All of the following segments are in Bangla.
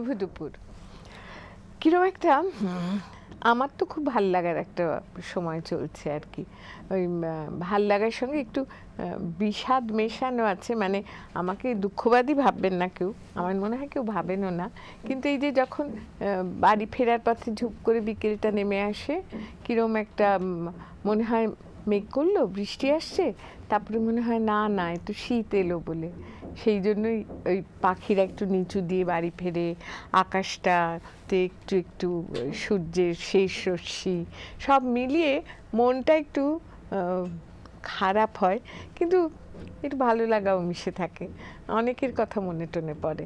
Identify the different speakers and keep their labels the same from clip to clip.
Speaker 1: শুভ দুপুর কিরম একটা আমার তো খুব ভাল লাগার একটা সময় চলছে আর কি ওই ভাল লাগার সঙ্গে একটু বিষাদ মেশানো আছে মানে আমাকে দুঃখবাদী ভাববেন না কেউ আমার মনে হয় কেউ ভাবেনও না কিন্তু এই যে যখন বাড়ি ফেরার পথে ঝুপ করে বিকেলটা নেমে আসে কীরম একটা মনে হয় মেঘ করলো বৃষ্টি আসছে তারপরে মনে হয় না না একটু শীত এলো বলে সেই জন্যই ওই পাখিরা একটু নিচু দিয়ে বাড়ি ফেরে আকাশটাতে একটু একটু সূর্যের শেষ রশ্মি সব মিলিয়ে মনটা একটু খারাপ হয় কিন্তু একটু ভালো লাগাও মিশে থাকে অনেকের কথা মনে টনে পড়ে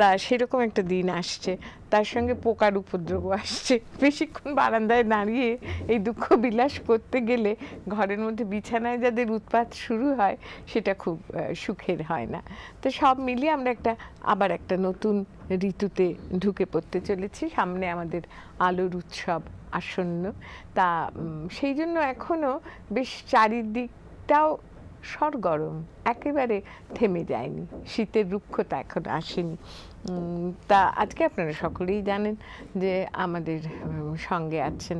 Speaker 1: তা সেরকম একটা দিন আসছে তার সঙ্গে পোকার উপদ্রব আসছে বেশিক্ষণ বারান্দায় দাঁড়িয়ে এই দুঃখ বিলাস করতে গেলে ঘরের মধ্যে বিছানায় যাদের উৎপাত শুরু হয় সেটা খুব সুখের হয় না তো সব মিলিয়ে আমরা একটা আবার একটা নতুন ঋতুতে ঢুকে পড়তে চলেছি সামনে আমাদের আলোর উৎসব আসন্ন তা সেই জন্য এখনও বেশ চারিদিকটাও সরগরম একেবারে থেমে যায়নি শীতের রুক্ষতা এখন আসেনি তা আজকে আপনারা সকলেই জানেন যে আমাদের সঙ্গে আছেন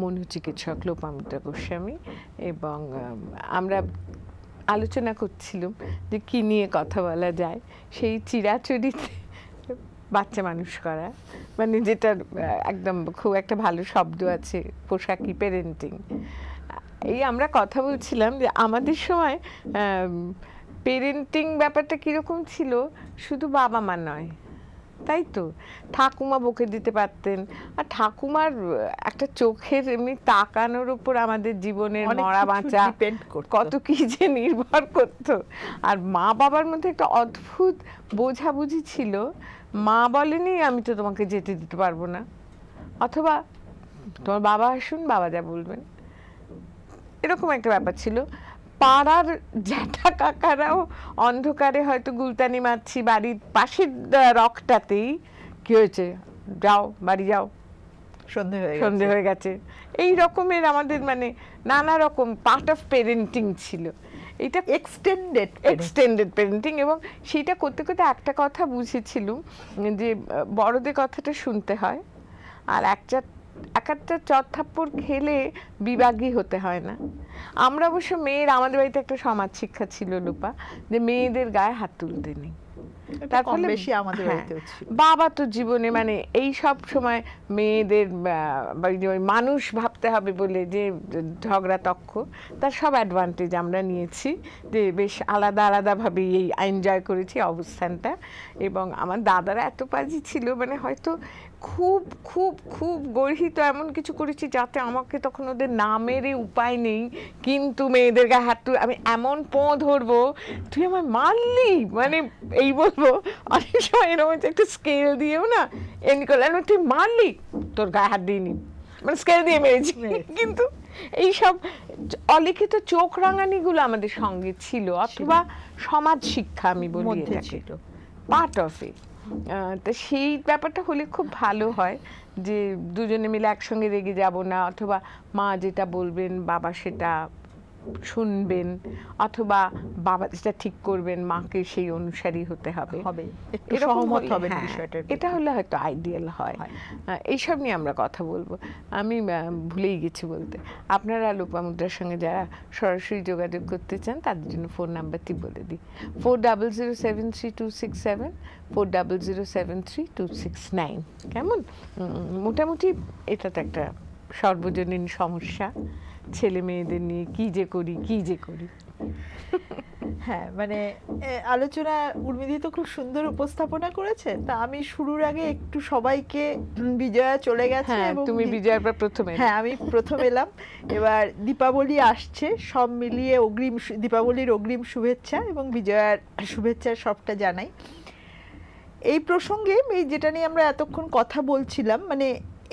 Speaker 1: মনোচিকিৎসক লোপামিতা গোস্বামী এবং আমরা আলোচনা করছিলাম যে কী নিয়ে কথা বলা যায় সেই চিরাচরিত বাচ্চা মানুষ করা মানে যেটা একদম খুব একটা ভালো শব্দ আছে পোশাকি প্যারেন্টিং এই আমরা কথা বলছিলাম যে আমাদের সময় পেরেন্টিং ব্যাপারটা কীরকম ছিল শুধু বাবা মা নয় তাই তো ঠাকুমা বকে দিতে পারতেন আর ঠাকুমার একটা চোখের এমনি তাকানোর উপর আমাদের জীবনের মরা বাঁচা কত কি যে নির্ভর করত আর মা বাবার মধ্যে একটা অদ্ভুত বোঝাবুঝি ছিল মা বলেনি আমি তো তোমাকে যেতে দিতে পারবো না অথবা তোমার বাবা আসুন বাবা যা বলবেন এরকম একটা ব্যাপার ছিল পাড়ার জ্যাঠা কাকারাও অন্ধকারে হয়তো গুলতানি মারছি বাড়ির পাশের রকটাতেই কি হয়েছে যাও বাড়ি যাও সন্ধে হয়ে সন্ধে হয়ে গেছে এই রকমের আমাদের মানে নানা রকম পার্ট অফ প্যারেন্টিং ছিল এটা এক্সটেন্ডেড এক্সটেন্ডেড প্যারেন্টিং এবং সেটা করতে করতে একটা কথা বুঝেছিলুম যে বড়দের কথাটা শুনতে হয় আর একটা একটা চত্থাপ্পর খেলে বিভাগী হতে হয় না আমরা অবশ্য মেয়ের আমাদের বাড়িতে একটা সমাজ শিক্ষা ছিল লোপা যে মেয়েদের গায়ে হাত তুলতে নেই
Speaker 2: হ্যাঁ,
Speaker 1: বাবা তো জীবনে মানে এই সব সময় মেয়েদের মানুষ ভাবতে হবে বলে যে ঝগড়া তক্ষ তার সব অ্যাডভান্টেজ আমরা নিয়েছি যে বেশ আলাদা আলাদাভাবে এই এনজয় করেছি অবস্থানটা এবং আমার দাদারা এত পাজি ছিল মানে হয়তো খুব খুব খুব গর্হিত এমন কিছু করেছি যাতে আমাকে তখন ওদের না মেরে উপায় নেই কিন্তু মেয়েদের গায়ে হাত আমি এমন পো ধরবো তুই আমার মারলি মানে এই বলবো অনেক সময় এরকম একটু স্কেল দিয়েও না এমনি করলে তুই মারলি তোর গায়ে হাত দিইনি মানে স্কেল দিয়ে মেরেছি কিন্তু এইসব অলিখিত চোখ রাঙানিগুলো আমাদের সঙ্গে ছিল অথবা সমাজ শিক্ষা আমি বলি পার্ট অফ ইট তো সেই ব্যাপারটা হলে খুব ভালো হয় যে দুজনে মিলে একসঙ্গে রেগে যাব না অথবা মা যেটা বলবেন বাবা সেটা শুনবেন অথবা বাবা যেটা ঠিক করবেন মাকে সেই অনুসারী হতে হবে হবে সহমত হবে হ্যাঁ, বিষয়টা এটা হলে হয়তো আইডিয়াল হয় এইসব নিয়ে আমরা কথা বলবো আমি ভুলেই গেছি বলতে আপনারা লোপামুদ্রার সঙ্গে যারা সরাসরি যোগাযোগ করতে চান তাদের জন্য ফোন নাম্বারটি বলে দিই four double zero seven three two six seven four double zero seven three two six nine কেমন মোটামুটি এটা তো একটা সর্বজনীন সমস্যা ছেলে মেয়েদের নিয়ে কি যে করি কি যে করি
Speaker 2: হ্যাঁ মানে আলোচনা উর্মিদি তো খুব সুন্দর উপস্থাপনা করেছে তা আমি শুরুর আগে একটু সবাইকে বিজয়া চলে গেছে হ্যাঁ, তুমি বিজয়া প্রথমে হ্যাঁ আমি প্রথম এলাম এবার দীপাবলি আসছে সব মিলিয়ে অগ্রিম দীপাবলির অগ্রিম শুভেচ্ছা এবং বিজয়ার শুভেচ্ছা সবটা জানাই এই প্রসঙ্গে এই যেটা নিয়ে আমরা এতক্ষণ কথা বলছিলাম মানে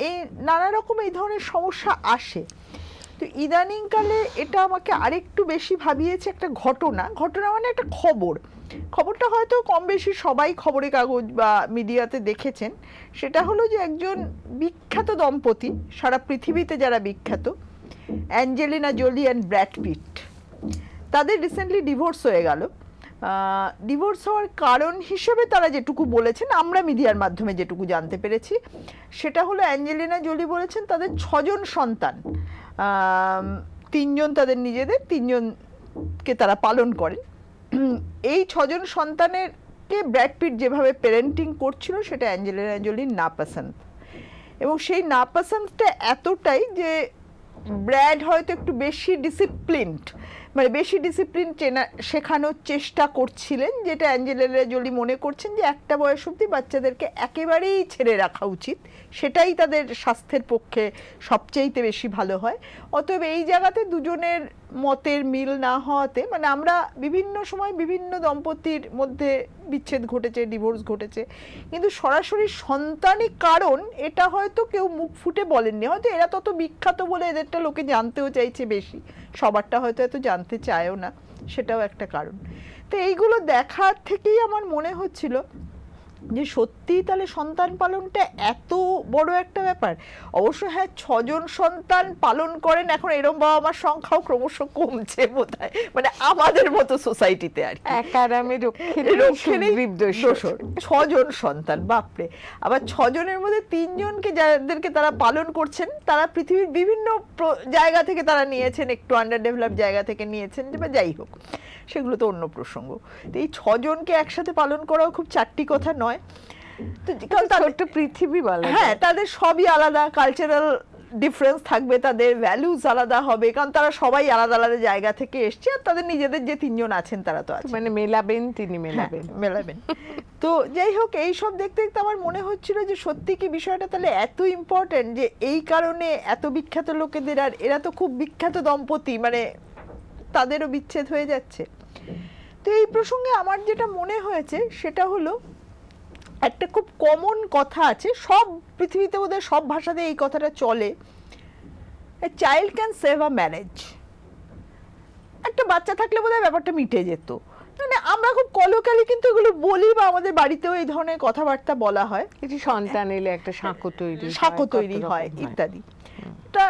Speaker 2: এই নানা রকম এই ধরনের সমস্যা আসে তো ইদানিংকালে এটা আমাকে আরেকটু বেশি ভাবিয়েছে একটা ঘটনা ঘটনা মানে একটা খবর খবরটা হয়তো কম বেশি সবাই খবরের কাগজ বা মিডিয়াতে দেখেছেন সেটা হলো যে একজন বিখ্যাত দম্পতি সারা পৃথিবীতে যারা বিখ্যাত অ্যাঞ্জেলিনা জোলি অ্যান্ড ব্র্যাডপিট তাদের রিসেন্টলি ডিভোর্স হয়ে গেল ডিভোর্স হওয়ার কারণ হিসেবে তারা যেটুকু বলেছেন আমরা মিডিয়ার মাধ্যমে যেটুকু জানতে পেরেছি সেটা হলো অ্যাঞ্জেলিনা জোলি বলেছেন তাদের ছজন সন্তান তিনজন তাদের নিজেদের তিনজনকে তারা পালন করেন এই ছজন সন্তানের কে যেভাবে প্যারেন্টিং করছিল সেটা অ্যাঞ্জেলিনা অ্যাঞ্জলির নাপাসন্দ এবং সেই নাপাসন্দটা এতটাই যে ব্র্যাড হয়তো একটু বেশি ডিসিপ্লিনড মানে বেশি ডিসিপ্লিন চেনা শেখানোর চেষ্টা করছিলেন যেটা অ্যাঞ্জেলিনা জোলি মনে করছেন যে একটা বয়স অবধি বাচ্চাদেরকে একেবারেই ছেড়ে রাখা উচিত সেটাই তাদের স্বাস্থ্যের পক্ষে সবচেয়েতে বেশি ভালো হয় অতএব এই জায়গাতে দুজনের মতের মিল না হওয়াতে মানে আমরা বিভিন্ন সময় বিভিন্ন দম্পতির মধ্যে বিচ্ছেদ ঘটেছে ডিভোর্স ঘটেছে কিন্তু সরাসরি সন্তানই কারণ এটা হয়তো কেউ মুখ ফুটে বলেননি হয়তো এরা তত বিখ্যাত বলে এদেরটা লোকে জানতেও চাইছে বেশি সবারটা হয়তো এত জানতে চায়ও না সেটাও একটা কারণ তো এইগুলো দেখার থেকেই আমার মনে হচ্ছিল যে সত্যি তাহলে সন্তান পালনটা এত বড় একটা ব্যাপার অবশ্য হ্যাঁ ছজন সন্তান পালন করেন এখন এরম বাবা মার সংখ্যাও ক্রমশ কমছে বোধ মানে আমাদের মতো সোসাইটিতে আর একাডেমি ছজন সন্তান বাপরে আবার ছজনের মধ্যে তিনজনকে যাদেরকে তারা পালন করছেন তারা পৃথিবীর বিভিন্ন জায়গা থেকে তারা নিয়েছেন একটু আন্ডার ডেভেলপ জায়গা থেকে নিয়েছেন বা যাই হোক সেগুলো তো অন্য প্রসঙ্গ তো এই ছজনকে একসাথে পালন করাও খুব চারটি কথা নয় তো একটা পৃথিবী হ্যাঁ তাদের সবই আলাদা কালচারাল ডিফারেন্স থাকবে তাদের ভ্যালুস আলাদা হবে কারণ তারা সবাই আলাদা আলাদা জায়গা থেকে এসছে আর তাদের নিজেদের যে তিনজন আছেন তারা তো আছে মানে মেলাবেন তিনি হ্যাঁ, মেলাবেন মেলাবেন তো যাই হোক এই সব দেখতে দেখতে আমার মনে হচ্ছিল যে সত্যি কি বিষয়টা তাহলে এত ইম্পর্টেন্ট যে এই কারণে এত বিখ্যাত লোকেদের আর এরা তো খুব বিখ্যাত দম্পতি মানে তাদেরও বিচ্ছেদ হয়ে যাচ্ছে তো এই প্রসঙ্গে আমার যেটা মনে হয়েছে সেটা হলো একটা খুব কমন কথা আছে সব পৃথিবীতে বোধহয় সব ভাষাতে এই কথাটা চলে child can save a marriage একটা বাচ্চা থাকলে বোধহয় ব্যাপারটা মিটে যেত মানে আমরা খুব কলকালি কিন্তু এগুলো বলি বা আমাদের বাড়িতেও এই ধরনের কথাবার্তা বলা হয় সন্তান এলে একটা সাঁকো তৈরি সাঁকো তৈরি হয় ইত্যাদি তা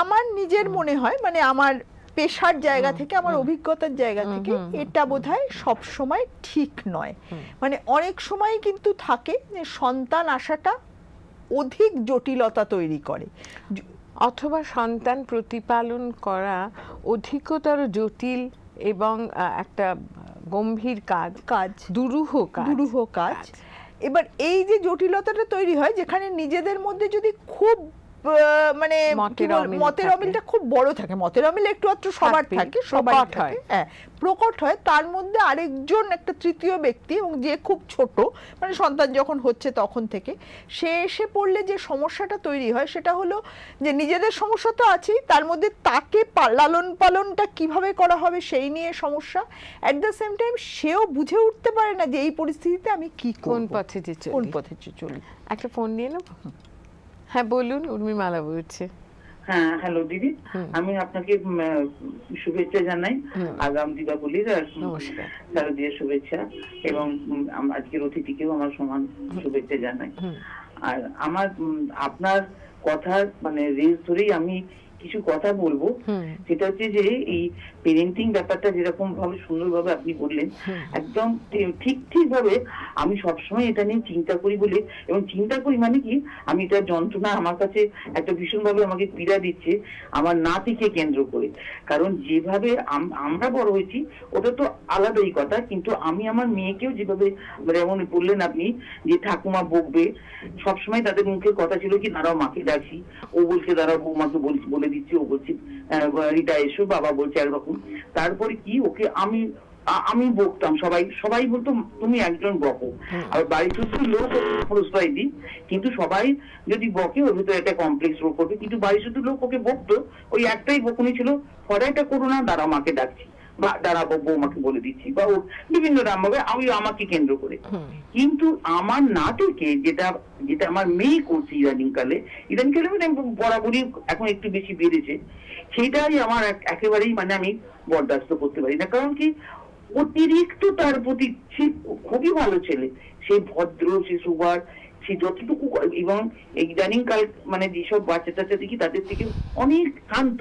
Speaker 2: আমার নিজের মনে হয় মানে আমার পেশার জায়গা থেকে আমার অভিজ্ঞতার জায়গা থেকে এটা বোধ হয় সবসময় ঠিক নয় মানে অনেক সময় কিন্তু থাকে যে সন্তান আসাটা অধিক জটিলতা তৈরি করে অথবা সন্তান
Speaker 1: প্রতিপালন করা অধিকতর জটিল এবং একটা
Speaker 2: গম্ভীর কাজ কাজ দুরূহ কাজ দুরূহ কাজ এবার এই যে জটিলতাটা তৈরি হয় যেখানে নিজেদের মধ্যে যদি খুব মানে মতের অমিলটা খুব বড় থাকে মতের অমিল একটু অত্র সবার থাকে সবার থাকে হ্যাঁ প্রকট হয় তার মধ্যে আরেকজন একটা তৃতীয় ব্যক্তি এবং যে খুব ছোট মানে সন্তান যখন হচ্ছে তখন থেকে সে এসে পড়লে যে সমস্যাটা তৈরি হয় সেটা হলো যে নিজেদের সমস্যা তো আছেই তার মধ্যে তাকে লালন পালনটা কিভাবে করা হবে সেই নিয়ে সমস্যা অ্যাট দ্য সেম টাইম সেও বুঝে উঠতে পারে না যে এই পরিস্থিতিতে আমি
Speaker 1: কি কোন পথে যে কোন পথে চলি একটা ফোন নিয়ে নেব হ্যাঁ বলুন উর্মি মালা বলছে হ্যাঁ হ্যালো
Speaker 3: দিদি আমি আপনাকে শুভেচ্ছা জানাই আগাম দীপাবলির শারদীয় শুভেচ্ছা এবং আজকের অতিথিকেও আমার সমান শুভেচ্ছা জানাই আর আমার আপনার কথার মানে রেস ধরেই আমি কিছু কথা বলবো সেটা হচ্ছে যে এই পেরেন্টিং ব্যাপারটা যেরকম ভাবে সুন্দরভাবে আপনি বললেন একদম ঠিক ঠিক ভাবে আমি সবসময় এটা নিয়ে চিন্তা করি বলে এবং চিন্তা করি মানে কি আমি এটা যন্ত্রণা আমার কাছে একটা ভীষণ ভাবে আমাকে পীড়া দিচ্ছে আমার নাতিকে কেন্দ্র করে কারণ যেভাবে আমরা বড় হয়েছি ওটা তো আলাদাই কথা কিন্তু আমি আমার মেয়েকেও যেভাবে যেমন মানে বললেন আপনি যে ঠাকুমা বকবে সবসময় তাদের মুখে কথা ছিল কি দাঁড়াও মাকে ডাকি ও বলছে দাঁড়াও বৌমাকে বলে দিচ্ছি ও বলছি হ্যাঁ, রিটা এসো বাবা বলছে একরকম তারপরে কি ওকে আমি আমি বকতাম সবাই সবাই বলতো তুমি একজন বকো আর বাড়িতে শুধু লোক প্রশ্রয় দিই কিন্তু সবাই যদি বকে ওর ভিতরে একটা কমপ্লেক্স রোগ করবে কিন্তু বাড়ি শুধু লোক ওকে বকতো ওই একটাই বকুনি ছিল ফলে একটা করোনা দাঁড়া মাকে ডাকছি বা দাঁড়া বউ আমাকে বলে দিচ্ছি বা ও বিভিন্ন নাম হবে আমি আমাকে কেন্দ্র করে কিন্তু আমার নাটকে যেটা যেটা আমার মেয়ে করছে ইদানিংকালে ইদানিংকালে মানে বরাবরই এখন একটু বেশি বেড়েছে সেটাই আমার একেবারেই মানে আমি বরদাস্ত করতে পারি না কারণ কি অতিরিক্ত তার প্রতি সে খুবই ভালো ছেলে সে ভদ্র সে সুবার সে যতটুকু এবং ইদানিংকাল মানে যেসব বাচ্চা টাচ্চা দেখি তাদের থেকে অনেক শান্ত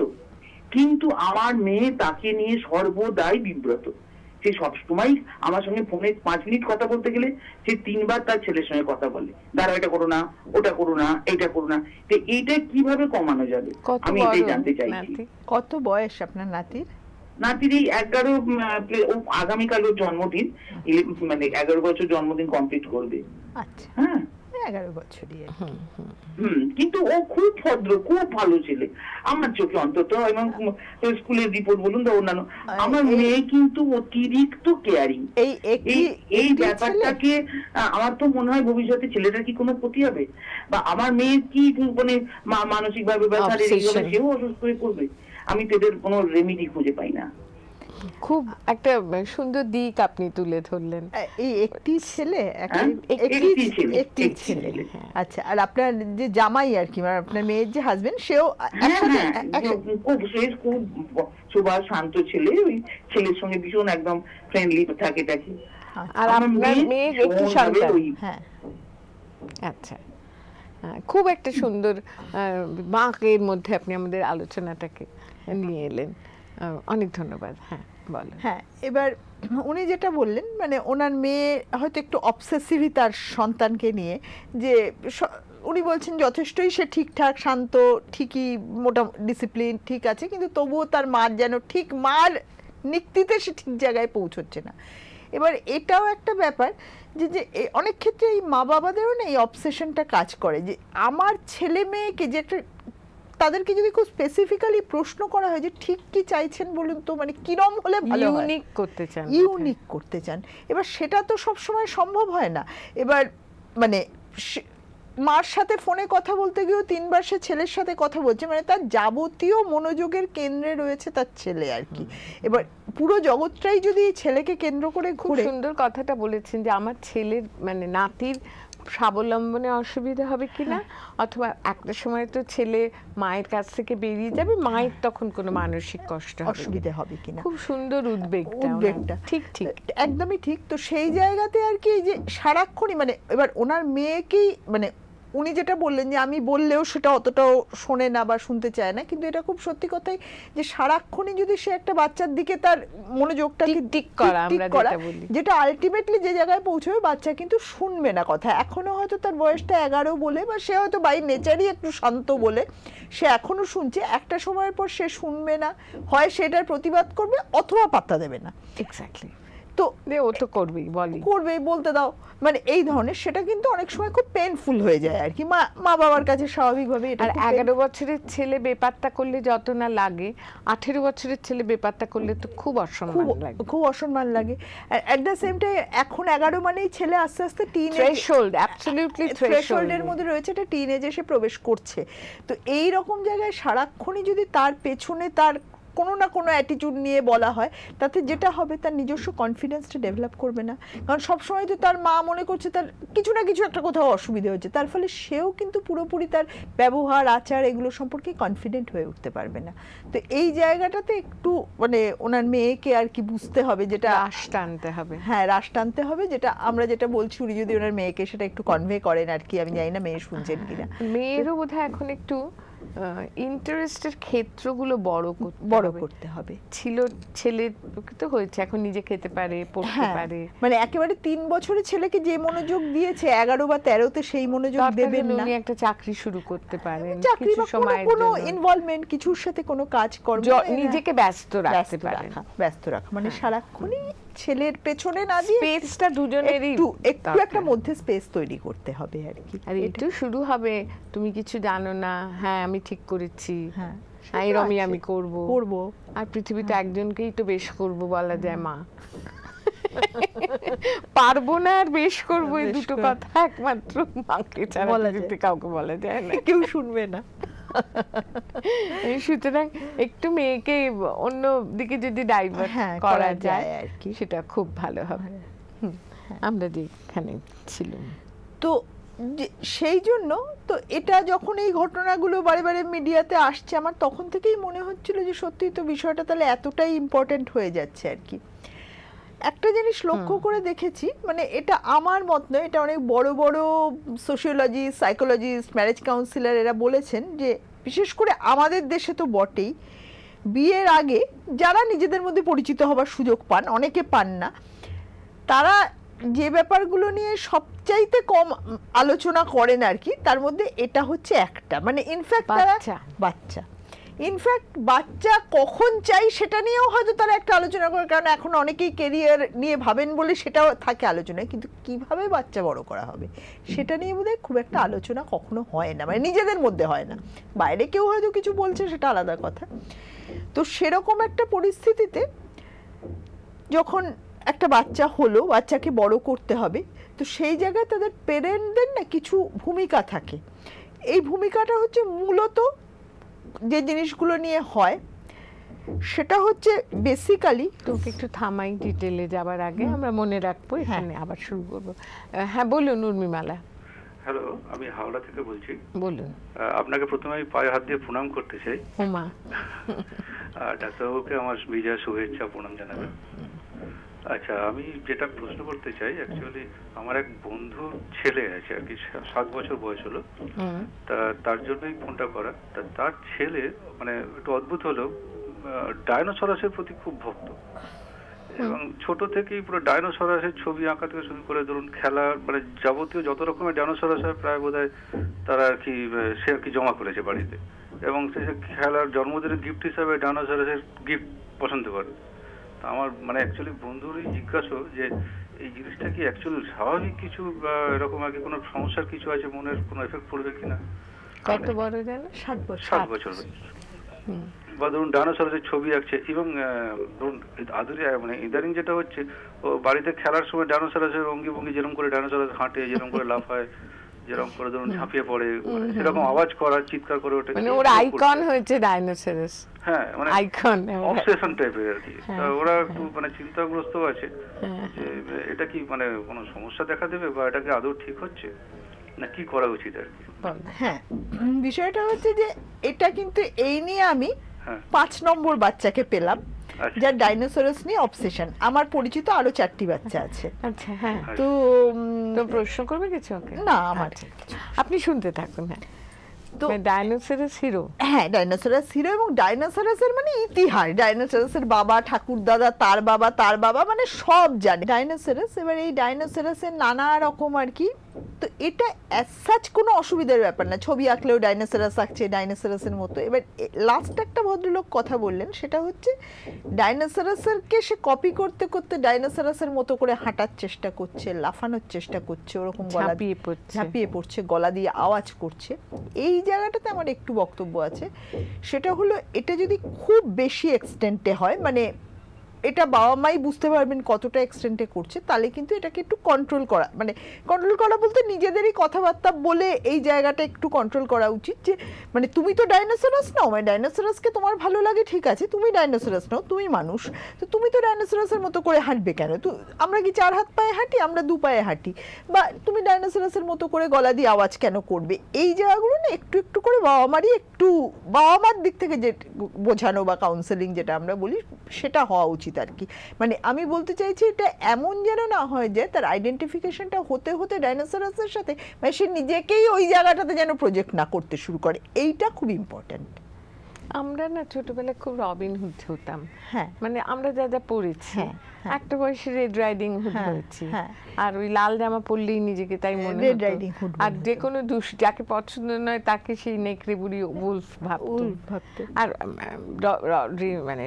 Speaker 3: কিন্তু আমার মেয়ে তাকে নিয়ে সর্বদাই বিব্রত সে সবসময় আমার সঙ্গে ফোনে পাঁচ মিনিট কথা বলতে গেলে সে তিনবার তার ছেলের সঙ্গে কথা বলে দাঁড়া এটা করো না ওটা করো না এটা করো না তো এইটা কিভাবে কমানো যাবে আমি এটাই জানতে চাই
Speaker 2: কত বয়স আপনার নাতির
Speaker 4: নাতির এই এগারো আগামীকাল
Speaker 3: ওর জন্মদিন আচ্ছা। মানে এগারো বছর জন্মদিন কমপ্লিট করবে
Speaker 2: আচ্ছা। হ্যাঁ এগারো বছরই হুম
Speaker 3: কিন্তু ও খুব ভদ্র খুব ভালো ছেলে আমার চোখে অন্তত এবং স্কুলের রিপোর্ট বলুন তো অন্যান্য আমার মেয়ে কিন্তু অতিরিক্ত কেয়ারিং এই এই ব্যাপারটাকে আমার তো মনে হয় ভবিষ্যতে ছেলেটার কি কোনো ক্ষতি হবে বা আমার মেয়ের কি মানে মানসিক ভাবে বা শারীরিক ভাবে সেও অসুস্থ হয়ে পড়বে আমি তো এদের কোনো রেমিডি খুঁজে পাই না
Speaker 1: খুব একটা সুন্দর
Speaker 2: দিক আপনি তুলে ধরলেন এই একটি ছেলে হ্যাঁ? একটি একটি ছেলে আচ্ছা আর আপনার যে জামাই আর কি মানে আপনার মেয়ের যে হাজবেন্ড সেও খুব হ্যাঁ, হ্যাঁ।
Speaker 3: সে খুব সুভাষ শান্ত ছেলে ওই ছেলের সঙ্গে ভীষণ একদম ফ্রেন্ডলি থাকে থাকে
Speaker 1: আচ্ছা। আর আপনার মেয়ে একটু শান্ত হ্যাঁ আচ্ছা খুব একটা সুন্দর বাঁকের মধ্যে আপনি আমাদের আলোচনাটাকে নিয়ে এলেন অনেক ধন্যবাদ হ্যাঁ
Speaker 2: হ্যাঁ এবার উনি যেটা বললেন মানে ওনার মেয়ে হয়তো একটু অবসেসিভই তার সন্তানকে নিয়ে যে উনি বলছেন যথেষ্টই সে ঠিকঠাক শান্ত ঠিকই মোটা ডিসিপ্লিন ঠিক আছে কিন্তু তবুও তার মার যেন ঠিক মার নিক্তিতে সে ঠিক জায়গায় পৌঁছচ্ছে না এবার এটাও একটা ব্যাপার যে যে অনেক ক্ষেত্রে এই মা বাবাদেরও না এই অবসেশনটা কাজ করে যে আমার ছেলে মেয়েকে যে একটা তাদেরকে যদি খুব স্পেসিফিক্যালি প্রশ্ন করা হয় যে ঠিক কি চাইছেন বলুন তো মানে কিরম হলে ভালো ইউনিক করতে চান ইউনিক হ্যাঁ। করতে চান এবার সেটা তো সব সময় সম্ভব হয় না এবার মানে মার সাথে ফোনে কথা বলতে গিয়েও তিনবার সে ছেলের সাথে কথা বলছে মানে তার যাবতীয় মনোযোগের কেন্দ্রে রয়েছে তার ছেলে আর কি এবার পুরো জগৎটাই যদি ছেলেকে কেন্দ্র
Speaker 1: করে খুব সুন্দর কথাটা বলেছেন যে আমার ছেলের মানে নাতির স্বাবলম্বনে অসুবিধা হবে কিনা অথবা একটা সময় তো ছেলে মায়ের কাছ থেকে বেরিয়ে যাবে মায়ের
Speaker 2: তখন কোনো মানসিক কষ্ট অসুবিধা হবে কিনা খুব সুন্দর উদ্বেগ উদ্বেগটা ঠিক ঠিক একদমই ঠিক তো সেই জায়গাতে আর কি যে সারাক্ষণই মানে এবার ওনার মেয়েকেই মানে উনি যেটা বললেন যে আমি বললেও সেটা অতটাও শোনে না বা শুনতে চায় না কিন্তু এটা খুব সত্যি কথাই যে সারাক্ষণই যদি সে একটা বাচ্চার দিকে তার মনোযোগটা ঠিক করা যেটা আলটিমেটলি যে জায়গায় পৌঁছবে বাচ্চা কিন্তু শুনবে না কথা এখনো হয়তো তার বয়সটা এগারো বলে বা সে হয়তো বাই নেচারই একটু শান্ত বলে সে এখনো শুনছে একটা সময়ের পর সে শুনবে না হয় সেটার প্রতিবাদ করবে অথবা পাত্তা দেবে না এক্স্যাক্টলি তো ও তো করবেই বলি করবেই বলতে দাও মানে এই ধরনের সেটা কিন্তু অনেক সময় খুব পেনফুল হয়ে যায় আর কি মা মা বাবার কাছে স্বাভাবিকভাবে আর এগারো বছরের ছেলে বেপাত্তা করলে যত
Speaker 1: না লাগে আঠেরো বছরের ছেলে বেপাত্তা করলে তো খুব অসম্মান লাগে খুব অসম্মান লাগে
Speaker 2: অ্যাট দ্য সেম টাইম এখন এগারো মানেই ছেলে আস্তে আস্তে টিন থ্রেশোল্ড অ্যাবসলিউটলি থ্রেশোল্ডের মধ্যে রয়েছে এটা টিন এজে সে প্রবেশ করছে তো এই রকম জায়গায় সারাক্ষণই যদি তার পেছনে তার কোনো না কোনো অ্যাটিটিউড নিয়ে বলা হয় তাতে যেটা হবে তার নিজস্ব কনফিডেন্সটা ডেভেলপ করবে না কারণ সবসময় তো তার মা মনে করছে তার কিছু না কিছু একটা কোথাও অসুবিধে হচ্ছে তার ফলে সেও কিন্তু পুরোপুরি তার ব্যবহার আচার এগুলো সম্পর্কে কনফিডেন্ট হয়ে উঠতে পারবে না তো এই জায়গাটাতে একটু মানে ওনার মেয়েকে আর কি বুঝতে হবে যেটা রাশ টানতে হবে হ্যাঁ রাশ টানতে হবে যেটা আমরা যেটা বলছি উনি যদি ওনার মেয়েকে সেটা একটু কনভে করেন আর কি আমি জানি না মেয়ে শুনছেন কিনা
Speaker 1: মেয়েরও বোধহয় এখন একটু ইন্টারেস্টের ক্ষেত্রগুলো বড় বড় করতে হবে ছিল ছেলে তো হয়েছে এখন নিজে খেতে পারে পড়তে হ্যাঁ, পারে
Speaker 2: মানে একেবারে তিন বছরের ছেলেকে যে মনোযোগ দিয়েছে এগারো বা তেরোতে সেই মনোযোগ দেবেন না উনি একটা চাকরি শুরু করতে পারেন মানে চাকরি বা কোনো ইনভলভমেন্ট কিছুর সাথে কোনো কাজ করবে নিজেকে ব্যস্ত রাখতে পারে ব্যস্ত রাখা মানে হ্যাঁ। সারাক্ষণই ছেলের পেছনে না দিয়ে স্পেসটা দুজনেরই একটু একটু একটা মধ্যে স্পেস তৈরি করতে হবে আর কি আর একটু
Speaker 1: শুরু হবে তুমি কিছু জানো না হ্যাঁ আমি ঠিক করেছি হ্যাঁ, হ্যাঁ এরমই আমি করব করব আর পৃথিবীতে হ্যাঁ। একজনকেই তো বেশ করব বলা যায় মা পারবো না আর বেশ করবো এই দুটো কথা একমাত্র মাকে ছাড়া বলা কাউকে বলা যায় না কেউ শুনবে না মানে সুতরাং একটু মেয়েকে অন্য দিকে যদি ডাইভার্ট হ্যাঁ, করা যায় আর কি সেটা খুব ভালো হবে হ্যাঁ। হ্যাঁ। আমরা যেখানে ছিলাম
Speaker 2: তো সেই জন্য তো এটা যখন এই ঘটনাগুলো বারে বারে মিডিয়াতে আসছে আমার তখন থেকেই মনে হচ্ছিল যে সত্যি তো বিষয়টা তাহলে এতটাই ইম্পর্টেন্ট হয়ে যাচ্ছে আর কি একটা জিনিস লক্ষ্য করে দেখেছি মানে এটা আমার মত নয় এটা অনেক বড় বড় সোশিওলজি সাইকোলজিস্ট ম্যারেজ কাউন্সিলার এরা বলেছেন যে বিশেষ করে আমাদের দেশে তো বটেই বিয়ের আগে যারা নিজেদের মধ্যে পরিচিত হবার সুযোগ পান অনেকে পান না তারা যে ব্যাপারগুলো নিয়ে সবচাইতে কম আলোচনা করেন আর কি তার মধ্যে এটা হচ্ছে একটা মানে ইনফ্যাক্ট বাচ্চা ইনফ্যাক্ট বাচ্চা কখন চাই সেটা নিয়েও হয়তো তারা একটা আলোচনা করে কারণ এখন অনেকেই কেরিয়ার নিয়ে ভাবেন বলে সেটাও থাকে আলোচনায় কিন্তু কিভাবে বাচ্চা বড় করা হবে সেটা নিয়ে বোধহয় খুব একটা আলোচনা কখনো হয় না মানে নিজেদের মধ্যে হয় না বাইরে কেউ হয়তো কিছু বলছে সেটা আলাদা কথা তো সেরকম একটা পরিস্থিতিতে যখন একটা বাচ্চা হলো বাচ্চাকে বড় করতে হবে তো সেই জায়গায় তাদের পেরেন্টদের না কিছু ভূমিকা থাকে এই ভূমিকাটা হচ্ছে মূলত যে জিনিসগুলো নিয়ে হয় সেটা হচ্ছে বেসিক্যালি তোকে একটু থামাই ডিটেলে যাবার আগে
Speaker 5: আমরা
Speaker 1: মনে রাখবো এখানে হ্যাঁ। আবার শুরু করবো হ্যাঁ বলুন উর্মিমালা
Speaker 5: হ্যালো আমি হাওড়া থেকে বলছি বলুন আপনাকে প্রথমে আমি পায়ে হাত দিয়ে প্রণাম করতে চাই ডাক্তারবাবুকে আমার বিজয় শুভেচ্ছা প্রণাম জানাবেন আচ্ছা আমি যেটা প্রশ্ন করতে চাই অ্যাকচুয়ালি আমার এক বন্ধু ছেলে আছে আর কি সাত বছর বয়স হলো তা তার জন্যই ফোনটা করা তা তার ছেলে মানে একটু অদ্ভুত হলো ডায়নোসরাসের প্রতি খুব ভক্ত এবং ছোট থেকেই পুরো ডায়নোসরাসের ছবি আঁকা থেকে শুরু করে ধরুন খেলা মানে যাবতীয় যত রকমের ডায়নোসরাস হয় প্রায় বোধ তারা আর কি সে আর কি জমা করেছে বাড়িতে এবং সে খেলার জন্মদিনের গিফট হিসাবে ডায়নোসরাসের গিফট পছন্দ করে আমার মানে অ্যাকচুয়ালি বন্ধুরই জিজ্ঞাসা যে এই জিনিসটা কি অ্যাকচুয়ালি স্বাভাবিক কিছু এরকম আগে কোনো সমস্যার কিছু আছে মনের কোনো এফেক্ট পড়বে কিনা
Speaker 1: কত বড় গেল সাত বছর সাত বছর
Speaker 5: বা ধরুন ডানোসরের ছবি আঁকছে এবং ধরুন আদুরি মানে ইদারিং যেটা হচ্ছে ও বাড়িতে খেলার সময় ডানোসরাসের অঙ্গি ভঙ্গি যেরকম করে ডানোসরাস হাঁটে যেরকম করে লাফায় যেরকম করে ধরুন ঝাঁপিয়ে পড়ে মানে সেরকম আওয়াজ চিৎকার করে ওঠে মানে ওর আইকন
Speaker 1: হয়েছে ডাইনোসরাস হ্যাঁ মানে আইকন অবসেশন
Speaker 5: টাইপের আর কি হ্যাঁ, ওরা একটু হ্যাঁ। মানে চিন্তাগ্রস্ত আছে হ্যাঁ। যে এটা কি মানে কোনো সমস্যা দেখা দেবে বা এটা কি আদৌ ঠিক হচ্ছে না কি করা উচিত আর কি
Speaker 2: হ্যাঁ বিষয়টা হচ্ছে যে এটা কিন্তু এই নিয়ে আমি পাঁচ নম্বর বাচ্চাকে পেলাম আচ্ছা। যার ডাইনোসরাস নিয়ে অবসেশন আমার পরিচিত আরো চারটি বাচ্চা আছে আচ্ছা হ্যাঁ আচ্ছা। তো প্রশ্ন করবে কিছু না আমার আচ্ছা। আপনি শুনতে থাকুন হ্যাঁ তো ডাইনোসরাস মানে হিরো হ্যাঁ ডাইনোসরাস হিরো এবং ডাইনোসরাসের মানে ইতিহাস ডাইনোসরাসের বাবা ঠাকুর দাদা তার বাবা তার বাবা মানে সব জানে ডাইনোসরাস এবার এই ডাইনোসরাসের নানা রকম আর কি তো এটা অ্যাজ সাচ কোনো অসুবিধার ব্যাপার না ছবি আঁকলেও ডাইনোসরাস আঁকছে ডাইনোসরাসের মতো এবার লাস্ট একটা ভদ্রলোক কথা বললেন সেটা হচ্ছে ডাইনোসরাসেরকে সে কপি করতে করতে ডাইনোসরাসের মতো করে হাঁটার চেষ্টা করছে লাফানোর চেষ্টা করছে ওরকম গলা দিয়ে ঝাঁপিয়ে পড়ছে গলা দিয়ে আওয়াজ করছে এই জায়গাটাতে আমার একটু বক্তব্য আছে সেটা হলো এটা যদি খুব বেশি এক্সটেন্টে হয় মানে এটা বাবা মাই বুঝতে পারবেন কতটা এক্সটেন্টে করছে তাহলে কিন্তু এটাকে একটু কন্ট্রোল করা মানে কন্ট্রোল করা বলতে নিজেদেরই কথাবার্তা বলে এই জায়গাটা একটু কন্ট্রোল করা উচিত যে মানে তুমি তো ডাইনোসরাস নাও মানে ডাইনোসরাসকে তোমার ভালো লাগে ঠিক আছে তুমি ডাইনোসরাস নাও তুমি মানুষ তো তুমি তো ডাইনোসরাসের মতো করে হাঁটবে কেন তো আমরা কি চার হাত পায়ে হাঁটি আমরা দু পায়ে হাঁটি বা তুমি ডাইনোসরাসের মতো করে গলা দিয়ে আওয়াজ কেন করবে এই জায়গাগুলো না একটু একটু করে বাবা মারই একটু বাবা মার দিক থেকে যে বোঝানো বা কাউন্সেলিং যেটা আমরা বলি সেটা হওয়া উচিত উচিত আর কি মানে আমি বলতে চাইছি এটা এমন যেন না হয় যে তার আইডেন্টিফিকেশনটা হতে হতে ডাইনোসরাসের সাথে মানে সে নিজেকেই ওই জায়গাটাতে যেন প্রজেক্ট না করতে শুরু করে এইটা খুব ইম্পর্ট্যান্ট
Speaker 1: আমরা না ছোটবেলায় খুব রবিন হুড হতাম হ্যাঁ মানে আমরা যা যা পড়েছি হ্যাঁ, হ্যাঁ। একটা বয়সে রেড রাইডিং হুড হ্যাঁ, হয়েছি আর ওই লাল জামা পরলেই নিজেকে তাই মনে রেড রাইডিং হুড আর যে কোনো দুষ যাকে পছন্দ নয় তাকে সেই নেকড়ে বুড়ি উলফ ভাবতো আর মানে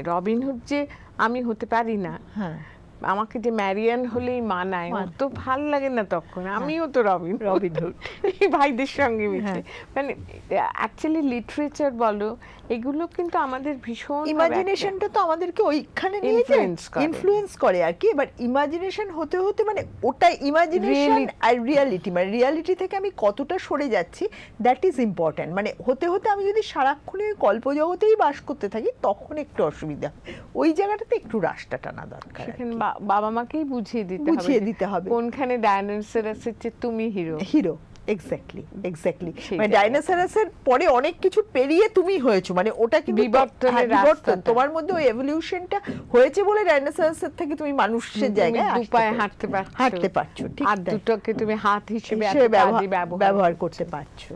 Speaker 1: হুড যে আমি হতে পারি না হ্যাঁ আমাকে যে ম্যারিয়ান হলেই মানায় ওর তো ভাল লাগে না তখন আমিও তো রবিন রবিন এই ভাইদের সঙ্গে মিশে মানে অ্যাকচুয়ালি লিটারেচার বলো এগুলো কিন্তু আমাদের
Speaker 2: ভীষণ ইমাজিনেশনটা তো আমাদেরকে ওইখানে নিয়ে যায় ইনফ্লুয়েন্স করে আর কি বাট ইমাজিনেশন হতে হতে মানে ওটা ইমাজিনেশন আর রিয়ালিটি মানে রিয়ালিটি থেকে আমি কতটা সরে যাচ্ছি দ্যাট ইজ ইম্পর্ট্যান্ট মানে হতে হতে আমি যদি সারাক্ষণ ওই কল্পজগতেই বাস করতে থাকি তখন একটু অসুবিধা হয় ওই জায়গাটাতে একটু রাস্তা টানা দরকার বাবা মাকেই বুঝিয়ে
Speaker 1: দিতে হবে বুঝিয়ে দিতে হবে কোনখানে ডায়নোসর আছে তুমি হিরো হিরো এক্স্যাক্টলি
Speaker 2: এক্স্যাক্টলি মানে ডাইনোসরাসের পরে অনেক কিছু পেরিয়ে তুমি হয়েছো মানে ওটা কি বিবর্তন হ্যাঁ, তোমার মধ্যে ওই এভলিউশনটা হয়েছে বলে ডাইনোসরাসের থেকে তুমি মানুষের জায়গায় পায়ে হাঁটতে পারছো হাঁটতে পারছো ঠিক আর দুটোকে তুমি হাত হিসেবে ব্যবহার করতে
Speaker 1: পারছো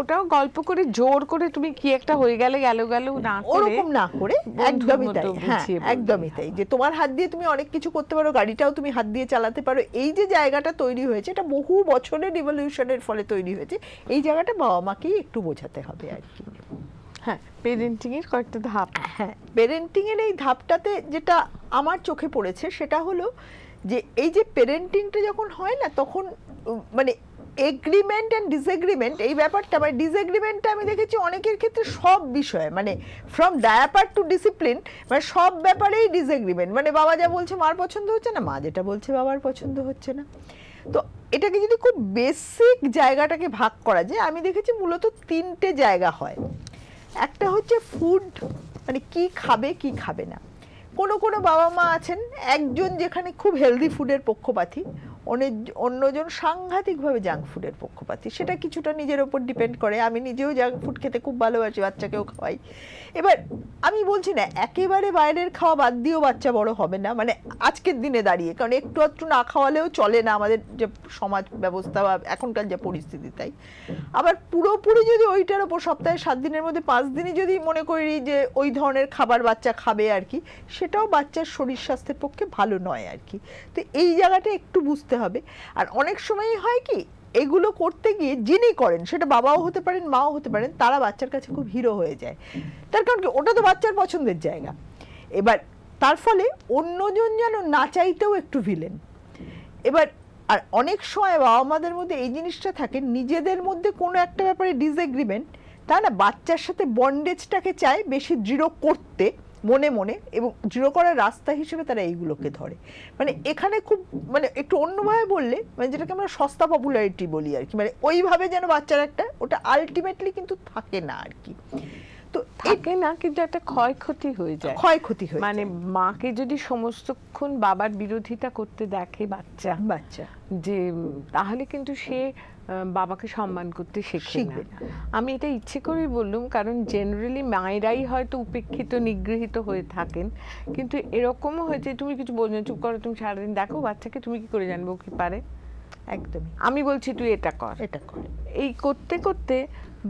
Speaker 1: ওটাও গল্প করে জোর করে তুমি কি একটা হয়ে গেলে গেল গেল না ওরকম
Speaker 2: না করে একদমই তাই হ্যাঁ, একদমই তাই যে তোমার হাত দিয়ে তুমি অনেক কিছু করতে পারো গাড়িটাও তুমি হাত দিয়ে চালাতে পারো এই যে জায়গাটা তৈরি হয়েছে এটা বহু বছরের রিভলিউশনের ফলে তৈরি হয়েছে এই জায়গাটা বাবা মাকেই একটু বোঝাতে হবে আর কি হ্যাঁ পেরেন্টিংয়ের কয়েকটা ধাপ হ্যাঁ পেরেন্টিংয়ের এই ধাপটাতে যেটা আমার চোখে পড়েছে সেটা হলো যে এই যে পেরেন্টিংটা যখন হয় না তখন মানে এগ্রিমেন্ট অ্যান্ড ডিসএগ্রিমেন্ট এই ব্যাপারটা মানে ডিসএগ্রিমেন্টটা আমি দেখেছি অনেকের ক্ষেত্রে সব বিষয়ে মানে ফ্রম ডায়াপার টু ডিসিপ্লিন মানে সব ব্যাপারেই ডিসএগ্রিমেন্ট মানে বাবা যা বলছে মার পছন্দ হচ্ছে না মা যেটা বলছে বাবার পছন্দ হচ্ছে না তো এটাকে যদি খুব বেসিক জায়গাটাকে ভাগ করা যায় আমি দেখেছি মূলত তিনটে জায়গা হয় একটা হচ্ছে ফুড মানে কি খাবে কি খাবে না কোনো কোনো বাবা মা আছেন একজন যেখানে খুব হেলদি ফুডের পক্ষপাতী অনেক অন্যজন সাংঘাতিকভাবে জাঙ্ক ফুডের পক্ষপাতি সেটা কিছুটা নিজের ওপর ডিপেন্ড করে আমি নিজেও জাঙ্ক ফুড খেতে খুব ভালোবাসি বাচ্চাকেও খাওয়াই এবার আমি বলছি না একেবারে বাইরের খাওয়া বাদ দিয়েও বাচ্চা বড় হবে না মানে আজকের দিনে দাঁড়িয়ে কারণ একটু আধটু না খাওয়ালেও চলে না আমাদের যে সমাজ ব্যবস্থা বা এখনকার যে পরিস্থিতি তাই আবার পুরোপুরি যদি ওইটার ওপর সপ্তাহে সাত দিনের মধ্যে পাঁচ দিনই যদি মনে করি যে ওই ধরনের খাবার বাচ্চা খাবে আর কি সেটাও বাচ্চার শরীর স্বাস্থ্যের পক্ষে ভালো নয় আর কি তো এই জায়গাটা একটু বুঝতে করতে হবে আর অনেক সময়ই হয় কি এগুলো করতে গিয়ে যিনি করেন সেটা বাবাও হতে পারেন মাও হতে পারেন তারা বাচ্চার কাছে খুব হিরো হয়ে যায় তার কারণ কি ওটা তো বাচ্চার পছন্দের জায়গা এবার তার ফলে অন্যজন যেন না চাইতেও একটু ভিলেন এবার আর অনেক সময় বাবা মাদের মধ্যে এই জিনিসটা থাকে নিজেদের মধ্যে কোনো একটা ব্যাপারে ডিসএগ্রিমেন্ট তা না বাচ্চার সাথে বন্ডেজটাকে চায় বেশি দৃঢ় করতে মনে মনে এবং জিরো করার রাস্তা হিসেবে তারা এইগুলোকে ধরে মানে এখানে খুব মানে একটু অন্যভাবে বললে মানে যেটাকে আমরা সস্তা পপুলারিটি বলি আর কি মানে ওইভাবে যেন বাচ্চার একটা ওটা আলটিমেটলি কিন্তু থাকে না আর কি তো থাকে না কিন্তু একটা
Speaker 1: ক্ষয়ক্ষতি হয়ে যায় ক্ষয়ক্ষতি হয় মানে মাকে যদি সমস্তক্ষণ বাবার বিরোধিতা করতে দেখে বাচ্চা বাচ্চা যে তাহলে কিন্তু সে বাবাকে সম্মান করতে শিখবে আমি এটা ইচ্ছে করেই বললুম কারণ জেনারেলি মায়েরাই হয়তো উপেক্ষিত নিগৃহীত হয়ে থাকেন কিন্তু এরকমও হয়েছে তুমি কিছু বলছো চুপ করো তুমি সারাদিন দেখো বাচ্চাকে তুমি কি করে জানবো কি পারে একদমই আমি বলছি তুই এটা কর এটা কর এই করতে করতে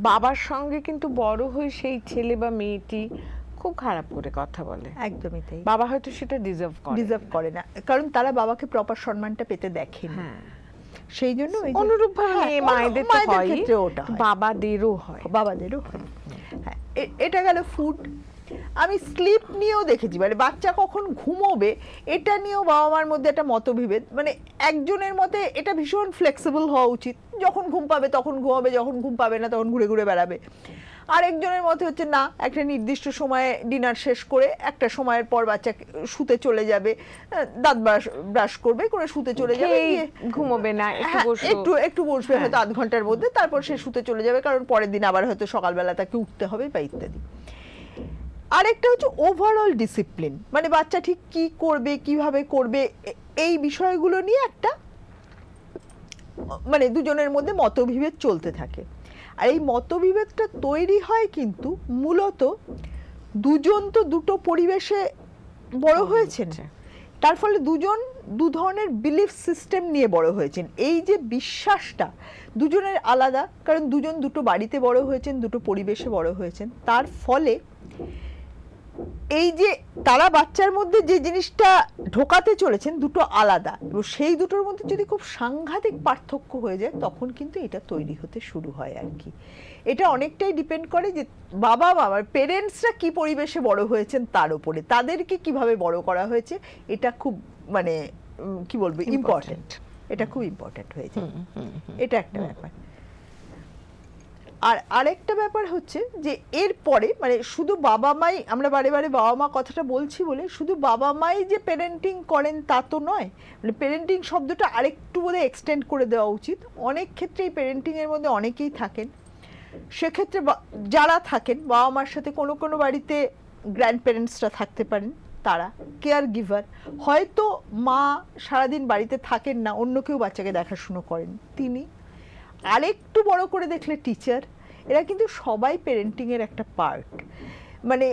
Speaker 1: বাবার সঙ্গে কিন্তু বড় হয়ে সেই ছেলে বা মেয়েটি খুব
Speaker 2: খারাপ করে কথা বলে একদমই তাই বাবা হয়তো সেটা ডিজার্ভ করে ডিজার্ভ করে না কারণ তারা বাবাকে প্রপার সম্মানটা পেতে দেখে হ্যাঁ সেই জন্য হ্যাঁ, বাবাদেরও হয় বাবাদেরও হয় হ্যাঁ, এটা গেল ফুড আমি স্লিপ নিয়েও দেখেছি মানে বাচ্চা কখন ঘুমোবে এটা নিয়েও বাবা মার মধ্যে একটা মতবিভেদ মানে একজনের মতে এটা ভীষণ ফ্লেক্সিবল হওয়া উচিত যখন ঘুম পাবে তখন ঘুমাবে যখন ঘুম পাবে না তখন ঘুরে ঘুরে বেড়াবে আরেকজনের মতে হচ্ছে না একটা নির্দিষ্ট সময়ে ডিনার শেষ করে একটা সময়ের পর বাচ্চা শুতে চলে যাবে দাঁত ব্রাশ ব্রাশ করবে করে শুতে চলে যাবে ঘুমোবে না একটু হ্যাঁ, একটু বসবে হ্যাঁ। হয়তো আধ ঘন্টার মধ্যে তারপর সে শুতে চলে যাবে কারণ পরের দিন আবার হয়তো সকালবেলা তাকে উঠতে হবে বা ইত্যাদি আরেকটা হচ্ছে ওভারঅল ডিসিপ্লিন মানে বাচ্চা ঠিক কি করবে কিভাবে করবে এই বিষয়গুলো নিয়ে একটা মানে দুজনের মধ্যে মতবিভেদ চলতে থাকে আর এই মতবিভেদটা তৈরি হয় কিন্তু মূলত দুজন তো দুটো পরিবেশে বড় হয়েছেন তার ফলে দুজন দু ধরনের বিলিফ সিস্টেম নিয়ে বড় হয়েছেন এই যে বিশ্বাসটা দুজনের আলাদা কারণ দুজন দুটো বাড়িতে বড় হয়েছেন দুটো পরিবেশে বড় হয়েছেন তার ফলে এই যে তারা বাচ্চার মধ্যে যে জিনিসটা ঢোকাতে চলেছেন দুটো আলাদা এবং সেই দুটোর মধ্যে যদি খুব সাংঘাতিক পার্থক্য হয়ে যায় তখন কিন্তু এটা তৈরি হতে শুরু হয় আর কি এটা অনেকটাই ডিপেন্ড করে যে বাবা বাবার পেরেন্টসরা কি পরিবেশে বড় হয়েছেন তার উপরে তাদেরকে কিভাবে বড় করা হয়েছে এটা খুব মানে কি বলবো ইম্পর্টেন্ট এটা খুব ইম্পর্টেন্ট হয়েছে এটা একটা ব্যাপার আর আরেকটা ব্যাপার হচ্ছে যে এর পরে মানে শুধু বাবা মাই আমরা বারে বারে বাবা মা কথাটা বলছি বলে শুধু বাবা মাই যে পেরেন্টিং করেন তা তো নয় মানে পেরেন্টিং শব্দটা আরেকটু বলে এক্সটেন্ড করে দেওয়া উচিত অনেক ক্ষেত্রে এই প্যারেন্টিংয়ের মধ্যে অনেকেই থাকেন সেক্ষেত্রে যারা থাকেন বাবা মার সাথে কোনো কোনো বাড়িতে গ্র্যান্ড প্যারেন্টসরা থাকতে পারেন তারা কেয়ার গিভার হয়তো মা সারাদিন বাড়িতে থাকেন না অন্য কেউ বাচ্চাকে দেখাশুনো করেন তিনি আরেকটু বড় করে দেখলে টিচার এরা কিন্তু সবাই পেরেন্টিংয়ের একটা পার্ট মানে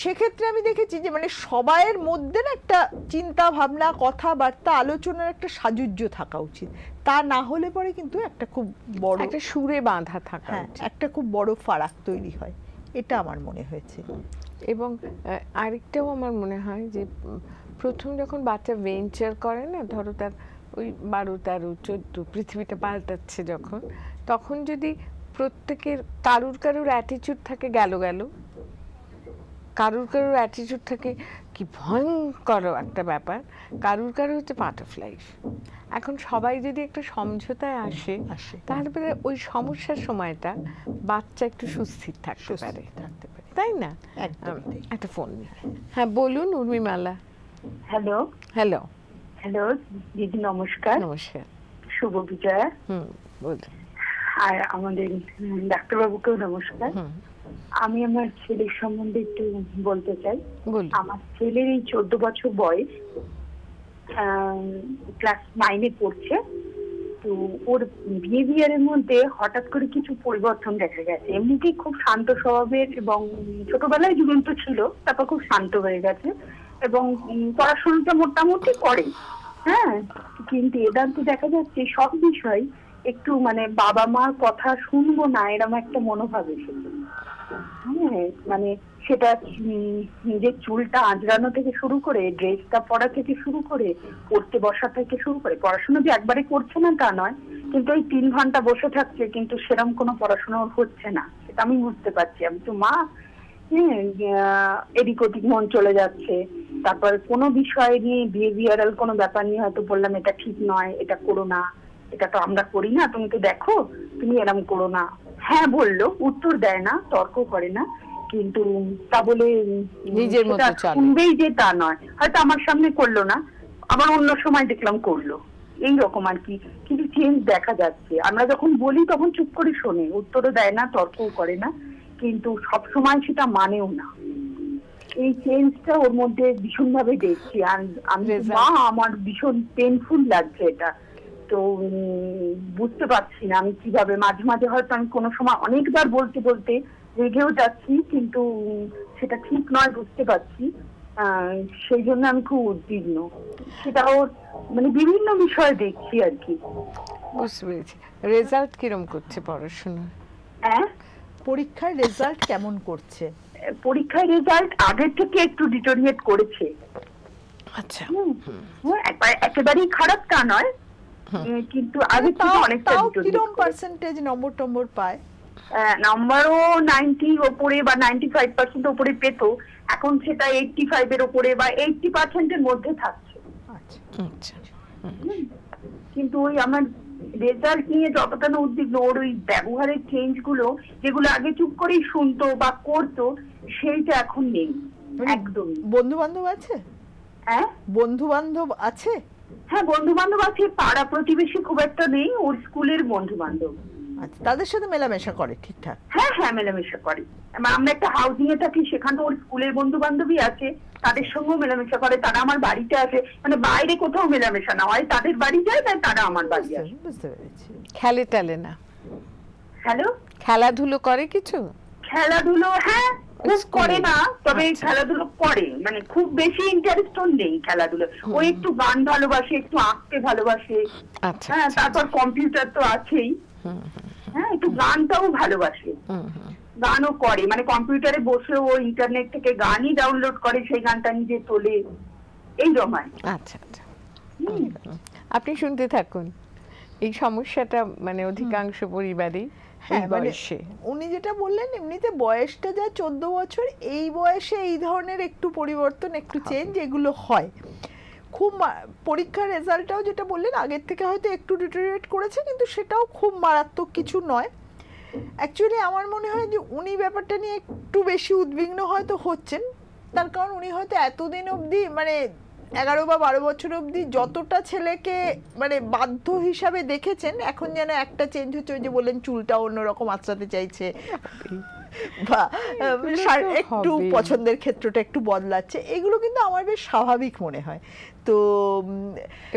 Speaker 2: সেক্ষেত্রে আমি দেখেছি যে মানে সবাইয়ের মধ্যে না একটা চিন্তা ভাবনা কথাবার্তা আলোচনার একটা সাজুজ্য থাকা উচিত তা না হলে পরে কিন্তু একটা খুব বড় একটা সুরে বাঁধা থাকা হ্যাঁ, একটা খুব বড় ফারাক তৈরি হয় এটা আমার মনে হয়েছে এবং
Speaker 1: আরেকটাও আমার মনে হয় যে প্রথম যখন বাচ্চা ভেঞ্চার করে না ধরো তার ওই বারো তেরো চোদ্দ পৃথিবীটা পাল্টাচ্ছে যখন তখন যদি প্রত্যেকের কারুর কারুর অ্যাটিচিউড থাকে গেল গেল কারুর কারুর অ্যাটিচিউড থাকে কি ভয়ঙ্কর একটা ব্যাপার কারুর কারো হচ্ছে পার্ট অফ লাইফ এখন সবাই যদি একটা সমঝোতায় আসে তাহলে ওই সমস্যার সময়টা বাচ্চা একটু সুস্থির থাকতে পারে থাকতে পারে তাই না একটা ফোন হ্যাঁ বলুন উর্মিমালা হ্যালো হ্যালো হ্যালো দিদি নমস্কার নমস্কার শুভ বিজয়া হুম বলুন আর আমাদের
Speaker 4: ডাক্তারবাবুকেও নমস্কার আমি আমার ছেলের সম্বন্ধে একটু বলতে চাই আমার ছেলের এই চোদ্দ বছর বয়স ক্লাস নাইনে পড়ছে তো ওর বিহেভিয়ারের মধ্যে হঠাৎ করে কিছু পরিবর্তন দেখা গেছে এমনিতেই খুব শান্ত স্বভাবের এবং ছোটবেলায় জীবন্ত ছিল তারপর খুব শান্ত হয়ে গেছে এবং পড়াশোনাটা মোটামুটি করে হ্যাঁ কিন্তু তো দেখা যাচ্ছে সব বিষয় একটু মানে বাবা মার কথা শুনবো না এরকম একটা মনোভাব এসে হ্যাঁ মানে সেটা নিজের চুলটা আঁচড়ানো থেকে শুরু করে ড্রেসটা পরা থেকে শুরু করে পড়তে বসা থেকে শুরু করে পড়াশোনা যে একবারে করছে না তা নয় কিন্তু ওই তিন ঘন্টা বসে থাকছে কিন্তু সেরম কোনো পড়াশোনা হচ্ছে না সেটা আমি বুঝতে পারছি আমি তো মা হ্যাঁ, এদিক ওদিক মন চলে যাচ্ছে তারপর কোনো বিষয় নিয়ে বিহেভিয়ারাল কোনো ব্যাপার নিয়ে হয়তো বললাম এটা ঠিক নয় এটা করো না এটা তো আমরা করি না তুমি তো দেখো তুমি এরম করো না হ্যাঁ বললো উত্তর দেয় না তর্ক করে না কিন্তু তা বলে নিজের শুনবেই যে তা নয় হয়তো আমার সামনে করলো না আবার অন্য সময় দেখলাম করলো এই রকম আর কি কিছু চেঞ্জ দেখা যাচ্ছে আমরা যখন বলি তখন চুপ করে শোনে উত্তরও দেয় না তর্কও করে না কিন্তু সবসময় সেটা মানেও না এই চেঞ্জটা ওর মধ্যে ভীষণভাবে দেখছি আর আমি মা আমার ভীষণ পেনফুল লাগছে এটা তো বুঝতে পারছি না আমি কিভাবে মাঝে মাঝে হয়তো আমি কোনো সময় অনেকবার বলতে বলতে রেগেও যাচ্ছি কিন্তু সেটা ঠিক নয় বুঝতে পারছি সেই জন্য আমি খুব উদ্বিগ্ন সেটাও মানে
Speaker 1: বিভিন্ন বিষয়ে দেখছি আর কি বুঝতে পেরেছি রেজাল্ট কিরম করছে পড়াশোনা হ্যাঁ পরীক্ষার রেজাল্ট কেমন করছে পরীক্ষার রেজাল্ট
Speaker 4: আগের
Speaker 2: থেকে একটু ডিটোরিয়েট করেছে আচ্ছা একেবারেই খারাপ তা নয় কিন্তু আগে অনেকটা কিরকম পার্সেন্টেজ নম্বর টম্বর
Speaker 4: পায় নাম্বারও ওপরে বা নাইনটি ফাইভ পার্সেন্ট ওপরে পেত এখন সেটা এইটটি ফাইভ এর ওপরে বা এইটটি পার্সেন্টের মধ্যে থাকছে
Speaker 1: আচ্ছা, আচ্ছা।
Speaker 4: কিন্তু ওই আমার রেজাল্ট নিয়ে যতটা উদ্বিগ্ন ওর ওই ব্যবহারের চেঞ্জ গুলো যেগুলো আগে চুপ করেই শুনতো বা করতো সেইটা এখন নেই
Speaker 2: মানে একদম বন্ধু বান্ধব আছে হ্যাঁ বন্ধু বান্ধব আছে হ্যাঁ বন্ধু বান্ধব আছে পাড়া প্রতিবেশী খুব একটা নেই ওর স্কুলের বন্ধু বান্ধব আচ্ছা তাদের সাথে
Speaker 4: মেলামেশা করে ঠিকঠাক হ্যাঁ হ্যাঁ মেলামেশা করে আমরা একটা হাউজিং এ থাকি সেখানে ওর স্কুলের বন্ধু বান্ধবী আছে তাদের সঙ্গেও মেলামেশা করে তারা আমার বাড়িতে আসে মানে বাইরে কোথাও মেলামেশা না হয়
Speaker 2: তাদের বাড়ি যায় তাই তারা আমার বাড়ি আসে
Speaker 1: খেলে টেলে না হ্যালো খেলাধুলো করে কিছু খেলাধুলো হ্যাঁ খুব করে না তবে আচ্ছা।
Speaker 4: খেলাধুলো করে মানে খুব বেশি ইন্টারেস্ট ওর নেই খেলাধুলো ও একটু গান ভালোবাসে একটু আঁকতে ভালোবাসে আচ্ছা, হ্যাঁ আচ্ছা, তারপর কম্পিউটার তো আছেই হ্যাঁ একটু গানটাও ভালোবাসে গানও করে মানে কম্পিউটারে বসে ও ইন্টারনেট থেকে গানই ডাউনলোড করে সেই গানটা নিজে তোলে এই জমায় আচ্ছা আচ্ছা
Speaker 1: আপনি শুনতে থাকুন এই সমস্যাটা মানে অধিকাংশ পরিবারই হ্যাঁ, মানে
Speaker 2: উনি যেটা বললেন এমনিতে বয়সটা যা চোদ্দ বছর এই বয়সে এই ধরনের একটু পরিবর্তন একটু চেঞ্জ এগুলো হয় খুব পরীক্ষার রেজাল্টটাও যেটা বললেন আগের থেকে হয়তো একটু ডিটোরিয়েট করেছে কিন্তু সেটাও খুব মারাত্মক কিছু নয় অ্যাকচুয়ালি আমার মনে হয় যে উনি ব্যাপারটা নিয়ে একটু বেশি উদ্বিগ্ন হয়তো হচ্ছেন তার কারণ উনি হয়তো এতদিন অবধি মানে এগারো বা বারো বছর অবধি যতটা ছেলেকে মানে বাধ্য হিসাবে দেখেছেন এখন যেন একটা চেঞ্জ হচ্ছে ওই যে বললেন চুলটা অন্যরকম আঁচড়াতে চাইছে বা মানে একটু পছন্দের ক্ষেত্রটা একটু বদলাচ্ছে এগুলো কিন্তু আমার বেশ স্বাভাবিক মনে হয় তো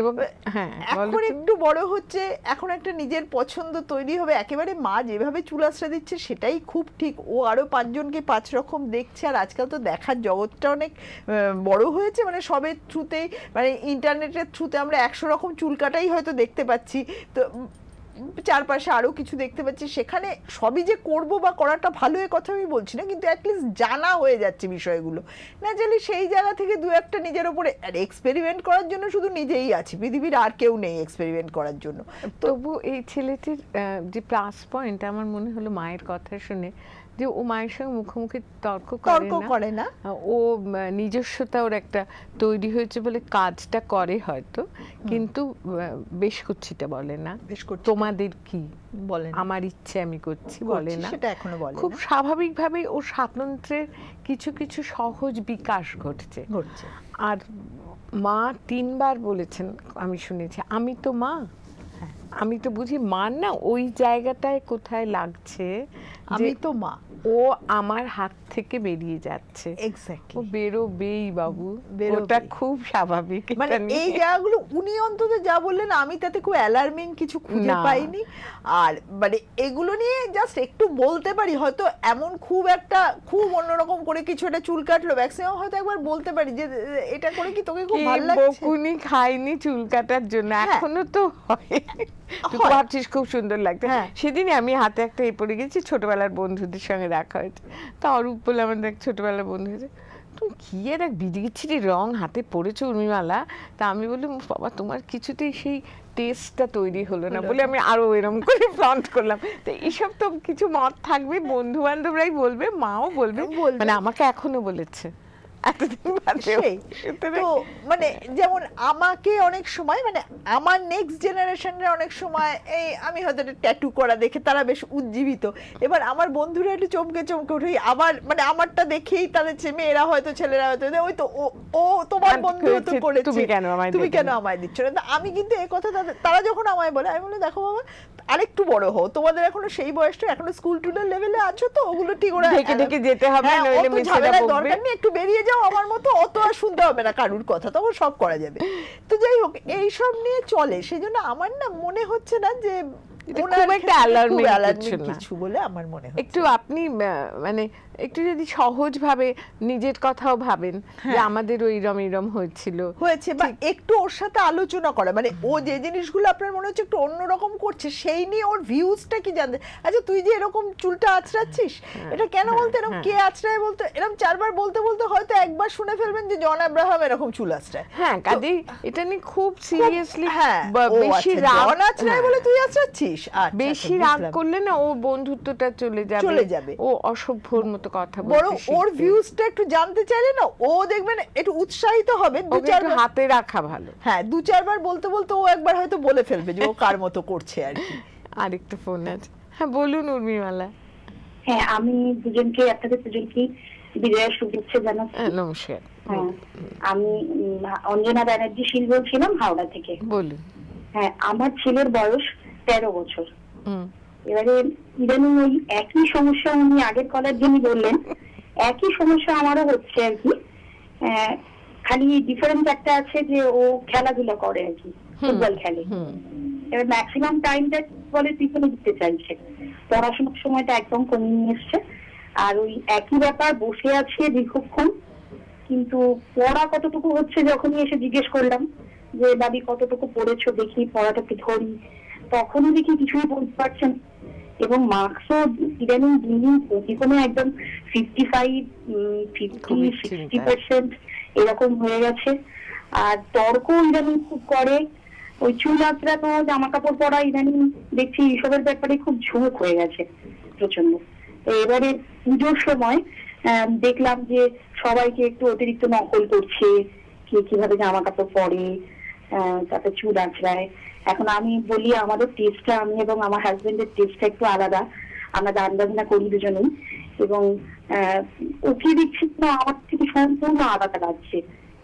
Speaker 2: এবং হ্যাঁ, এখন একটু বড় হচ্ছে এখন একটা নিজের পছন্দ তৈরি হবে একেবারে মা যেভাবে চুল আশ্রা দিচ্ছে সেটাই খুব ঠিক ও আরও পাঁচজনকে পাঁচ রকম দেখছে আর আজকাল তো দেখার জগৎটা অনেক বড় হয়েছে মানে সবের থ্রুতেই মানে ইন্টারনেটের থ্রুতে আমরা একশো রকম চুল কাটাই হয়তো দেখতে পাচ্ছি তো চারপাশে আরও কিছু দেখতে পাচ্ছি সেখানে সবই যে করব বা করাটা ভালো এ কথা আমি বলছি না কিন্তু অ্যাটলিস্ট জানা হয়ে যাচ্ছে বিষয়গুলো না জানি সেই জায়গা থেকে দু একটা নিজের ওপরে আর এক্সপেরিমেন্ট করার জন্য শুধু নিজেই আছি পৃথিবীর আর কেউ নেই এক্সপেরিমেন্ট করার জন্য তবু এই ছেলেটির যে প্লাস পয়েন্ট আমার
Speaker 1: মনে হলো মায়ের কথা শুনে যে ও মায়ের সঙ্গে মুখোমুখি তর্ক তর্ক করে না হ্যাঁ, ও নিজস্বতা ওর একটা তৈরি হয়েছে বলে কাজটা করে হয়তো কিন্তু বেশ কুচ্ছিটা বলে না তোমাদের কি বলে আমার ইচ্ছে আমি করছি বলে না সেটা এখনো বলে খুব স্বাভাবিকভাবে ও স্বাতন্ত্রের কিছু কিছু সহজ বিকাশ ঘটছে আর মা তিনবার বলেছেন আমি শুনেছি আমি তো মা হ্যাঁ। আমি তো বুঝি মা না ওই জায়গাটায় কোথায় লাগছে আমি তো মা ও আমার হাত থেকে বেরিয়ে যাচ্ছে এক্স্যাক্টলি ও
Speaker 2: বেরোবেই বাবু ওটা খুব স্বাভাবিক মানে এই জায়গাগুলো উনি অন্তত যা বললেন আমি তাতে খুব অ্যালার্মিং কিছু খুঁজে পাইনি আর মানে এগুলো নিয়ে জাস্ট একটু বলতে পারি হয়তো এমন খুব একটা খুব অন্যরকম করে কিছু একটা চুল কাটলো ম্যাক্সিমাম হয়তো একবার বলতে পারি যে এটা করে কি তোকে খুব ভালো লাগছে বকুনি
Speaker 1: খাইনি চুল কাটার জন্য হ্যাঁ। এখনো তো হয় ভাবছিস খুব সুন্দর লাগতো হ্যাঁ। আমি হাতে একটা এ পড়ে গেছি ছোটবেলার বন্ধুদের সঙ্গে দেখা হয়েছে তা অরূপ বলে ছোটবেলার বন্ধু হয়েছে তুমি এক বিদিগিচ্ছিরি রং হাতে পড়েছো উর্মিমালা তা আমি বললাম বাবা তোমার কিছুতেই সেই টেস্টটা তৈরি হলো না বলে আমি আরো এরম করে ফ্রন্ট করলাম তো এইসব তো কিছু মত থাকবে বন্ধু বান্ধবরাই বলবে মাও বলবে মানে আমাকে এখনো বলেছে
Speaker 2: মানে যেমন আমাকে অনেক সময় মানে আমার নেক্সট সময় এই আমি হয়তো করা দেখে তারা বেশ উজ্জীবিত এবার আমার বন্ধুরা একটু চমকে চমকে উঠে আবার মানে আমারটা দেখেই তাদের মেয়েরা হয়তো ছেলেরা হয়তো ওই তো ও তোমার বন্ধু তো তুমি কেন আমায় তুমি কেন আমায় দিচ্ছ না আমি কিন্তু কথা তারা যখন আমায় বলে আমি বলি দেখো বাবা আরেকটু বড় হো তোমাদের এখনো সেই বয়সটা এখনো স্কুল টুডের লেভেলে আছো তো ওগুলো ঠিক ওরা যেতে হবে হ্যাঁ, দরকার নেই একটু বেরিয়ে যাও আমার মতো অত আর শুনতে হবে না কারুর কথা তখন সব করা যাবে তো যাই হোক এইসব নিয়ে চলে সেই জন্য আমার না মনে হচ্ছে না যে খুব একটা অ্যালার্মিং কিছু বলে আমার মনে
Speaker 1: একটু আপনি মানে একটু যদি সহজ ভাবে নিজের কথাও
Speaker 2: ভাবেন যে হ্যাঁ। আমাদের ওই রম এরম হয়েছিল হয়েছে বা একটু ওর সাথে আলোচনা করা মানে ও যে জিনিসগুলো আপনার মনে হচ্ছে একটু অন্যরকম করছে সেই নিয়ে ওর ভিউজটা কি জানতে আচ্ছা তুই যে এরকম চুলটা আঁচড়াচ্ছিস হ্যাঁ, এটা কেন হ্যাঁ, বলতে এরকম কে আঁচড়ায় বলতে এরকম চারবার বলতে বলতে হয়তো একবার শুনে ফেলবেন যে জন আব্রাহাম এরকম চুল আঁচড়ায় হ্যাঁ কাজেই এটা নিয়ে খুব সিরিয়াসলি হ্যাঁ বেশি আচ্ছা, রাগ আঁচড়ায় বলে তুই আঁচড়াচ্ছিস আচ্ছা, আচ্ছা, বেশি রাগ করলে না ও বন্ধুত্বটা চলে যাবে চলে যাবে
Speaker 1: ও অসভ্যর
Speaker 2: মতো মতো কথা বড় ওর ভিউজটা একটু জানতে চাইলে না ও দেখবেন একটু উৎসাহিত হবে দু চার হাতে রাখা ভালো হ্যাঁ দু চারবার বলতে বলতে ও একবার হয়তো বলে ফেলবে যে ও কার মতো করছে আর কি আরেকটা ফোন আছে হ্যাঁ বলুন
Speaker 1: উর্মিমালা হ্যাঁ আমি দুজনকে আপনাদের দুজনকে বিজয়ের শুভেচ্ছা জানাচ্ছি হ্যাঁ, নমস্কার
Speaker 6: হ্যাঁ,
Speaker 4: আমি অঞ্জনা ব্যানার্জি শীল বলছিলাম হাওড়া থেকে বলুন হ্যাঁ আমার ছেলের বয়স তেরো বছর এবারে ইদানিং ওই একই সমস্যা উনি আগের কলার যিনি বললেন একই সমস্যা আমারও হচ্ছে আর কি খালি ডিফারেন্স একটা আছে যে ও খেলাধুলা করে আর কি ফুটবল খেলে এবার ম্যাক্সিমাম টাইমটা বলে পিছনে দিতে চাইছে পড়াশোনার সময়টা একদম কমিয়ে এসছে আর ওই একই ব্যাপার বসে আছে দীর্ঘক্ষণ কিন্তু পড়া কতটুকু হচ্ছে যখনই এসে জিজ্ঞেস করলাম যে দাদি কতটুকু পড়েছো দেখি পড়াটা কি ধরি তখনও দেখি কিছুই বলতে পারছেন এবং মার্কসও ইদানিং দিন দিন কোনো একদম fifty five fifty sixty percent এরকম হয়ে গেছে আর তর্ক ইদানিং খুব করে ওই চুলাতরা তো জামা কাপড় পরা ইদানিং দেখছি এইসবের ব্যাপারে খুব ঝুঁক হয়ে গেছে প্রচন্ড তো এবারে পুজোর সময় দেখলাম যে সবাইকে একটু অতিরিক্ত নকল করছে কে কিভাবে জামা কাপড় পরে তাতে চুল আঁচড়ায় মানে এখন আমি বলি আমাদের টেস্টটা আমি এবং আমার হাজবেন্ডের টেস্টটা একটু আলাদা আমরা গান বাজনা করি দুজনেই এবং ওকে দেখছি না আমার থেকে সম্পূর্ণ আলাদা লাগছে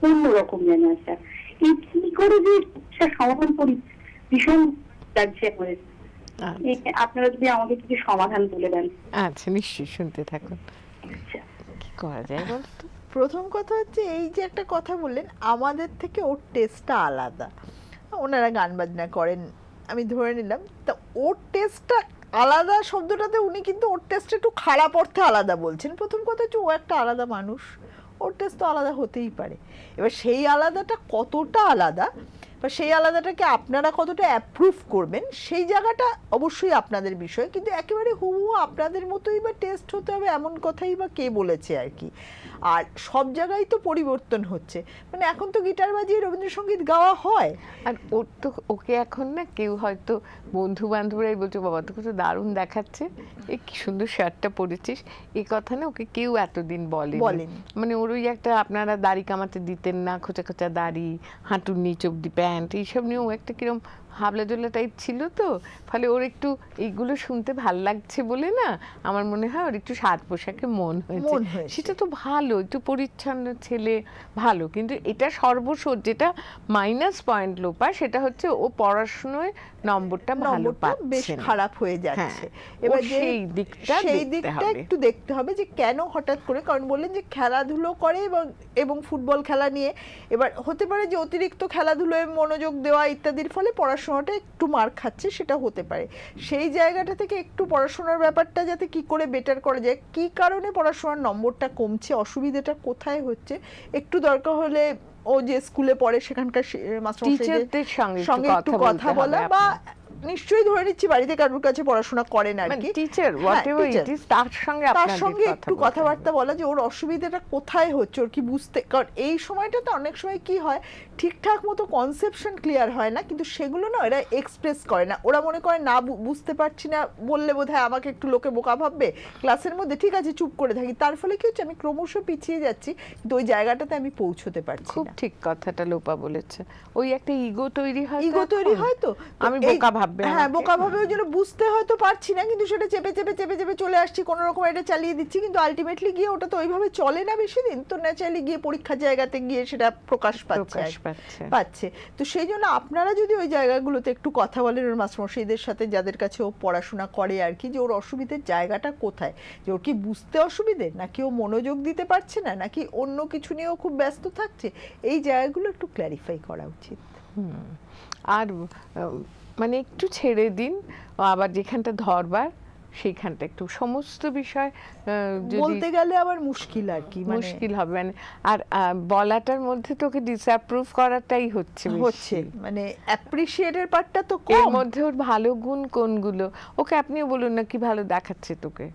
Speaker 4: অন্যরকম যেন একটা এই কি করে যে সমাধান করি ভীষণ লাগছে আমাদের আচ্ছা। আপনারা যদি আমাকে কিছু সমাধান বলে
Speaker 2: দেন
Speaker 1: আচ্ছা নিশ্চয়ই শুনতে থাকুন আচ্ছা। কি করা যায় বলতো
Speaker 2: প্রথম কথা হচ্ছে এই যে একটা কথা বললেন আমাদের থেকে ওর টেস্টটা আলাদা ওনারা গান বাজনা করেন আমি ধরে নিলাম তা ওর টেস্টটা আলাদা শব্দটাতে উনি কিন্তু ওর টেস্টটা একটু খারাপ অর্থে আলাদা বলছেন প্রথম কথা হচ্ছে ও একটা আলাদা মানুষ ওর টেস্ট তো আলাদা হতেই পারে এবার সেই আলাদাটা কতটা আলাদা বা সেই আলাদাটাকে আপনারা কতটা অ্যাপ্রুভ করবেন সেই জায়গাটা অবশ্যই আপনাদের বিষয় কিন্তু একেবারে হু আপনাদের মতোই বা টেস্ট হতে হবে এমন কথাই বা কে বলেছে আর কি আর সব জায়গায় তো পরিবর্তন হচ্ছে মানে এখন তো গিটার বাজিয়ে রবীন্দ্রসঙ্গীত গাওয়া হয় আর ওর তো
Speaker 1: ওকে এখন না কেউ হয়তো বন্ধু বান্ধবরাই বলছে বাবা তোকে তো দারুণ দেখাচ্ছে এ কি সুন্দর শার্টটা পরেছিস এ কথা না ওকে কেউ এতদিন বলে মানে ওর ওই একটা আপনারা দাড়ি কামাতে দিতেন না খোঁচা খোঁচা দাড়ি হাঁটুর নিচ অব্দি প্যান্ট এইসব নিয়েও একটা কিরম হাবলা জোলা টাইপ ছিল তো ফলে ওর একটু এইগুলো শুনতে ভাল লাগছে বলে না আমার মনে হয় ওর একটু সাত পোশাকে মন হয়েছে সেটা তো ভালো একটু পরিচ্ছন্ন ছেলে ভালো কিন্তু এটা সর্বসোর যেটা মাইনাস পয়েন্ট লোপা সেটা হচ্ছে
Speaker 2: ও পড়াশুনোয় নম্বরটা ভালো বেশ খারাপ হয়ে হ্যাঁ, যাচ্ছে এবার সেই দিকটা সেই দিকটা একটু দেখতে হবে যে কেন হঠাৎ করে কারণ বললেন যে খেলাধুলো করে এবং এবং ফুটবল খেলা নিয়ে এবার হতে পারে যে অতিরিক্ত খেলাধুলোয় মনোযোগ দেওয়া ইত্যাদির ফলে পড়া পড়াশোনাটা একটু মার খাচ্ছে সেটা হতে পারে সেই জায়গাটা থেকে একটু পড়াশোনার ব্যাপারটা যাতে কি করে বেটার করা যায় কি কারণে পড়াশোনার নম্বরটা কমছে অসুবিধাটা কোথায় হচ্ছে একটু দরকার হলে ও যে স্কুলে পড়ে সেখানকার সঙ্গে একটু কথা বলা বা নিশ্চয়ই ধরে নিচ্ছি বাড়িতে কারোর কাছে পড়াশোনা করেন আর মানে কি টিচার হ্যাঁ, তার সঙ্গে তার সঙ্গে একটু কথাবার্তা বলা যে ওর অসুবিধাটা কোথায় হচ্ছে ওর কি বুঝতে কারণ এই সময়টাতে অনেক সময় কি হয় ঠিকঠাক মতো কনসেপশন ক্লিয়ার হয় না কিন্তু সেগুলো না এরা এক্সপ্রেস করে না ওরা মনে করে না বুঝতে পারছি না বললে বোধ হয় আমাকে একটু লোকে বোকা ভাববে ক্লাসের মধ্যে ঠিক আছে চুপ করে থাকি তার ফলে কি হচ্ছে আমি ক্রমশ পিছিয়ে যাচ্ছি কিন্তু ওই জায়গাটাতে আমি পৌঁছতে পারছি খুব ঠিক কথাটা লোপা বলেছে ওই একটা ইগো তৈরি হয় ইগো তৈরি হয় তো আমি বোকা ভাব ভাববে হ্যাঁ বোকা ভাবে ওই জন্য বুঝতে হয়তো পারছি না কিন্তু সেটা চেপে চেপে চেপে চেপে চলে আসছি কোনো রকম এটা চালিয়ে দিচ্ছি কিন্তু আলটিমেটলি গিয়ে ওটা তো ওইভাবে চলে না বেশি দিন তো ন্যাচারালি গিয়ে পরীক্ষার জায়গাতে গিয়ে সেটা প্রকাশ পাচ্ছে পাচ্ছে তো সেই জন্য আপনারা যদি ওই জায়গাগুলোতে একটু কথা বলেন ওর মাস্টারমশাইদের সাথে যাদের কাছে ও পড়াশোনা করে আর কি যে ওর অসুবিধের জায়গাটা কোথায় যে ওর কি বুঝতে অসুবিধে নাকি ও মনোযোগ দিতে পারছে না নাকি অন্য কিছু নিয়েও খুব ব্যস্ত থাকছে এই জায়গাগুলো একটু ক্ল্যারিফাই করা উচিত আর
Speaker 1: মানে একটু ছেড়ে দিন আবার যেখানটা ধরবার সেইখানটা একটু সমস্ত বিষয় বলতে গেলে আবার মুশকিল আর কি মানে মুশকিল হবে মানে আর বলাটার মধ্যে তোকে ডিসঅ্যাপ্রুভ করাটাই হচ্ছে হচ্ছে মানে অ্যাপ্রিশিয়েটের পার্টটা তো কম এর মধ্যে ওর ভালো গুণ কোনগুলো ওকে আপনিও বলুন না কি ভালো দেখাচ্ছে তোকে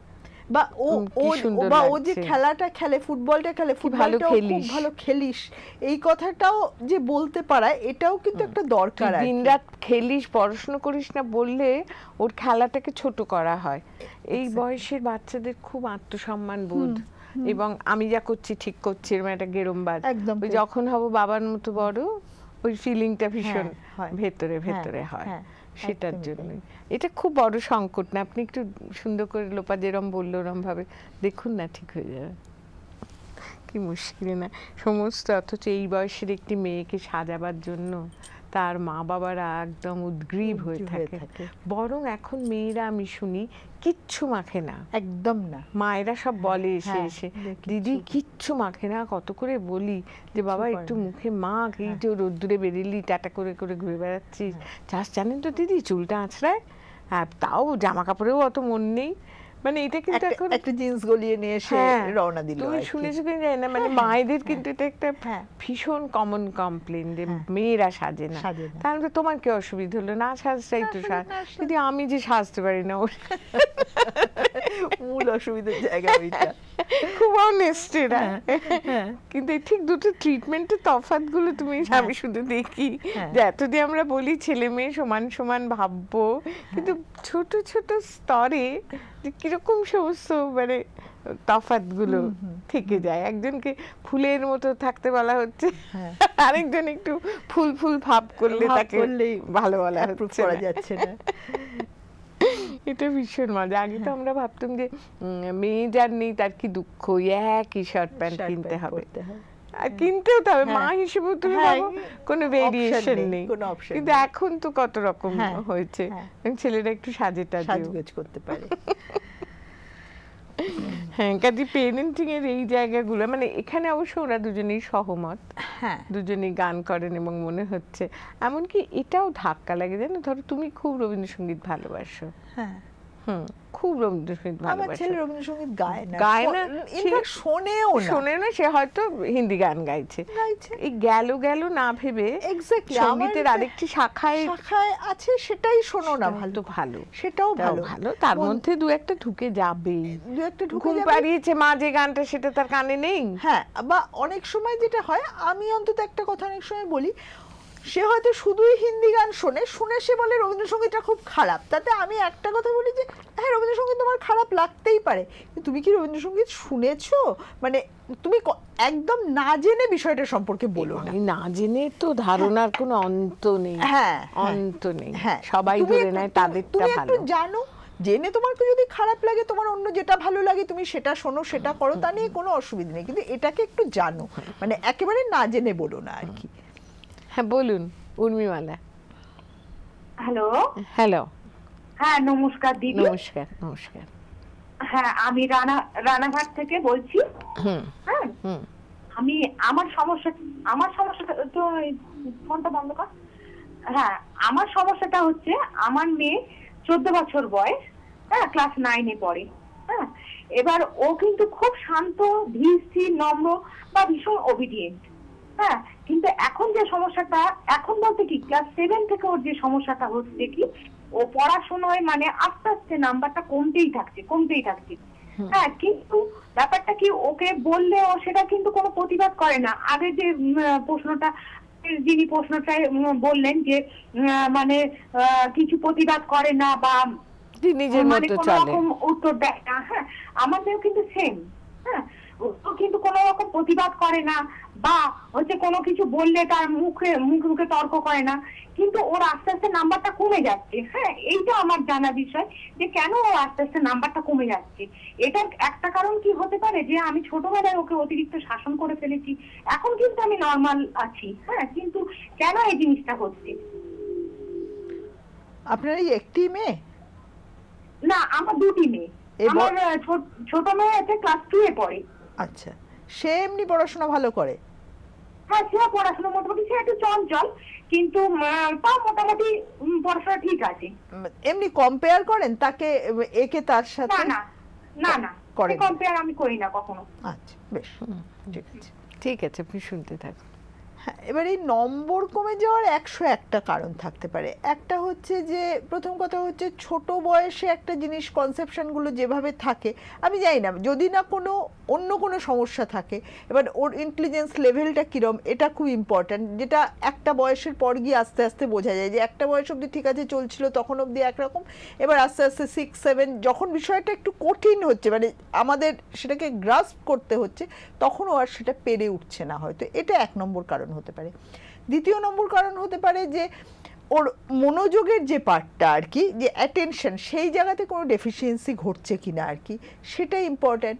Speaker 2: বা ও ও বা ও যে খেলাটা খেলে ফুটবলটা খেলে খুব ভালো খেলিস এই কথাটাও যে বলতে এটাও কিন্তু একটা দরকার দিন রাত
Speaker 1: খেলিস পড়াশোনা করিস না বললে ওর খেলাটাকে ছোট করা হয় এই বয়সের বাচ্চাদের খুব আত্মসম্মান বোধ এবং আমি যা করছি ঠিক করছি এরকম একটা গেরম ওই যখন হব বাবার মতো বড় ওই ফিলিংটা ভীষণ হ্যাঁ, ভেতরে হ্যাঁ, ভেতরে হয় হ্যাঁ। সেটার জন্য এটা খুব বড় সংকট না আপনি একটু সুন্দর করে লোপা যেরম বললো ওরম ভাবে দেখুন না ঠিক হয়ে যাবে কি মুশকিল না সমস্ত অথচ এই বয়সের একটি মেয়েকে সাজাবার জন্য তার মা বাবারা একদম উদ্গ্রীব হয়ে থাকে বরং এখন মেয়েরা আমি শুনি কিচ্ছু মাখে না একদম না মায়েরা সব বলে এসে হ্যাঁ, এসে দিদি কিচ্ছু মাখে না কত করে বলি যে বাবা একটু মুখে মাখ এই হ্যাঁ। যে রোদ্দুরে বেরিলি টাটা করে করে ঘুরে বেড়াচ্ছিস চাষ হ্যাঁ। জানেন তো দিদি চুলটা আঁচড়ায় আর তাও জামা কাপড়েও অত মন নেই মানে এটা কিন্তু এখন একটা জিন্স গলিয়ে নিয়ে এসে হ্যাঁ, রওনা দিল তুমি শুনেছো কি জানি না মানে হ্যাঁ, মায়েদের হ্যাঁ, কিন্তু এটা একটা ভীষণ কমন কমপ্লেন যে মেয়েরা সাজে না তাহলে তোমার কি অসুবিধা হলো না সাজটাই তো সাজ যদি আমি যে সাজতে পারি না ওর মূল অসুবিধার জায়গা ওইটা খুব অনেস্ট এরা হ্যাঁ, হ্যাঁ। কিন্তু এই ঠিক দুটো ট্রিটমেন্টের তফাৎ গুলো তুমি হ্যাঁ। আমি শুধু দেখি যে এতদিন আমরা বলি ছেলে মেয়ে সমান সমান ভাববো কিন্তু ছোট ছোট স্তরে যে কিরকম সমস্ত মানে তফাৎ গুলো থেকে যায় একজনকে ফুলের মতো থাকতে বলা হচ্ছে আরেকজন একটু ফুল ফুল ভাব করলে তাকে ভালো বলা হচ্ছে যাচ্ছে না এটা ভীষণ মজা আগে তো আমরা ভাবতাম যে মেয়ে যার নেই তার কি দুঃখ একই শার্ট প্যান্ট কিনতে হবে আর কিনতেও তো হবে মা হ্যাঁ। হিসেবে তো হ্যাঁ, ভাবো কোনো ভেরিয়েশন নেই কিন্তু এখন তো কত রকম হ্যাঁ, হয়েছে ছেলেরা একটু সাজে টাজে করতে পারে হ্যাঁ কাজী পেইন্টিং এর এই জায়গাগুলো মানে এখানে অবশ্য ওরা দুজনেই সহমত হ্যাঁ দুজনেই গান করেন এবং মনে হচ্ছে এমনকি এটাও ধাক্কা লাগে জানো ধরো তুমি খুব রবীন্দ্রসঙ্গীত ভালোবাসো হ্যাঁ খুব রবীন্দ্রসঙ্গীত আমার ছেলে
Speaker 2: রবীন্দ্রসঙ্গীত গায় না গায় না ইনফ্যাক্ট শোনেও না শোনে না
Speaker 1: সে হয়তো হিন্দি গান গাইছে গাইছে এই গেল গেল না ভেবে এক্স্যাক্টলি সঙ্গীতের আরেকটি শাখায় শাখায় আছে সেটাই শোনো না ভালো ভালো সেটাও ভালো ভালো তার মধ্যে দু একটা ঢুকে
Speaker 2: যাবে দু একটা ঢুকে ঘুম পাড়িয়েছে মা যে গানটা সেটা তার কানে নেই হ্যাঁ বা অনেক সময় যেটা হয় আমি অন্তত একটা কথা অনেক সময় বলি সে হয়তো শুধুই হিন্দি গান শোনে শুনে সে বলে রবীন্দ্রসঙ্গীতটা খুব খারাপ তাতে আমি একটা কথা বলি যে হ্যাঁ রবীন্দ্রসঙ্গীত তোমার খারাপ লাগতেই পারে তুমি কি রবীন্দ্রসঙ্গীত শুনেছো মানে তুমি একদম না জেনে বিষয়টা সম্পর্কে বলো না না জেনে তো ধারণার হ্যাঁ। কোনো অন্ত নেই হ্যাঁ, হ্যাঁ অন্ত নেই হ্যাঁ সবাই ধরে নেয় তুমি একটু জানো জেনে তোমার যদি খারাপ লাগে তোমার অন্য যেটা ভালো লাগে তুমি সেটা শোনো সেটা করো তা নিয়ে কোনো অসুবিধা নেই কিন্তু এটাকে একটু জানো হ্যাঁ। মানে একেবারে না জেনে বলো না আর কি হ্যাঁ বলুন উর্মিমালা
Speaker 1: হ্যালো হ্যালো হ্যাঁ নমস্কার দিদি নমস্কার নমস্কার হ্যাঁ আমি রানা
Speaker 4: রানাঘাট থেকে বলছি হুম হ্যাঁ আমি আমার সমস্যা আমার সমস্যাটা তো ফোনটা বন্ধ কর হ্যাঁ আমার সমস্যাটা হচ্ছে আমার মেয়ে চোদ্দ বছর বয়স হ্যাঁ ক্লাস নাইনে পড়ে হ্যাঁ এবার ও কিন্তু খুব শান্ত ধীর স্থির নম্র বা ভীষণ ওবিডিয়েন্ট হ্যাঁ কিন্তু এখন যে সমস্যাটা এখন বলতে কি ক্লাস সেভেন থেকে ওর যে সমস্যাটা হচ্ছে কি ও পড়াশোনায় মানে আস্তে আস্তে নাম্বারটা কমতেই থাকছে কমতেই থাকছে হ্যাঁ কিন্তু ব্যাপারটা কি ওকে বললে ও সেটা কিন্তু কোনো প্রতিবাদ করে না আগে যে প্রশ্নটা যিনি প্রশ্নটা বললেন যে মানে কিছু প্রতিবাদ করে না বা নিজের মতো মানে চলে উত্তর দেয় না হ্যাঁ আমাদেরও কিন্তু সেম হ্যাঁ কিন্তু কোনো রকম প্রতিবাদ করে না বা হচ্ছে কোনো কিছু বললে তার মুখে মুখ মুখে তর্ক করে না কিন্তু ওর আস্তে আস্তে নাম্বারটা কমে যাচ্ছে হ্যাঁ এইটা আমার জানা বিষয় যে কেন ওর আস্তে আস্তে নাম্বারটা কমে যাচ্ছে এটার একটা কারণ কি হতে পারে যে আমি ছোটবেলায় ওকে অতিরিক্ত শাসন করে ফেলেছি এখন কিন্তু আমি নর্মাল আছি হ্যাঁ কিন্তু কেন এই জিনিসটা হচ্ছে
Speaker 2: আপনার এই একটি মেয়ে না আমার দুটি মেয়ে আমার ছোট মেয়ে আছে ক্লাস টু এ পড়ে আচ্ছা সে এমনি পড়াশোনা ভালো করে
Speaker 4: হ্যাঁ পড়াশোনা মোটামুটি সে একটু চঞ্চল কিন্তু তা মোটামুটি
Speaker 2: পড়াশোনা ঠিক আছে এমনি কম্পেয়ার করেন তাকে একে তার সাথে না না না কম্পেয়ার আমি করি না কখনো আচ্ছা বেশ ঠিক আছে ঠিক আছে আপনি শুনতে থাকুন হ্যাঁ, এবার এই নম্বর কমে যাওয়ার একশো একটা কারণ থাকতে পারে একটা হচ্ছে যে প্রথম কথা হচ্ছে ছোট বয়সে একটা জিনিস কনসেপশানগুলো যেভাবে থাকে আমি জানি না যদি না কোনো অন্য কোনো সমস্যা থাকে এবার ওর ইন্টেলিজেন্স লেভেলটা কীরম এটা খুব ইম্পর্ট্যান্ট যেটা একটা বয়সের পর গিয়ে আস্তে আস্তে বোঝা যায় যে একটা বয়স অবধি ঠিক আছে চলছিল তখন অবধি একরকম এবার আস্তে আস্তে সিক্স সেভেন যখন বিষয়টা একটু কঠিন হচ্ছে মানে আমাদের সেটাকে গ্রাস্প করতে হচ্ছে তখনও আর সেটা পেরে উঠছে না হয়তো এটা এক নম্বর কারণ হতে পারে দ্বিতীয় নম্বর কারণ হতে পারে যে ওর মনোযোগের যে পার্টটা আর কি যে অ্যাটেনশন সেই জায়গাতে কোনো ডেফিসিয়েন্সি ঘটছে কি না আর কি সেটা ইম্পর্ট্যান্ট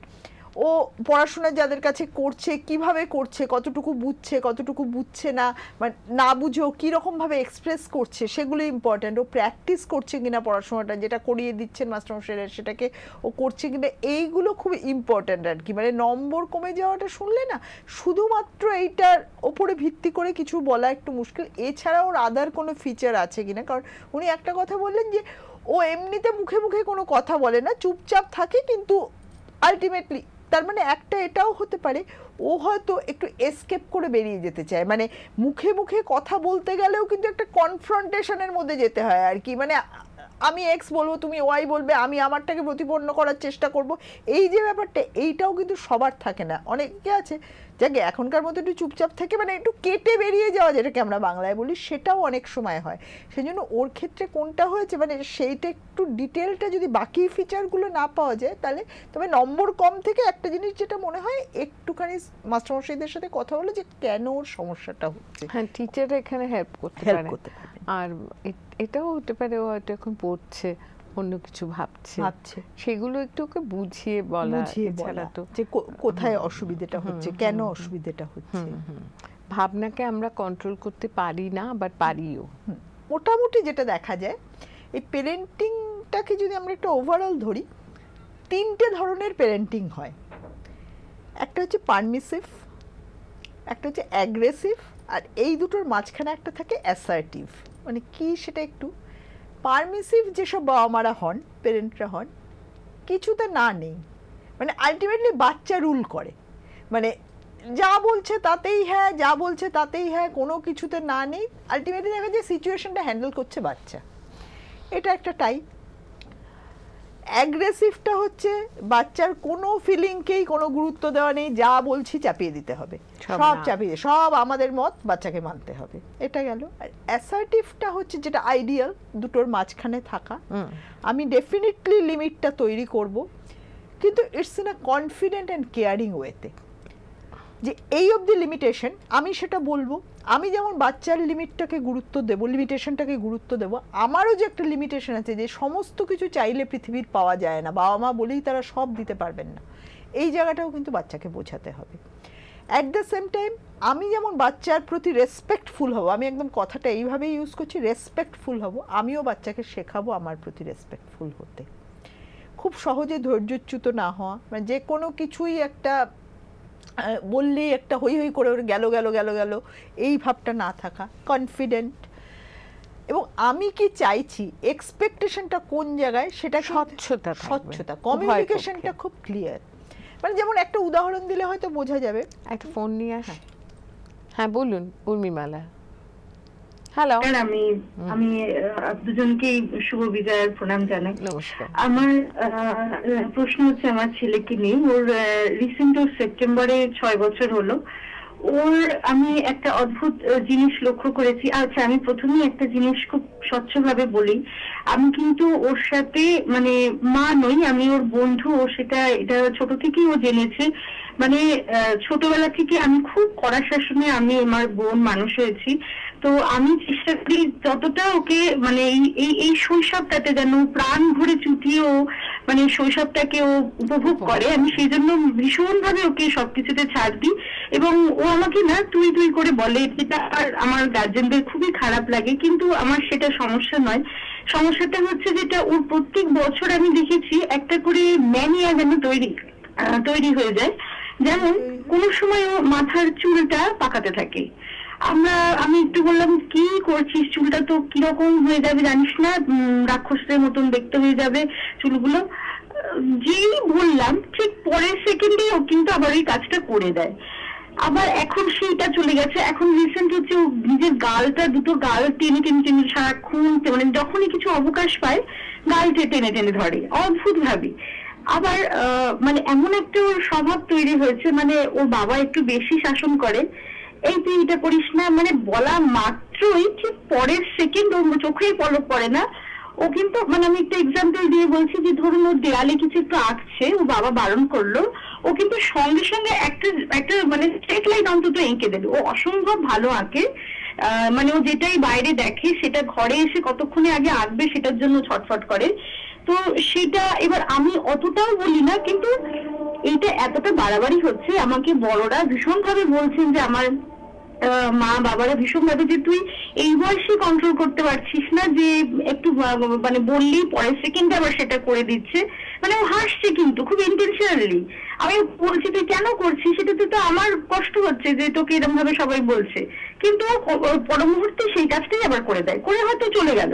Speaker 2: ও পড়াশোনা যাদের কাছে করছে কিভাবে করছে কতটুকু বুঝছে কতটুকু বুঝছে না মানে না বুঝেও কীরকমভাবে এক্সপ্রেস করছে সেগুলো ইম্পর্ট্যান্ট ও প্র্যাকটিস করছে কিনা পড়াশোনাটা যেটা করিয়ে দিচ্ছেন মাস্টারমশাইরা সেটাকে ও করছে কিনা এইগুলো খুব ইম্পর্ট্যান্ট আর কি মানে নম্বর কমে যাওয়াটা শুনলে না শুধুমাত্র এইটার ওপরে ভিত্তি করে কিছু বলা একটু মুশকিল এছাড়া ওর আদার কোনো ফিচার আছে কিনা কারণ উনি একটা কথা বললেন যে ও এমনিতে মুখে মুখে কোনো কথা বলে না চুপচাপ থাকে কিন্তু আলটিমেটলি তার মানে একটা এটাও হতে পারে ও হয়তো একটু এসকেপ করে বেরিয়ে যেতে চায় মানে মুখে মুখে কথা বলতে গেলেও কিন্তু একটা কনফ্রন্টেশনের মধ্যে যেতে হয় আর কি মানে আমি এক্স বলবো তুমি ওয়াই বলবে আমি আমারটাকে প্রতিপন্ন করার চেষ্টা করব এই যে ব্যাপারটা এইটাও কিন্তু সবার থাকে না অনেকে আছে যাকে এখনকার মতো একটু চুপচাপ থেকে মানে একটু কেটে বেরিয়ে যাওয়া যেটাকে আমরা বাংলায় বলি সেটাও অনেক সময় হয় সেই জন্য ওর ক্ষেত্রে কোনটা হয়েছে মানে সেইটা একটু ডিটেলটা যদি বাকি ফিচারগুলো না পাওয়া যায় তাহলে তবে নম্বর কম থেকে একটা জিনিস যেটা মনে হয় একটুখানি মাস্টারমশাইদের সাথে কথা বলে যে কেন ওর সমস্যাটা হচ্ছে হ্যাঁ টিচার এখানে হেল্প করতে পারে আর
Speaker 1: এটাও হতে পারে ও হয়তো এখন পড়ছে অন্য কিছু ভাবছে ভাবছে সেগুলো একটু ওকে বুঝিয়ে বলা বুঝিয়ে বলা তো যে কোথায় অসুবিধাটা হচ্ছে কেন অসুবিধাটা হচ্ছে ভাবনাকে আমরা কন্ট্রোল করতে পারি না বাট পারিও মোটামুটি
Speaker 2: যেটা দেখা যায় এই প্যারেন্টিংটাকে যদি আমরা একটা ওভারঅল ধরি তিনটে ধরনের প্যারেন্টিং হয় একটা হচ্ছে পারমিসিভ একটা হচ্ছে অ্যাগ্রেসিভ আর এই দুটোর মাঝখানে একটা থাকে অ্যাসার্টিভ মানে কি সেটা একটু পারমিসিভ যেসব বাবা মারা হন পেরেন্টরা হন কিছুতে না নেই মানে আলটিমেটলি বাচ্চা রুল করে মানে যা বলছে তাতেই হ্যাঁ যা বলছে তাতেই হ্যাঁ কোনো কিছুতে না নেই আলটিমেটলি দেখা যায় সিচুয়েশনটা হ্যান্ডেল করছে বাচ্চা এটা একটা টাইপ অ্যাগ্রেসিভটা হচ্ছে বাচ্চার কোনো ফিলিংকেই কোনো গুরুত্ব দেওয়া নেই যা বলছি চাপিয়ে দিতে হবে সব চাপিয়ে সব আমাদের মত বাচ্চাকে মানতে হবে এটা গেল আর অ্যাসার্টিভটা হচ্ছে যেটা আইডিয়াল দুটোর মাঝখানে থাকা আমি ডেফিনেটলি লিমিটটা তৈরি করব কিন্তু it's in a confident and caring ওয়েতে যে এই অবধি লিমিটেশন আমি সেটা বলবো আমি যেমন বাচ্চার লিমিটটাকে গুরুত্ব দেব লিমিটেশনটাকে গুরুত্ব দেব আমারও যে একটা লিমিটেশন আছে যে সমস্ত কিছু চাইলে পৃথিবীর পাওয়া যায় না বাবা মা বলেই তারা সব দিতে পারবেন না এই জায়গাটাও কিন্তু বাচ্চাকে বোঝাতে হবে অ্যাট দ্য সেম টাইম আমি যেমন বাচ্চার প্রতি রেসপেক্টফুল হব আমি একদম কথাটা এইভাবেই ইউজ করছি রেসপেক্টফুল হব আমিও বাচ্চাকে শেখাবো আমার প্রতি রেসপেক্টফুল হতে খুব সহজে ধৈর্যচ্যুত না হওয়া মানে যে কোনো কিছুই একটা বললেই একটা হই হই করে ওর গেল গেল গেল গেল এই ভাবটা না থাকা কনফিডেন্ট এবং আমি কি চাইছি এক্সপেকটেশনটা কোন জায়গায় সেটা স্বচ্ছতা স্বচ্ছতা কমিউনিকেশনটা খুব ক্লিয়ার মানে যেমন একটা উদাহরণ দিলে হয়তো বোঝা যাবে একটা ফোন নিয়ে আসা হ্যাঁ।, হ্যাঁ বলুন উর্মিমালা হ্যালো আমি mm. আমি
Speaker 4: দুজনকেই শুভ বিজয়ের প্রণাম জানাই আমার প্রশ্ন হচ্ছে আমার ছেলেকে নিয়ে ওর রিসেন্ট ওর সেপ্টেম্বরে ছয় বছর হলো ওর আমি একটা অদ্ভুত জিনিস লক্ষ্য করেছি আচ্ছা আমি প্রথমে একটা জিনিস খুব স্বচ্ছভাবে বলি আমি কিন্তু ওর সাথে মানে মা নই আমি ওর বন্ধু ও সেটা এটা ছোট থেকেই ও জেনেছে মানে ছোটবেলা থেকে আমি খুব কড়া শাসনে আমি আমার বোন মানুষ হয়েছি তো আমি চেষ্টা করি যতটা ওকে মানে এই এই শৈশবটাতে যেন প্রাণ ভরে চুটিয়ে ও মানে শৈশবটাকে ও উপভোগ করে আমি সেই জন্য ভীষণ ভাবে ওকে সবকিছুতে ছাড় দিই এবং ও আমাকে না তুই তুই করে বলে যেটা আর আমার গার্জেনদের খুবই খারাপ লাগে কিন্তু আমার সেটা সমস্যা নয় সমস্যাটা হচ্ছে যেটা ওর প্রত্যেক বছর আমি দেখেছি একটা করে ম্যানিয়া যেন তৈরি তৈরি হয়ে যায় যেমন কোনো সময় ও মাথার চুলটা পাকাতে থাকে আমরা আমি একটু বললাম কি করছিস চুলটা তো কিরকম হয়ে যাবে জানিস না রাক্ষসের মতন দেখতে হয়ে যাবে চুলগুলো যেই বললাম ঠিক পরের সেকেন্ডে ও কিন্তু আবার ওই কাজটা করে দেয় আবার এখন সেইটা চলে গেছে এখন রিসেন্ট হচ্ছে ও নিজের গালটা দুটো গাল টেনে টেনে টেনে সারাক্ষণ মানে যখনই কিছু অবকাশ পায় গালটা টেনে টেনে ধরে অদ্ভুত ভাবে আবার মানে এমন একটা স্বভাব তৈরি হয়েছে মানে ওর বাবা একটু বেশি শাসন করে এই তুই এটা করিস না মানে বলা মাত্রই ঠিক পরের সেকেন্ড ওর চোখেই পলক পড়ে না ও কিন্তু মানে আমি একটা এক্সাম্পল দিয়ে বলছি যে ধরুন ওর দেয়ালে কিছু একটু আঁকছে ও বাবা বারণ করলো ও কিন্তু সঙ্গে সঙ্গে একটা একটা মানে স্ট্রেট লাইন অন্তত এঁকে দেবে ও অসম্ভব ভালো আঁকে মানে ও যেটাই বাইরে দেখে সেটা ঘরে এসে কতক্ষণে আগে আঁকবে সেটার জন্য ছটফট করে তো সেটা এবার আমি অতটাও বলি না কিন্তু এইটা এতটা বাড়াবাড়ি হচ্ছে আমাকে বড়রা ভীষণভাবে বলছেন যে আমার মা বাবারা ভীষণ ভাবে যে তুই এই বয়সে কন্ট্রোল করতে পারছিস না যে একটু মানে বললি পরের সেকেন্ডে আবার সেটা করে দিচ্ছে মানে ও হাসছে কিন্তু খুব ইন্টেনশনালি আমি বলছি তুই কেন করছিস সেটাতে তো আমার কষ্ট হচ্ছে যে তোকে এরকম ভাবে সবাই বলছে কিন্তু পর মুহূর্তে সেই কাজটাই আবার করে দেয় করে হয়তো চলে গেল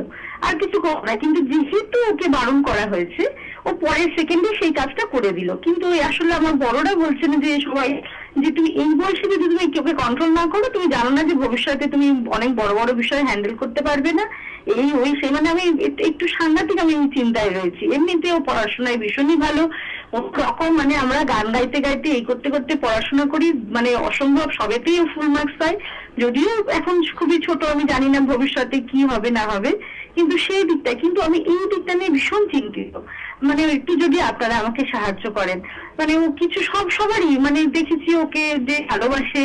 Speaker 4: আর কিছু না কিন্তু যেহেতু ওকে বারণ করা হয়েছে ও পরের সেকেন্ডে সেই কাজটা করে দিল কিন্তু আসলে আমার বড়রা বলছেন যে সবাই যে তুমি এই বয়সে যদি তুমি কেউকে কন্ট্রোল না করো তুমি জানো না যে ভবিষ্যতে তুমি অনেক বড় বড় বিষয় হ্যান্ডেল করতে পারবে না এই ওই সেই মানে আমি একটু সাংঘাতিক আমি চিন্তায় রয়েছি এমনিতেও পড়াশোনায় ভীষণই ভালো রকম মানে আমরা গান গাইতে গাইতে এই করতে করতে পড়াশোনা করি মানে অসম্ভব সবেতেই ফুল মার্কস পাই যদিও এখন খুবই ছোট আমি জানি না ভবিষ্যতে কি হবে না হবে কিন্তু সেই দিকটা কিন্তু আমি এই দিকটা নিয়ে ভীষণ চিন্তিত মানে একটু যদি আপনারা আমাকে সাহায্য করেন মানে ও কিছু সব সবারই মানে দেখেছি ওকে যে ভালোবাসে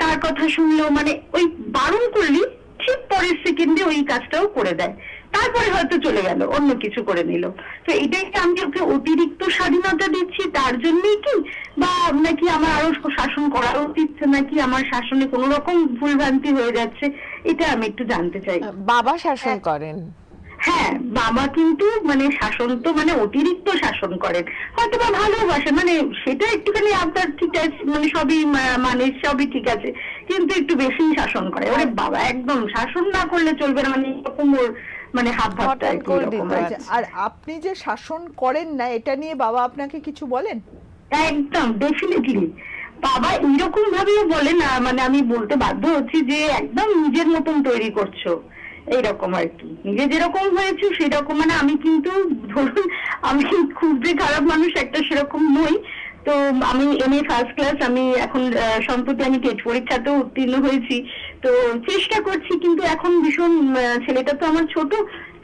Speaker 4: তার কথা শুনলেও মানে ওই বারণ করলি ঠিক পরের সেকেন্ডে ওই কাজটাও করে দেয় তারপরে হয়তো চলে গেল অন্য কিছু করে নিল তো এটাই কি আমি ওকে অতিরিক্ত স্বাধীনতা দিচ্ছি তার জন্যই কি বা নাকি আমার আরো শাসন করা উচিত নাকি আমার শাসনে কোনো রকম ভুলভ্রান্তি হয়ে যাচ্ছে এটা আমি একটু জানতে চাই বাবা শাসন হ্যাঁ। করেন হ্যাঁ বাবা কিন্তু মানে শাসন তো মানে অতিরিক্ত শাসন করেন হয়তো বা ভালোবাসে মানে সেটা একটুখানি আপনার ঠিক আছে মানে সবই মানে সবই ঠিক আছে কিন্তু একটু বেশি শাসন করে ওরে হ্যাঁ। বাবা একদম শাসন না করলে চলবে না মানে এরকম ওর মানে হাত ভাত করে দিতে
Speaker 2: আর আপনি যে শাসন করেন না এটা নিয়ে বাবা আপনাকে কিছু বলেন একদম ডেফিনেটলি বাবা এরকম ভাবে বলে না মানে
Speaker 4: আমি বলতে বাধ্য হচ্ছি যে একদম নিজের মতন তৈরি করছো এইরকম আর কি নিজে যেরকম হয়েছে সেরকম মানে আমি কিন্তু ধরুন আমি খুব যে খারাপ মানুষ একটা সেরকম নই তো আমি এম এ ফার্স্ট ক্লাস আমি এখন সম্প্রতি আমি টেট e পরীক্ষাতেও উত্তীর্ণ হয়েছি তো চেষ্টা করছি কিন্তু এখন ভীষণ ছেলেটা তো আমার ছোট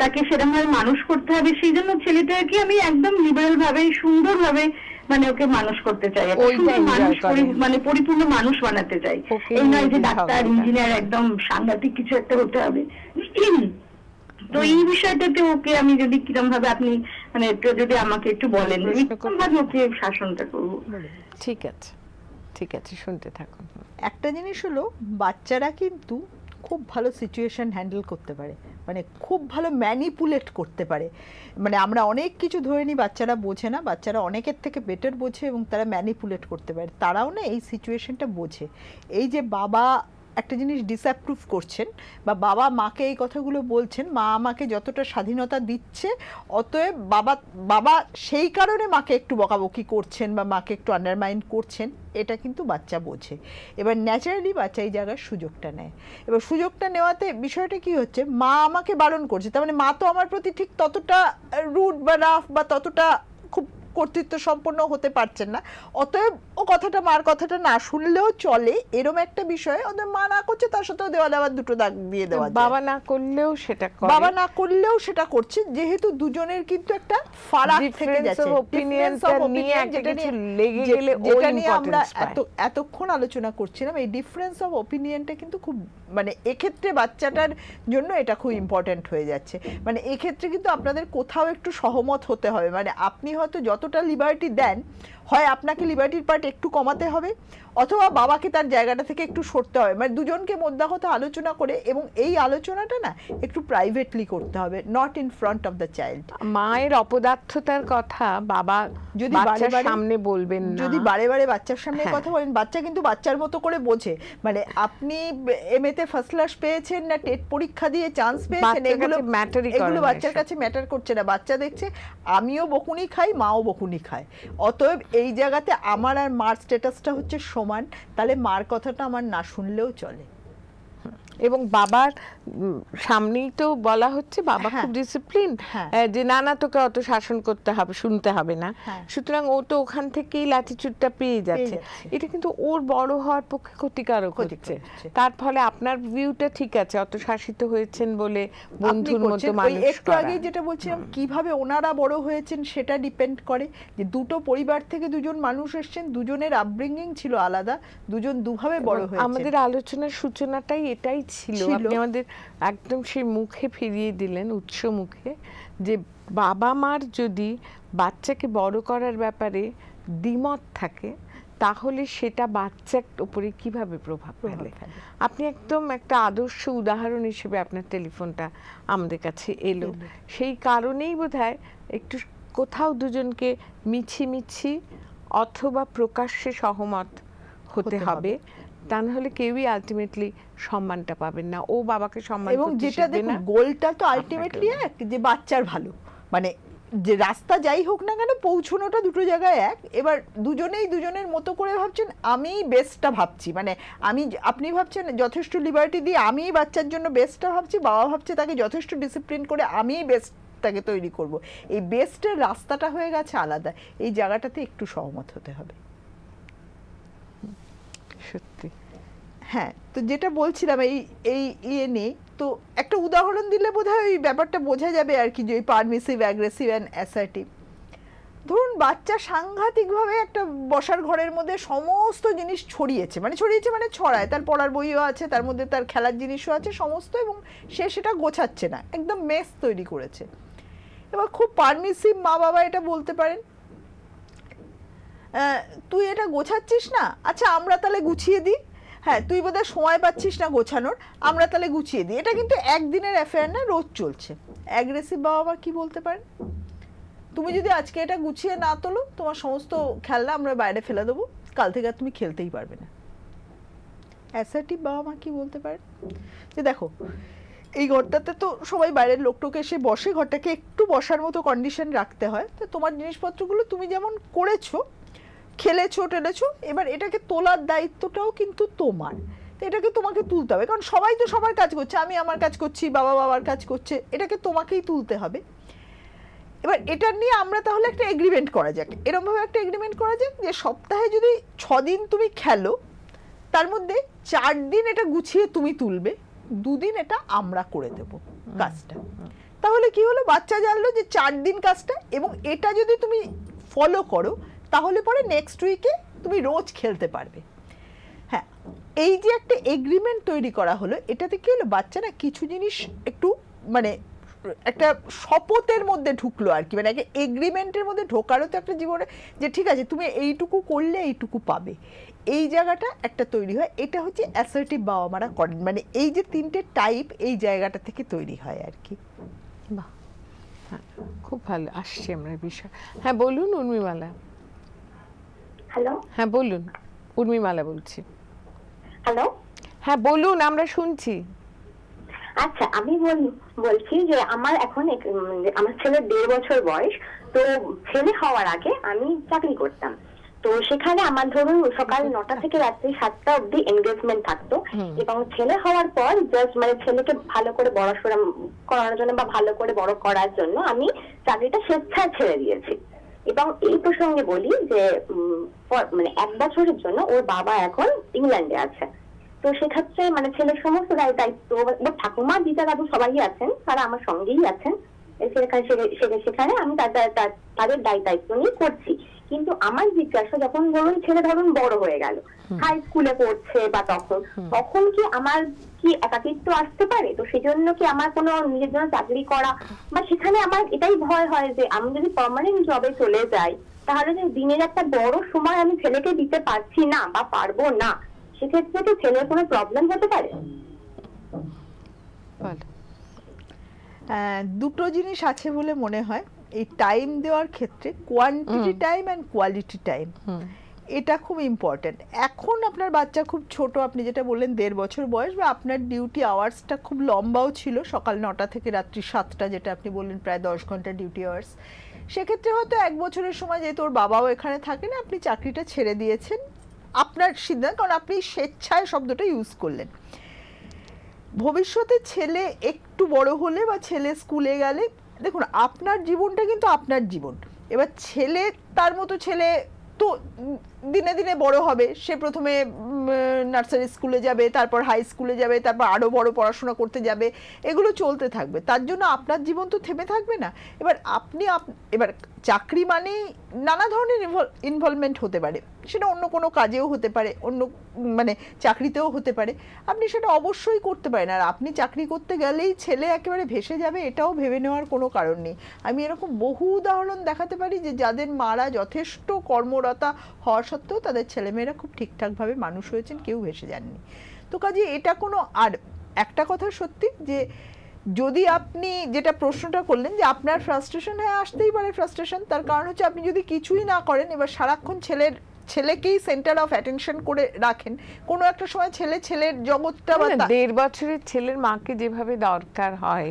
Speaker 4: তাকে সেরকম মানুষ করতে হবে সেই জন্য ছেলেটাকে আমি একদম লিবারেল ভাবে সুন্দর ভাবে মানে ওকে মানুষ করতে চাই মানুষ মানে পরিপূর্ণ মানুষ বানাতে চাই এই নয় যে ডাক্তার ইঞ্জিনিয়ার একদম সাংঘাতিক কিছু একটা হতে হবে তো এই বিষয়টাতে ওকে আমি যদি কিরম ভাবে আপনি মানে একটু যদি আমাকে একটু বলেন আমি ওকে
Speaker 1: শাসনটা ঠিক আছে ঠিক আছে শুনতে থাকুন একটা
Speaker 2: জিনিস হলো বাচ্চারা কিন্তু খুব ভালো সিচুয়েশন হ্যান্ডেল করতে পারে মানে খুব ভালো ম্যানিপুলেট করতে পারে মানে আমরা অনেক কিছু ধরে নিই বাচ্চারা বোঝে না বাচ্চারা অনেকের থেকে বেটার বোঝে এবং তারা ম্যানিপুলেট করতে পারে তারাও না এই সিচুয়েশনটা বোঝে এই যে বাবা একটা জিনিস ডিসঅ্যাপ্রুভ করছেন বা বাবা মাকে এই কথাগুলো বলছেন মা আমাকে যতটা স্বাধীনতা দিচ্ছে অতএব বাবা বাবা সেই কারণে মাকে একটু বকাবকি করছেন বা মাকে একটু আন্ডারমাইন্ড করছেন এটা কিন্তু বাচ্চা বোঝে এবার ন্যাচারালি বাচ্চা এই জায়গার সুযোগটা নেয় এবার সুযোগটা নেওয়াতে বিষয়টা কি হচ্ছে মা আমাকে বারণ করছে তার মানে মা তো আমার প্রতি ঠিক ততটা রুট বা রাফ বা ততটা কর্তৃত্ব সম্পন্ন হতে পারছেন না অতএব ও কথাটা মার কথাটা না শুনলেও চলে এরম একটা বিষয়ে ওদের মা না করছে তার সাথেও দেওয়ালে আবার দুটো দাগ দিয়ে দেওয়া বাবা না করলেও সেটা বাবা না করলেও সেটা করছে যেহেতু দুজনের কিন্তু একটা ফারাক থেকে যাচ্ছে যেটা নিয়ে আমরা এত এতক্ষণ আলোচনা করছিলাম এই ডিফারেন্স অফ ওপিনিয়নটা কিন্তু খুব মানে এক্ষেত্রে বাচ্চাটার জন্য এটা খুব ইম্পর্টেন্ট হয়ে যাচ্ছে মানে এক্ষেত্রে কিন্তু আপনাদের কোথাও একটু সহমত হতে হবে মানে আপনি হয়তো যত যতটা লিবার্টি দেন হয় আপনাকে লিবার্টির পার্ট একটু কমাতে হবে অথবা বাবাকে তার জায়গাটা থেকে একটু সরতে হবে মানে দুজনকে মোদ্দা কথা আলোচনা করে এবং এই আলোচনাটা না একটু প্রাইভেটলি করতে হবে not in front of the child মায়ের অপদার্থতার কথা বাবা যদি বাচ্চার সামনে বলবেন যদি বারে বারে বাচ্চার সামনে হ্যাঁ। কথা বলেন বাচ্চা কিন্তু বাচ্চার মতো করে বোঝে মানে আপনি এমএতে ফার্স্ট ক্লাস পেয়েছেন না টেট পরীক্ষা দিয়ে চান্স পেয়েছেন এগুলো ম্যাটারই এগুলো বাচ্চার কাছে ম্যাটার করছে না বাচ্চা দেখছে আমিও বকুনি খাই মাও বকুনি খায় অতএব এই জায়গাতে আমার আর মার স্ট্যাটাসটা হচ্ছে সমান তাহলে মার কথাটা আমার না শুনলেও চলে এবং বাবার সামনেই তো বলা হচ্ছে বাবা
Speaker 1: হ্যাঁ। খুব ডিসিপ্লিন হ্যাঁ। যে নানা তোকে অত শাসন করতে হবে শুনতে হবে না হ্যাঁ। সুতরাং ও তো ওখান থেকেই লাঠিচুটটা পেয়ে যাচ্ছে এটা কিন্তু ওর বড় হওয়ার পক্ষে ক্ষতিকারক হচ্ছে তার ফলে আপনার ভিউটা ঠিক আছে অত শাসিত হয়েছেন বলে বন্ধুর মতো মানুষ একটু আগে
Speaker 2: যেটা বলছিলাম কিভাবে ওনারা বড় হয়েছেন সেটা ডিপেন্ড করে যে দুটো পরিবার থেকে দুজন মানুষ এসছেন দুজনের আপব্রিঙ্গিং ছিল আলাদা দুজন দুভাবে বড় হয়েছে আমাদের
Speaker 1: আলোচনার সূচনাটাই এটাই সেটাই ছিল আপনি আমাদের একদম সেই মুখে ফিরিয়ে দিলেন উৎস মুখে যে বাবা মার যদি বাচ্চাকে বড় করার ব্যাপারে দ্বিমত থাকে তাহলে সেটা বাচ্চার উপরে কিভাবে প্রভাব ফেলে আপনি একদম একটা আদর্শ উদাহরণ হিসেবে আপনার টেলিফোনটা আমাদের কাছে এলো সেই কারণেই বোধ একটু কোথাও দুজনকে মিছি মিছি অথবা প্রকাশ্যে সহমত হতে হবে তা কেউই
Speaker 2: আলটিমেটলি সম্মানটা পাবেন না ও বাবাকে সম্মান এবং যেটা দেখুন গোলটা তো আলটিমেটলি এক যে বাচ্চার ভালো মানে যে রাস্তা যাই হোক না কেন পৌঁছানোটা দুটো জায়গায় এক এবার দুজনেই দুজনের মতো করে ভাবছেন আমি বেস্টটা ভাবছি মানে আমি আপনি ভাবছেন যথেষ্ট লিবার্টি দিয়ে আমি বাচ্চার জন্য বেস্টটা ভাবছি বাবা ভাবছে তাকে যথেষ্ট ডিসিপ্লিন করে আমিই বেস্ট তাকে তৈরি করব এই বেস্টের রাস্তাটা হয়ে গেছে আলাদা এই জায়গাটাতে একটু সহমত হতে হবে সত্যি হ্যাঁ তো যেটা বলছিলাম এই এই ইয়ে নিয়ে তো একটা উদাহরণ দিলে বোধ হয় ওই ব্যাপারটা বোঝা যাবে আর কি যে ওই পারমিসিভ অ্যাগ্রেসিভ অ্যান্ড অ্যাসার্টিভ ধরুন বাচ্চা সাংঘাতিকভাবে একটা বসার ঘরের মধ্যে সমস্ত জিনিস ছড়িয়েছে মানে ছড়িয়েছে মানে ছড়ায় তার পড়ার বইও আছে তার মধ্যে তার খেলার জিনিসও আছে সমস্ত এবং সে সেটা গোছাচ্ছে না একদম মেস তৈরি করেছে এবার খুব পারমিসিভ মা বাবা এটা বলতে পারেন তুই এটা গোছাচ্ছিস না আচ্ছা আমরা তাহলে গুছিয়ে দিই হ্যাঁ তুই বোধহয় সময় পাচ্ছিস না গোছানোর আমরা তাহলে গুছিয়ে দিই এটা কিন্তু একদিনের অ্যাফেয়ার না রোজ চলছে অ্যাগ্রেসিভ বাবা মা কী বলতে পারেন তুমি যদি আজকে এটা গুছিয়ে না তোলো তোমার সমস্ত খেলনা আমরা বাইরে ফেলে দেবো কাল থেকে আর তুমি খেলতেই পারবে না অ্যাসার্টিভ বাবা মা কি বলতে পারেন যে দেখো এই ঘরটাতে তো সবাই বাইরের লোকটোকে এসে বসে ঘরটাকে একটু বসার মতো কন্ডিশন রাখতে হয় তো তোমার জিনিসপত্রগুলো তুমি যেমন করেছো খেলেছো টেনেছো এবার এটাকে তোলার দায়িত্বটাও কিন্তু তোমার এটাকে তোমাকে তুলতে হবে কারণ সবাই তো সবার কাজ করছে আমি আমার কাজ করছি বাবা বাবার কাজ করছে এটাকে তোমাকেই তুলতে হবে এবার এটা নিয়ে আমরা তাহলে একটা এগ্রিমেন্ট করা যাক এরমভাবে একটা এগ্রিমেন্ট করা যাক যে সপ্তাহে যদি ছদিন তুমি খেলো তার মধ্যে চার দিন এটা গুছিয়ে তুমি তুলবে দুদিন এটা আমরা করে দেব কাজটা তাহলে কি হলো বাচ্চা জানলো যে চার দিন কাজটা এবং এটা যদি তুমি ফলো করো তাহলে পরে নেক্সট উইকে তুমি রোজ খেলতে পারবে হ্যাঁ এই যে একটা এগ্রিমেন্ট তৈরি করা হলো এটাতে কী হলো বাচ্চারা কিছু জিনিস একটু মানে একটা শপথের মধ্যে ঢুকলো আর কি মানে একটা এগ্রিমেন্টের মধ্যে ঢোকারও তো একটা জীবনে যে ঠিক আছে তুমি এইটুকু করলে এইটুকু পাবে এই জায়গাটা একটা তৈরি হয় এটা হচ্ছে অ্যাসার্টিভ বাবা মারা করেন মানে এই যে তিনটে টাইপ এই জায়গাটা থেকে তৈরি হয় আর কি বাহ হ্যাঁ, খুব ভালো আসছে আমরা বিষয় হ্যাঁ বলুন উর্মিমালা
Speaker 1: হ্যালো হ্যাঁ বলুন উর্মিমালা বলছি
Speaker 6: হ্যালো হ্যাঁ বলুন আমরা শুনছি আচ্ছা আমি বল বলছি যে আমার এখন আমার ছেলে দেড় বছর বয়স তো ছেলে হওয়ার আগে আমি চাকরি করতাম তো সেখানে আমার ধরুন সকাল আচ্ছা, নটা আচ্ছা। থেকে রাত্রি সাতটা অব্দি এনগেজমেন্ট থাকতো এবং ছেলে হওয়ার পর জাস্ট মানে ছেলেকে ভালো করে বড় সড়া করানোর জন্য বা ভালো করে বড় করার জন্য আমি চাকরিটা স্বেচ্ছায় ছেড়ে দিয়েছি এবং এই প্রসঙ্গে বলি যে মানে এক বছরের জন্য ওর বাবা এখন ইংল্যান্ডে আছে তো সেক্ষেত্রে মানে ছেলের সমস্ত দায় দায়িত্ব মানে ঠাকুমা দিদা দাদু সবাই আছেন তারা আমার সঙ্গেই আছেন সেখানে সেখানে আমি তাদের তাদের দায় দায়িত্ব নিয়ে করছি কিন্তু আমার জিজ্ঞাসা যখন ধরুন ছেলে ধরুন বড় হয়ে গেল হাই স্কুলে পড়ছে বা তখন তখন কি আমার কি একাকিত্ব আসতে পারে তো সেজন্য কি আমার কোনো নিজের জন্য চাকরি করা বা সেখানে আমার এটাই ভয় হয় যে আমি যদি পার্মানেন্ট জবে চলে যাই তাহলে যে দিনের একটা বড় সময় আমি ছেলেকে দিতে পারছি না বা পারবো না সেক্ষেত্রে কি ছেলের কোনো প্রবলেম হতে পারে
Speaker 2: দুটো জিনিস আছে বলে মনে হয় এই টাইম দেওয়ার ক্ষেত্রে quantity time and quality time এটা খুব ইম্পর্ট্যান্ট এখন আপনার বাচ্চা খুব ছোট আপনি যেটা বললেন দেড় বছর বয়স বা আপনার ডিউটি আওয়ার্সটা খুব লম্বাও ছিল সকাল নটা থেকে রাত্রি সাতটা যেটা আপনি বললেন প্রায় দশ ঘন্টা ডিউটি আওয়ার্স সেক্ষেত্রে হয়তো এক বছরের সময় যেহেতু ওর বাবাও এখানে থাকে না আপনি চাকরিটা ছেড়ে দিয়েছেন আপনার সিদ্ধান্ত কারণ আপনি স্বেচ্ছায় শব্দটা ইউজ করলেন ভবিষ্যতে ছেলে একটু বড় হলে বা ছেলে স্কুলে গেলে দেখুন আপনার জীবনটা কিন্তু আপনার জীবন এবার ছেলে তার মতো ছেলে তো দিনে দিনে বড় হবে সে প্রথমে নার্সারি স্কুলে যাবে তারপর হাই স্কুলে যাবে তারপর আরও বড় পড়াশোনা করতে যাবে এগুলো চলতে থাকবে তার জন্য আপনার জীবন তো থেমে থাকবে না এবার আপনি এবার চাকরি মানে নানা ধরনের ইনভলভমেন্ট হতে পারে সেটা অন্য কোনো কাজেও হতে পারে অন্য মানে চাকরিতেও হতে পারে আপনি সেটা অবশ্যই করতে পারেন আর আপনি চাকরি করতে গেলেই ছেলে একেবারে ভেসে যাবে এটাও ভেবে নেওয়ার কোনো কারণ নেই আমি এরকম বহু উদাহরণ দেখাতে পারি যে যাদের মারা যথেষ্ট কর্মরতা হওয়া সত্ত্বেও তাদের ছেলেমেয়েরা খুব ঠিকঠাকভাবে মানুষ হয়েছেন কেউ ভেসে যাননি তো কাজে এটা কোনো আর একটা কথা সত্যি যে যদি আপনি যেটা প্রশ্নটা করলেন যে আপনার ফ্রাস্ট্রেশন হ্যাঁ আসতেই পারে ফ্রাস্ট্রেশন তার কারণ হচ্ছে আপনি যদি কিছুই না করেন এবার সারাক্ষণ ছেলের ছেলেকেই সেন্টার অফ অ্যাটেনশন করে রাখেন কোনো একটা সময় ছেলে ছেলের
Speaker 1: জগৎটা বা দেড় বছরের ছেলের মাকে যেভাবে দরকার হয়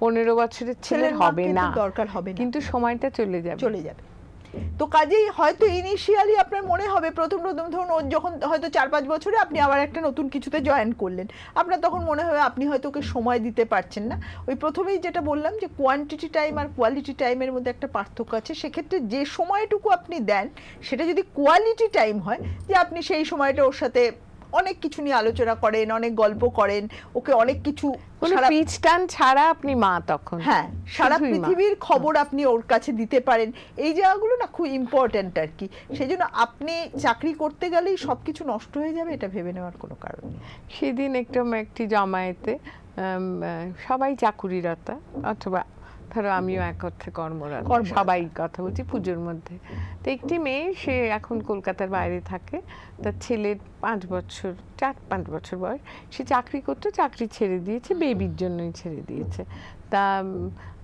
Speaker 1: পনেরো বছরের
Speaker 2: ছেলের হবে না দরকার হবে কিন্তু সময়টা চলে যাবে চলে যাবে তো কাজেই হয়তো ইনিশিয়ালি আপনার মনে হবে প্রথম প্রথম ধরুন ওর যখন হয়তো চার পাঁচ বছরে আপনি আবার একটা নতুন কিছুতে জয়েন করলেন আপনার তখন মনে হবে আপনি হয়তো ওকে সময় দিতে পারছেন না ওই প্রথমেই যেটা বললাম যে কোয়ান্টিটি টাইম আর কোয়ালিটি টাইমের মধ্যে একটা পার্থক্য আছে সেক্ষেত্রে যে সময়টুকু আপনি দেন সেটা যদি কোয়ালিটি টাইম হয় যে আপনি সেই সময়টা ওর সাথে অনেক কিছু নিয়ে আলোচনা করেন অনেক গল্প করেন ওকে অনেক কিছু টান ছাড়া আপনি মা তখন হ্যাঁ সারা পৃথিবীর খবর আপনি ওর কাছে দিতে পারেন এই জায়গাগুলো না খুব ইম্পর্ট্যান্ট আর কি সেই জন্য আপনি চাকরি করতে গেলেই সব কিছু নষ্ট হয়ে যাবে এটা ভেবে নেওয়ার কোনো কারণ নেই
Speaker 1: সেদিন একটু একটি জামায়েতে সবাই চাকুরিরতা অথবা ধরো আমিও এক অর্থে কর্মরত সবাই কথা বলছি পুজোর মধ্যে তো একটি মেয়ে সে এখন কলকাতার বাইরে থাকে তার ছেলের পাঁচ বছর চার পাঁচ বছর বয়স সে চাকরি করতো চাকরি ছেড়ে দিয়েছে বেবির জন্যই ছেড়ে দিয়েছে তা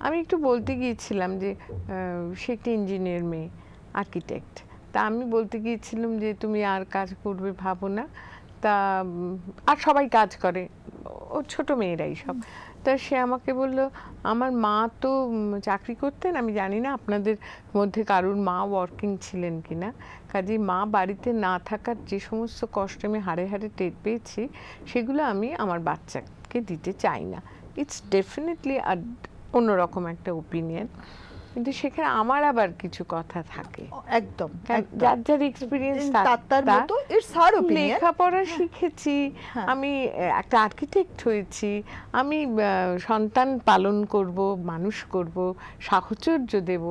Speaker 1: আমি একটু বলতে গিয়েছিলাম যে সে একটি ইঞ্জিনিয়ার মেয়ে আর্কিটেক্ট তা আমি বলতে গিয়েছিলাম যে তুমি আর কাজ করবে ভাবো না তা আর সবাই কাজ করে ও ছোট মেয়েরাই সব তা সে আমাকে বলল আমার মা তো চাকরি করতেন আমি জানি না আপনাদের মধ্যে কারুর মা ওয়ার্কিং ছিলেন কি না কাজে মা বাড়িতে না থাকার যে সমস্ত কষ্ট আমি হাড়ে হাড়ে টের পেয়েছি সেগুলো আমি আমার বাচ্চাকে দিতে চাই না ইটস ডেফিনেটলি অন্যরকম একটা ওপিনিয়ন কিন্তু সেখানে আমার আবার কিছু কথা থাকে হ্যাঁ, একদম যার যার এক্সপিরিয়েন্স তার মতো এর হার ওপিনিয়ন লেখাপড়া হ্যাঁ। শিখেছি হ্যাঁ। আমি একটা আর্কিটেক্ট হয়েছি আমি সন্তান পালন করব মানুষ করব সাহচর্য দেব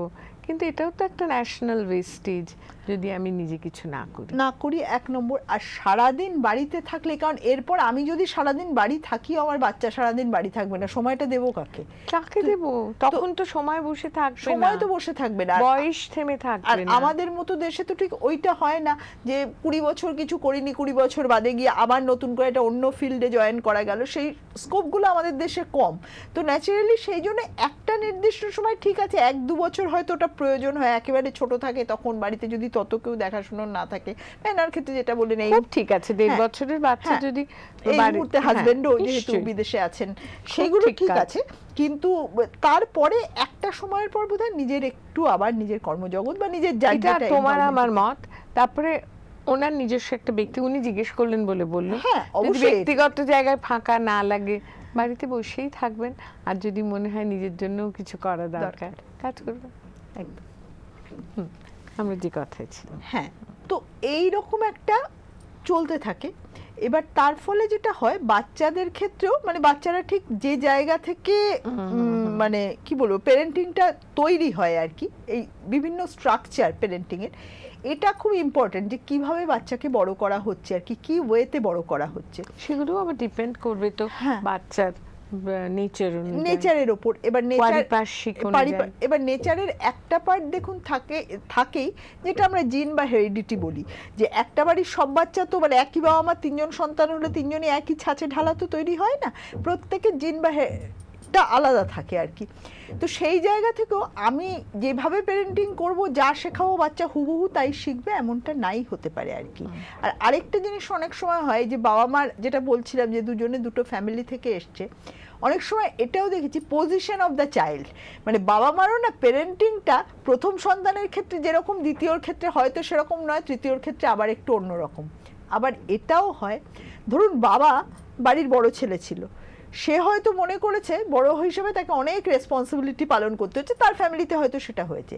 Speaker 1: কিন্তু এটাও তো একটা ন্যাশনাল ওয়েস্টেজ যদি আমি নিজে কিছু না করি
Speaker 2: না করি এক নম্বর আর সারাদিন বাড়িতে থাকলে কারণ এরপর আমি যদি সারাদিন বাড়ি থাকি আমার বাচ্চা সারাদিন বাড়ি থাকবে না সময়টা দেবো কাকে কাকে দেব তখন তো সময় বসে থাকবে সময় তো বসে থাকবে না বয়স থেমে থাকবে আর আমাদের মতো দেশে তো ঠিক ওইটা হয় না যে কুড়ি বছর কিছু করিনি কুড়ি বছর বাদে গিয়ে আবার নতুন করে একটা অন্য ফিল্ডে জয়েন করা গেল সেই স্কোপগুলো আমাদের দেশে কম তো ন্যাচারালি সেই জন্য একটা নির্দিষ্ট সময় ঠিক আছে এক দু বছর হয়তো ওটা প্রয়োজন হয় একেবারে ছোট থাকে তখন বাড়িতে যদি যত কেউ দেখাশুনো না থাকে এনার ক্ষেত্রে যেটা বলেন এই ঠিক আছে দেড় হ্যাঁ। বছরের বাচ্চা হ্যাঁ। যদি এই মুহূর্তে হাজবেন্ডও হ্যাঁ, যেহেতু বিদেশে আছেন সেগুলো ঠিক আছে কিন্তু তারপরে একটা সময়ের পর বোধহয় নিজের একটু আবার নিজের কর্মজগৎ বা নিজের জায়গা তোমার আমার মত
Speaker 1: তারপরে ওনার নিজস্ব একটা ব্যক্তি উনি জিজ্ঞেস করলেন বলে বললো ব্যক্তিগত জায়গায় ফাঁকা না লাগে বাড়িতে বসেই থাকবেন আর যদি মনে হয় নিজের জন্য কিছু করা দরকার কাজ করবেন একদম হুম আমরা যে কথায় ছিলাম
Speaker 2: হ্যাঁ তো এই রকম একটা চলতে থাকে এবার তার ফলে যেটা হয় বাচ্চাদের ক্ষেত্রেও মানে বাচ্চারা ঠিক যে জায়গা থেকে মানে কি বলবো পেরেন্টিংটা তৈরি হয় আর কি এই বিভিন্ন স্ট্রাকচার প্যারেন্টিংয়ের এটা খুব ইম্পর্টেন্ট যে কিভাবে বাচ্চাকে বড় করা হচ্ছে আর কি কি ওয়েতে বড় করা হচ্ছে সেগুলো আবার ডিপেন্ড করবে তো হ্যাঁ। বাচ্চার নেচারের ওপর এবার এবার নেচারের একটা পার্ট দেখুন থাকে থাকেই যেটা আমরা জিন বা হেরিডিটি বলি যে একটা বাড়ির সব বাচ্চা তো মানে একই বাবা মা তিনজন সন্তান হলে তিনজনই একই ছাঁচে ঢালা তো তৈরি হয় না প্রত্যেকের জিন বা টা আলাদা থাকে আর কি তো সেই জায়গা থেকেও আমি যেভাবে প্যারেন্টিং করব যা শেখাবো বাচ্চা হুবহু তাই শিখবে এমনটা নাই হতে পারে আর কি আর আরেকটা জিনিস অনেক সময় হয় যে বাবা মার যেটা বলছিলাম যে দুজনে দুটো ফ্যামিলি থেকে এসছে অনেক সময় এটাও দেখেছি পজিশন অফ দ্য চাইল্ড মানে বাবা মারও না প্যারেন্টিংটা প্রথম সন্তানের ক্ষেত্রে যেরকম দ্বিতীয়র ক্ষেত্রে হয়তো সেরকম নয় তৃতীয়র ক্ষেত্রে আবার একটু অন্যরকম আবার এটাও হয় ধরুন বাবা বাড়ির বড় ছেলে ছিল সে হয়তো মনে করেছে বড় হিসেবে তাকে অনেক রেসপন্সিবিলিটি পালন করতে হচ্ছে তার ফ্যামিলিতে হয়তো সেটা হয়েছে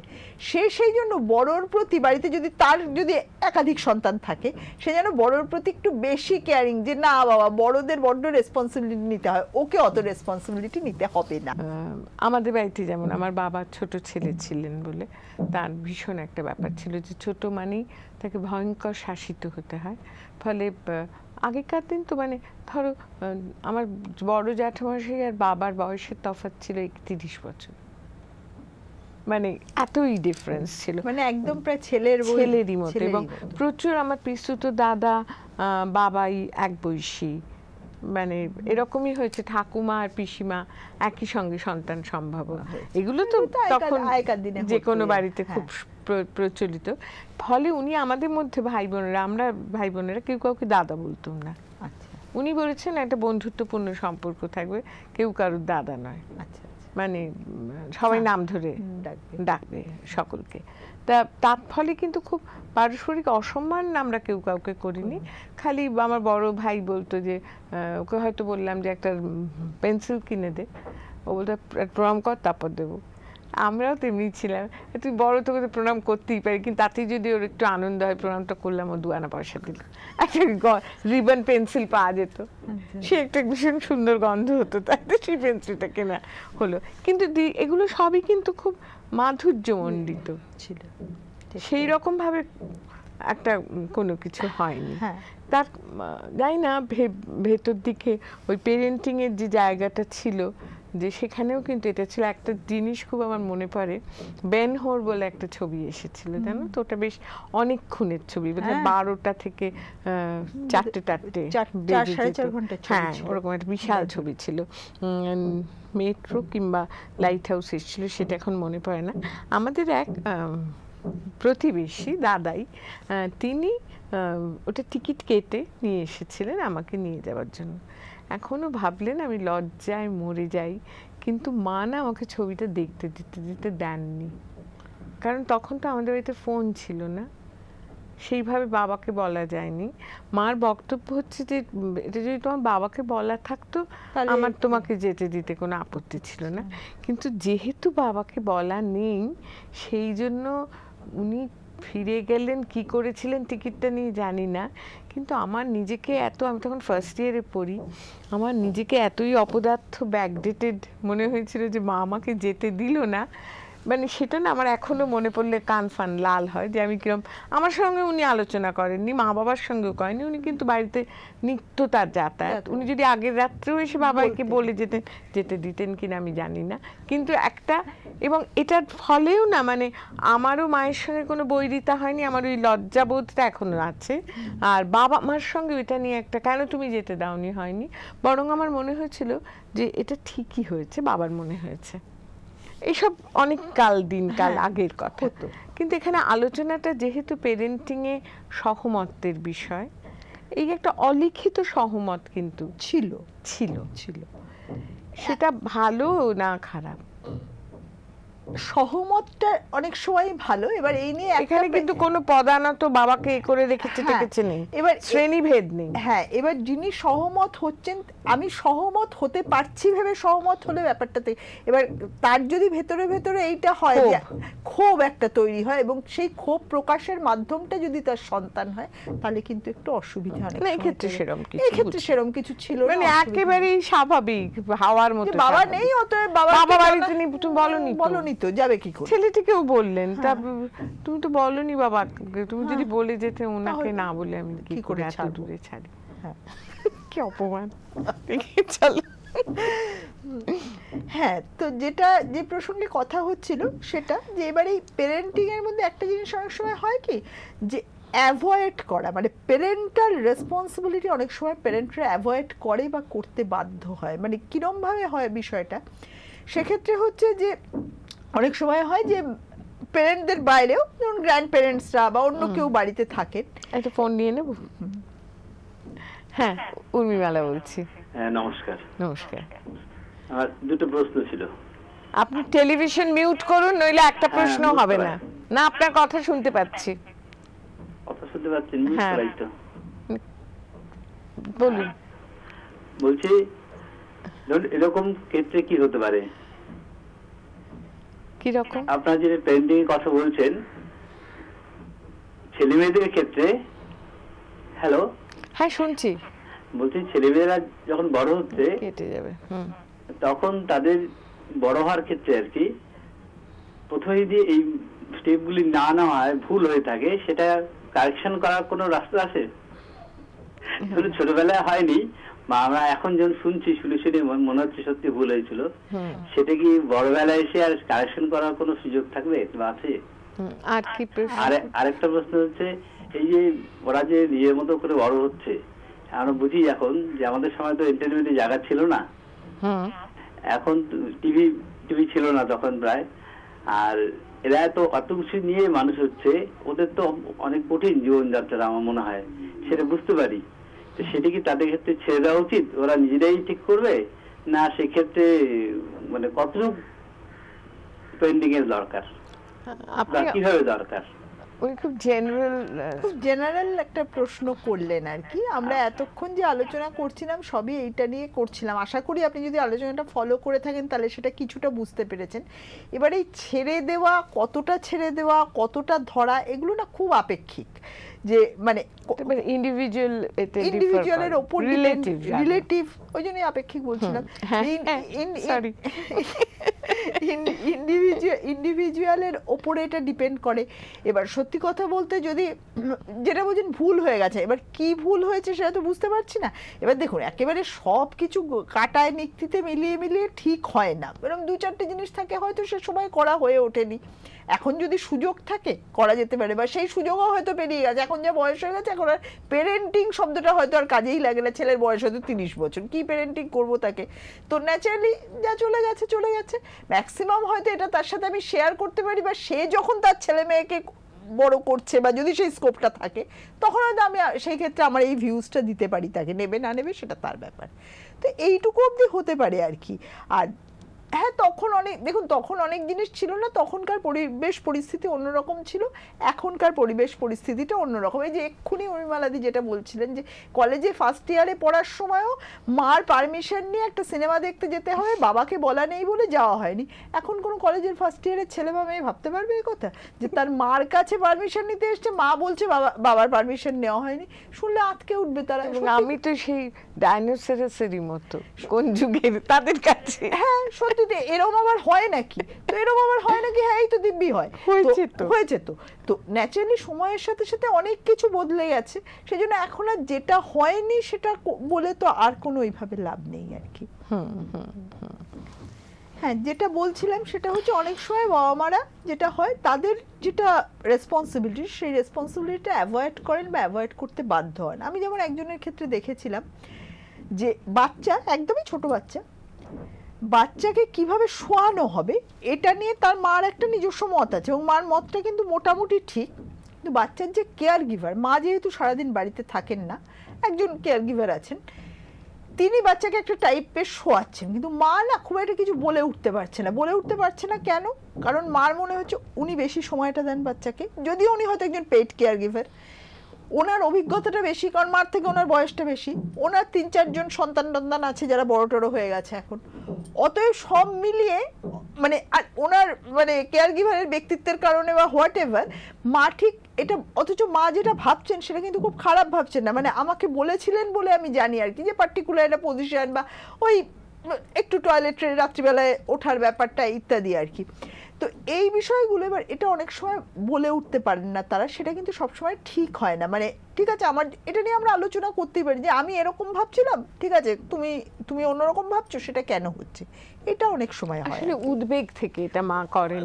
Speaker 2: সে সেই জন্য বড়োর প্রতি বাড়িতে যদি তার যদি একাধিক সন্তান থাকে সে যেন বড়োর প্রতি একটু বেশি কেয়ারিং যে না বাবা বড়দের বড্ড রেসপন্সিবিলিটি নিতে হয় ওকে অত রেসপন্সিবিলিটি নিতে হবে না আমাদের বাড়িতে
Speaker 1: যেমন আমার বাবা ছোট ছেলে ছিলেন বলে তার ভীষণ একটা ব্যাপার ছিল যে ছোট মানেই তাকে ভয়ঙ্কর শাসিত হতে হয় ফলে আগেকার দিন তো মানে ধরো আমার বড় জ্যাঠামশাই আর বাবার বয়সের তফাৎ ছিল একত্রিশ বছর মানে এতই ডিফারেন্স ছিল মানে একদম প্রায় ছেলের ছেলেরই মতো এবং প্রচুর আমার পিস্তুত দাদা বাবাই এক বয়সী মানে এরকমই হয়েছে ঠাকুমা আর পিসিমা একই সঙ্গে সন্তান সম্ভব এগুলো তো তখন যে কোনো বাড়িতে হ্যাঁ। খুব প্রচলিত ফলে উনি আমাদের মধ্যে ভাই বোনেরা আমরা ভাই বোনেরা কেউ কাউকে দাদা বলতাম না আচ্ছা, আচ্ছা। উনি বলেছেন একটা বন্ধুত্বপূর্ণ সম্পর্ক থাকবে কেউ কারোর দাদা নয় আচ্ছা, আচ্ছা। মানে সবাই নাম ধরে ডাকবে সকলকে তা তার ফলে কিন্তু খুব পারস্পরিক অসম্মান আমরা কেউ কাউকে করিনি খালি আমার বড় ভাই বলতো যে ওকে হয়তো বললাম যে একটা পেন্সিল কিনে দে ও বলতো প্রণাম কর তারপর দেবো আমরাও তেমনি ছিলাম তুই বড় তোকে তো প্রণাম করতেই পারি কিন্তু তাতেই যদি ওর একটু আনন্দ হয় প্রণামটা করলাম ও দু আনা পয়সা দিল একটা রিবন পেন্সিল পাওয়া যেত আচ্ছা। সে একটা ভীষণ সুন্দর গন্ধ হতো তাতে সেই পেন্সিলটা কেনা হলো কিন্তু এগুলো সবই কিন্তু খুব মাধুর্যমণ্ডিত ছিল সেই রকম ভাবে একটা কোনো কিছু হয়নি হ্যাঁ। তার যাই না ভেতর দিকে ওই পেরেন্টিংয়ের যে জায়গাটা ছিল যে সেখানেও কিন্তু এটা ছিল একটা জিনিস খুব আমার মনে পড়ে বেন হোর বলে একটা ছবি এসেছিল জানো তো ওটা বেশ অনেকক্ষণের ছবি বোধ হ্যাঁ। বারোটা থেকে চারটে চারটে হ্যাঁ ওরকম একটা বিশাল হ্যাঁ। ছবি ছিল মেট্রো কিংবা লাইট হাউস এসেছিল সেটা এখন মনে পড়ে না আমাদের এক প্রতিবেশী দাদাই তিনি ওটা টিকিট কেটে নিয়ে এসেছিলেন আমাকে নিয়ে যাওয়ার জন্য এখনও ভাবলেন আমি লজ্জায় মরে যাই কিন্তু মা না আমাকে ছবিটা দেখতে দিতে দিতে দেননি কারণ তখন তো আমাদের বাড়িতে ফোন ছিল না সেইভাবে বাবাকে বলা যায়নি মার বক্তব্য হচ্ছে যে এটা যদি তোমার বাবাকে বলা থাকতো আমার তোমাকে যেতে দিতে কোনো আপত্তি ছিল না কিন্তু যেহেতু বাবাকে বলা নেই সেই জন্য উনি ফিরে গেলেন কি করেছিলেন টিকিটটা নিয়ে জানি না কিন্তু আমার নিজেকে এত আমি তখন ফার্স্ট ইয়ারে পড়ি আমার নিজেকে এতই অপদার্থ ব্যাকডেটেড মনে হয়েছিল যে মা আমাকে যেতে দিল না মানে সেটা না আমার এখনও মনে পড়লে কান ফান লাল হয় যে আমি কিরম আমার সঙ্গে উনি আলোচনা করেননি মা বাবার সঙ্গেও করেনি উনি কিন্তু বাড়িতে নিত্য তার যাতায়াত উনি যদি আগের রাত্রেও এসে বাবাকে বলে যেতেন যেতে দিতেন কিনা আমি জানি না কিন্তু একটা এবং এটার ফলেও না মানে আমারও মায়ের সঙ্গে কোনো বৈরিতা হয়নি আমার ওই লজ্জাবোধটা এখনও আছে আর বাবা মার সঙ্গে এটা নিয়ে একটা কেন তুমি যেতে দাওনি হয়নি বরং আমার মনে হয়েছিল যে এটা ঠিকই হয়েছে বাবার মনে হয়েছে এসব অনেক হ্যাঁ। কাল দিন কাল হ্যাঁ। আগের কথা কিন্তু এখানে আলোচনাটা যেহেতু পেরেন্টিংয়ে সহমতের বিষয় এই একটা অলিখিত সহমত কিন্তু ছিল ছিল ছিল সেটা ভালো না খারাপ
Speaker 2: সহমতটা অনেক সময় ভালো এবার এই নিয়ে এখানে কিন্তু কোনো তো বাবাকে এ করে রেখেছে হ্যাঁ, দেখেছে নেই এবার শ্রেণীভেদ নেই হ্যাঁ এবার যিনি সহমত হচ্ছেন আমি সহমত হতে পারছি ভেবে সহমত হলে ব্যাপারটাতে এবার তার যদি ভেতরে ভেতরে এইটা হয় ক্ষোভ একটা তৈরি হয় এবং সেই ক্ষোভ প্রকাশের মাধ্যমটা যদি তার সন্তান হয় তাহলে কিন্তু একটু অসুবিধা হয় না এক্ষেত্রে সেরকম কিছু এক্ষেত্রে সেরকম কিছু ছিল মানে একেবারেই স্বাভাবিক হাওয়ার মতো বাবা নেই অতএব বাবা বাবা বাড়িতে তুমি বলনি
Speaker 1: বলনি তো যাবে কি করে ছেলেটিকেও বললেন তা হ্যাঁ। তুমি তো বলনি বাবা তুমি যদি হ্যাঁ। বলে যেতে ওনাকে না বলে আমি কি করে এত দূরে ছাড়ি হ্যাঁ।
Speaker 2: কি অপমান চলো হ্যাঁ তো যেটা যে প্রসঙ্গে কথা হচ্ছিল সেটা যে এবারে এই পেরেন্টিংয়ের মধ্যে একটা জিনিস অনেক সময় হয় কি যে অ্যাভয়েড করা মানে পেরেন্টাল রেসপন্সিবিলিটি অনেক সময় পেরেন্টরা অ্যাভয়েড করে বা করতে বাধ্য হয় মানে কীরমভাবে হয় বিষয়টা সেক্ষেত্রে হচ্ছে যে অনেক সময় হয় যে প্যারেন্টদের বাইরেও যেমন গ্র্যান্ড প্যারেন্টসরা বা অন্য কেউ বাড়িতে থাকে একটা ফোন নিয়ে নেব হ্যাঁ উর্মি মেলা বলছি
Speaker 7: হ্যাঁ নমস্কার নমস্কার আমার দুটো প্রশ্ন ছিল
Speaker 1: আপনি টেলিভিশন মিউট করুন নইলে একটা হ্যাঁ, প্রশ্ন হবে না না আপনার কথা শুনতে পাচ্ছি
Speaker 7: কথা শুনতে পাচ্ছেন হ্যাঁ বলুন বলছি এরকম ক্ষেত্রে কি হতে পারে কি রকম আপনারা যে পেন্টিং এর কথা বলছেন ছেলে মেয়েদের ক্ষেত্রে হ্যালো হ্যাঁ শুনছি বলছি ছেলে মেয়েরা যখন বড় হচ্ছে কেটে যাবে তখন তাদের বড় হওয়ার ক্ষেত্রে আর কি প্রথমে যে এই স্টেপগুলি না নেওয়া হয় ভুল হয়ে থাকে সেটা কারেকশন করার কোনো রাস্তা আছে ছোটবেলায় হয়নি বা আমরা এখন যখন শুনছি শুনে শুনে মনে হচ্ছে সত্যি ভুল হয়েছিল সেটা কি বড়বেলায় এসে আর কারেকশন করার কোনো সুযোগ থাকবে বা আছে আচ্ছা। আরেকটা প্রশ্ন হচ্ছে এই যে ওরা যে নিজের মতো করে বড় হচ্ছে আমরা বুঝি এখন যে আমাদের সময় তো এন্টারটেনমেন্টের জায়গা ছিল না এখন টিভি টিভি ছিল না তখন প্রায় আর এরা তো অত কিছু নিয়ে মানুষ হচ্ছে ওদের তো অনেক কঠিন জীবনযাত্রা আমার মনে হয় সেটা বুঝতে পারি সেটা কি তাদের ক্ষেত্রে ছেড়ে দেওয়া উচিত ওরা নিজেরাই ঠিক করবে না সেক্ষেত্রে মানে কতটুকু পেন্ডিং এর দরকার
Speaker 2: কিভাবে দরকার উনি খুব
Speaker 7: জেনারেল খুব
Speaker 2: জেনারেল একটা প্রশ্ন করলেন আর কি আমরা আচ্ছা। এতক্ষণ যে আলোচনা করছিলাম সবই এইটা নিয়ে করছিলাম আশা করি আপনি যদি আলোচনাটা ফলো করে থাকেন তাহলে সেটা কিছুটা বুঝতে পেরেছেন এবার এই ছেড়ে দেওয়া কতটা ছেড়ে দেওয়া কতটা ধরা এগুলো না খুব আপেক্ষিক যে মানে ইন্ডিভিজুয়াল মানে ইন্ডিভিজুয়ালের ওপর রিলেটিভ রিলেটিভ ওই জন্যই আপেক্ষিক বলছিলাম ইন্ডিভিজুয়াল ইন্ডিভিজুয়ালের ওপরে এটা ডিপেন্ড করে এবার সত্যি কথা বলতে যদি যেটা বলছেন ভুল হয়ে গেছে এবার কি ভুল হয়েছে সেটা তো বুঝতে পারছি না এবার দেখুন একেবারে সব কিছু কাটায় নিক্তিতে মিলিয়ে মিলিয়ে ঠিক হয় না এরকম দু চারটে জিনিস থাকে হয়তো সে সময় করা হয়ে ওঠেনি এখন যদি সুযোগ থাকে করা যেতে পারে বা সেই সুযোগও হয়তো পেরিয়ে গেছে এখন যা বয়স হয়ে গেছে এখন আর পেরেন্টিং শব্দটা হয়তো আর কাজেই লাগে না ছেলের বয়স হয়তো তিরিশ বছর কি পেরেন্টিং করব তাকে তো ন্যাচারালি যা চলে গেছে চলে গেছে ম্যাক্সিমাম হয়তো এটা তার সাথে আমি শেয়ার করতে পারি বা সে যখন তার ছেলে মেয়েকে বড় করছে বা যদি সেই স্কোপটা থাকে তখন হয়তো আমি সেই ক্ষেত্রে আমার এই ভিউজটা দিতে পারি তাকে নেবে না নেবে সেটা তার ব্যাপার তো এইটুকু অবধি হতে পারে আর কি আর হ্যাঁ তখন অনেক দেখুন তখন অনেক জিনিস ছিল না তখনকার পরিবেশ পরিস্থিতি অন্যরকম ছিল এখনকার পরিবেশ পরিস্থিতিটা অন্যরকম এই যে এক্ষুনি অরিমালাদি যেটা বলছিলেন যে কলেজে ফার্স্ট ইয়ারে পড়ার সময়ও মার পারমিশন নিয়ে একটা সিনেমা দেখতে যেতে হবে বাবাকে বলা নেই বলে যাওয়া হয়নি এখন কোনো কলেজের ফার্স্ট ইয়ারের ছেলে বা মেয়ে ভাবতে পারবে এই কথা যে তার মার কাছে পারমিশন নিতে এসছে মা বলছে বাবা বাবার পারমিশন নেওয়া হয়নি শুনলে আটকে উঠবে তারা আমি তো সেই ডাইনোসরের মতো কোন যুগের তাদের কাছে হ্যাঁ সত্যি সোসাইটিতে এরম আবার হয় নাকি তো এরম আবার হয় নাকি হ্যাঁ এই তো দিব্যি হয় হয়েছে তো হয়েছে তো তো ন্যাচারালি সময়ের সাথে সাথে অনেক কিছু বদলে গেছে সেই জন্য এখন আর যেটা হয়নি সেটা বলে তো আর কোনো ওইভাবে লাভ নেই আর কি হ্যাঁ যেটা বলছিলাম সেটা হচ্ছে অনেক সময় বাবা মারা যেটা হয় তাদের যেটা রেসপন্সিবিলিটি সেই রেসপন্সিবিলিটিটা অ্যাভয়েড করেন বা অ্যাভয়েড করতে বাধ্য হন আমি যেমন একজনের ক্ষেত্রে দেখেছিলাম যে বাচ্চা একদমই ছোট বাচ্চা বাচ্চাকে কিভাবে শোয়ানো হবে এটা নিয়ে তার মার একটা নিজস্ব মত আছে এবং মার মতটা কিন্তু মোটামুটি ঠিক কিন্তু বাচ্চার যে কেয়ার গিভার মা যেহেতু সারাদিন বাড়িতে থাকেন না একজন কেয়ার গিভার আছেন তিনি বাচ্চাকে একটা টাইপের শোয়াচ্ছেন কিন্তু মা না খুব একটা কিছু বলে উঠতে পারছে না বলে উঠতে পারছে না কেন কারণ মার মনে হচ্ছে উনি বেশি সময়টা দেন বাচ্চাকে যদিও উনি হয়তো একজন পেট কেয়ার গিভার ওনার অভিজ্ঞতাটা বেশি কারণ মার থেকে ওনার বয়সটা বেশি ওনার তিন চারজন সন্তান টন্তান আছে যারা বড় টড়ো হয়ে গেছে এখন অতএব সব মিলিয়ে মানে আর ওনার মানে কেয়ার গিভারের ব্যক্তিত্বের কারণে বা হোয়াট এভার মা ঠিক এটা অথচ মা যেটা ভাবছেন সেটা কিন্তু খুব খারাপ ভাবছেন না মানে আমাকে বলেছিলেন বলে আমি জানি আর কি যে পার্টিকুলার একটা পজিশন বা ওই একটু টয়লেটের রাত্রিবেলায় ওঠার ব্যাপারটা ইত্যাদি আর কি তো এই বিষয়গুলো এবার এটা অনেক সময় বলে উঠতে পারেন না তারা সেটা কিন্তু সবসময় ঠিক হয় না মানে ঠিক আছে আমার এটা নিয়ে আমরা আলোচনা করতেই পারি যে আমি এরকম ভাবছিলাম ঠিক আছে তুমি তুমি অন্যরকম ভাবছো সেটা কেন হচ্ছে এটা অনেক সময় হয় আসলে উদ্বেগ থেকে এটা মা
Speaker 1: করেন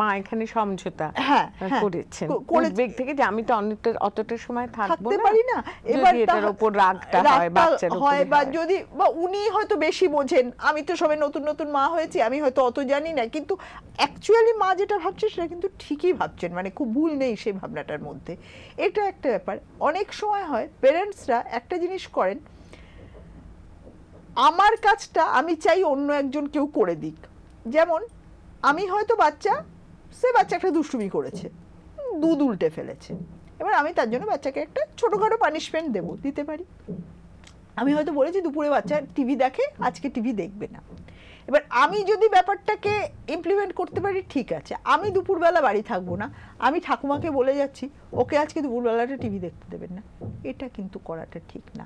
Speaker 1: মা এখানে সমঝোতা হ্যাঁ, হ্যাঁ। করেছেন উদ্বেগ থেকে যে আমি তো অনেকটা অতটা
Speaker 2: সময় থাকবো না পারি না এবার এটার উপর রাগটা হয় বাচ্চার হয় বা যদি বা উনি হয়তো বেশি বোঝেন আমি তো সবে নতুন নতুন মা হয়েছি আমি হয়তো অত জানি না কিন্তু অ্যাকচুয়ালি মা যেটা ভাবছে সেটা কিন্তু ঠিকই ভাবছেন মানে খুব ভুল নেই সেই ভাবনাটার মধ্যে এটা একটা ব্যাপার অনেক অনেক সময় হয় প্যারেন্টসরা একটা জিনিস করেন আমার কাজটা আমি চাই অন্য একজন কেউ করে দিক যেমন আমি হয়তো বাচ্চা সে বাচ্চা একটা দুষ্টুমি করেছে দুধ উল্টে ফেলেছে এবার আমি তার জন্য বাচ্চাকে একটা ছোটোখাটো পানিশমেন্ট দেবো দিতে পারি আমি হয়তো বলেছি দুপুরে বাচ্চা টিভি দেখে আজকে টিভি দেখবে না এবার আমি যদি ব্যাপারটাকে ইমপ্লিমেন্ট করতে পারি ঠিক আছে আমি দুপুরবেলা বাড়ি থাকবো না আমি ঠাকুমাকে বলে যাচ্ছি ওকে আজকে দুপুরবেলাটা টিভি দেখতে দেবেন না এটা কিন্তু করাটা ঠিক না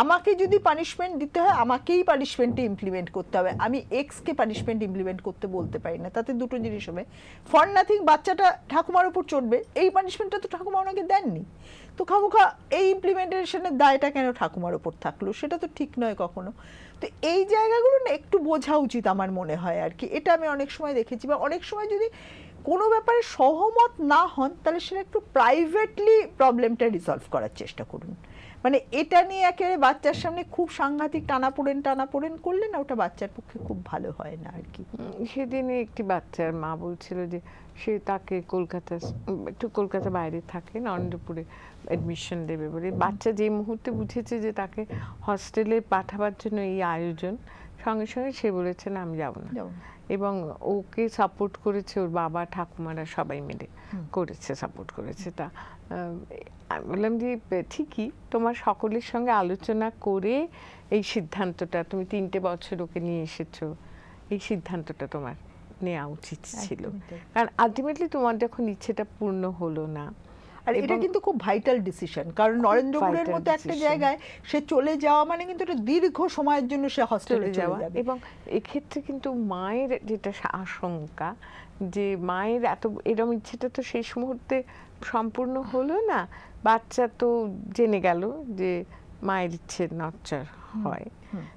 Speaker 2: আমাকে যদি পানিশমেন্ট দিতে হয় আমাকেই পানিশমেন্টটা ইমপ্লিমেন্ট করতে হবে আমি এক্সকে পানিশমেন্ট ইমপ্লিমেন্ট করতে বলতে পারি না তাতে দুটো জিনিস হবে ফর নাথিং বাচ্চাটা ঠাকুমার উপর চড়বে এই পানিশমেন্টটা তো ঠাকুমা ওনাকে দেননি তো খামুখা এই ইমপ্লিমেন্টেশনের দায়টা কেন ঠাকুমার ওপর থাকলো সেটা তো ঠিক নয় কখনো তো এই জায়গাগুলো না একটু বোঝা উচিত আমার মনে হয় আর কি এটা আমি অনেক সময় দেখেছি বা অনেক সময় যদি কোনো ব্যাপারে সহমত না হন তাহলে সেটা একটু প্রাইভেটলি প্রবলেমটা রিসলভ করার চেষ্টা করুন মানে এটা নিয়ে একেবারে বাচ্চার সামনে খুব সাংঘাতিক টানাপোড়েন টানাপোড়েন করলে না ওটা বাচ্চার পক্ষে খুব ভালো হয় না আর কি সেদিনে একটি বাচ্চার মা
Speaker 1: বলছিল যে সে তাকে কলকাতা একটু কলকাতা বাইরে থাকেন নরেন্দ্রপুরে অ্যাডমিশন দেবে বলে বাচ্চা যে মুহূর্তে বুঝেছে যে তাকে হস্টেলে পাঠাবার জন্য এই আয়োজন সঙ্গে সঙ্গে সে বলেছে না আমি যাবো না এবং ওকে সাপোর্ট করেছে ওর বাবা ঠাকুমারা সবাই মিলে করেছে সাপোর্ট করেছে তা আমি বললাম যে ঠিকই তোমার সকলের সঙ্গে আলোচনা করে এই সিদ্ধান্তটা তুমি তিনটে বছর ওকে নিয়ে এসেছো এই সিদ্ধান্তটা তোমার নেওয়া উচিত ছিল কারণ আলটিমেটলি তোমার যখন ইচ্ছেটা পূর্ণ হলো না আর এটা কিন্তু খুব ভাইটাল
Speaker 2: ডিসিশন কারণ নরেন্দ্রপুরের মতো একটা জায়গায় সে চলে যাওয়া মানে কিন্তু একটা দীর্ঘ সময়ের জন্য সে হস্টেলে যাওয়া এবং এক্ষেত্রে কিন্তু মায়ের যেটা আশঙ্কা
Speaker 1: যে মায়ের এত এরম ইচ্ছেটা তো শেষ মুহূর্তে সম্পূর্ণ হলো না বাচ্চা তো জেনে গেল যে মায়ের ইচ্ছে নচ্চার হয়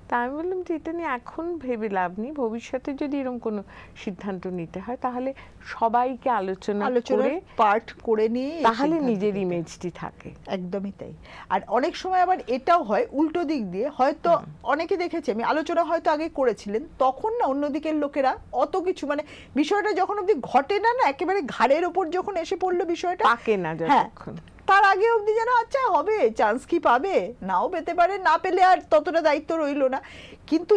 Speaker 1: তা আমি বললাম যে এটা নিয়ে এখন ভেবে লাভ নেই ভবিষ্যতে যদি এরকম কোনো সিদ্ধান্ত নিতে হয় তাহলে
Speaker 2: সবাইকে আলোচনা করে পার্ট করে নিয়ে তাহলে নিজের ইমেজটি থাকে একদমই তাই আর অনেক সময় আবার এটাও হয় উল্টো দিক দিয়ে হয়তো অনেকে দেখেছি আমি আলোচনা হয়তো আগে করেছিলেন তখন না অন্যদিকের লোকেরা অত কিছু মানে বিষয়টা যখন অব্দি ঘটে না না একেবারে ঘাড়ের ওপর যখন এসে পড়লো বিষয়টা থাকে না হ্যাঁ তার আগে অবধি যেন আচ্ছা হবে চান্স কি পাবে নাও পেতে পারে না পেলে আর ততটা দায়িত্ব রইল না কিন্তু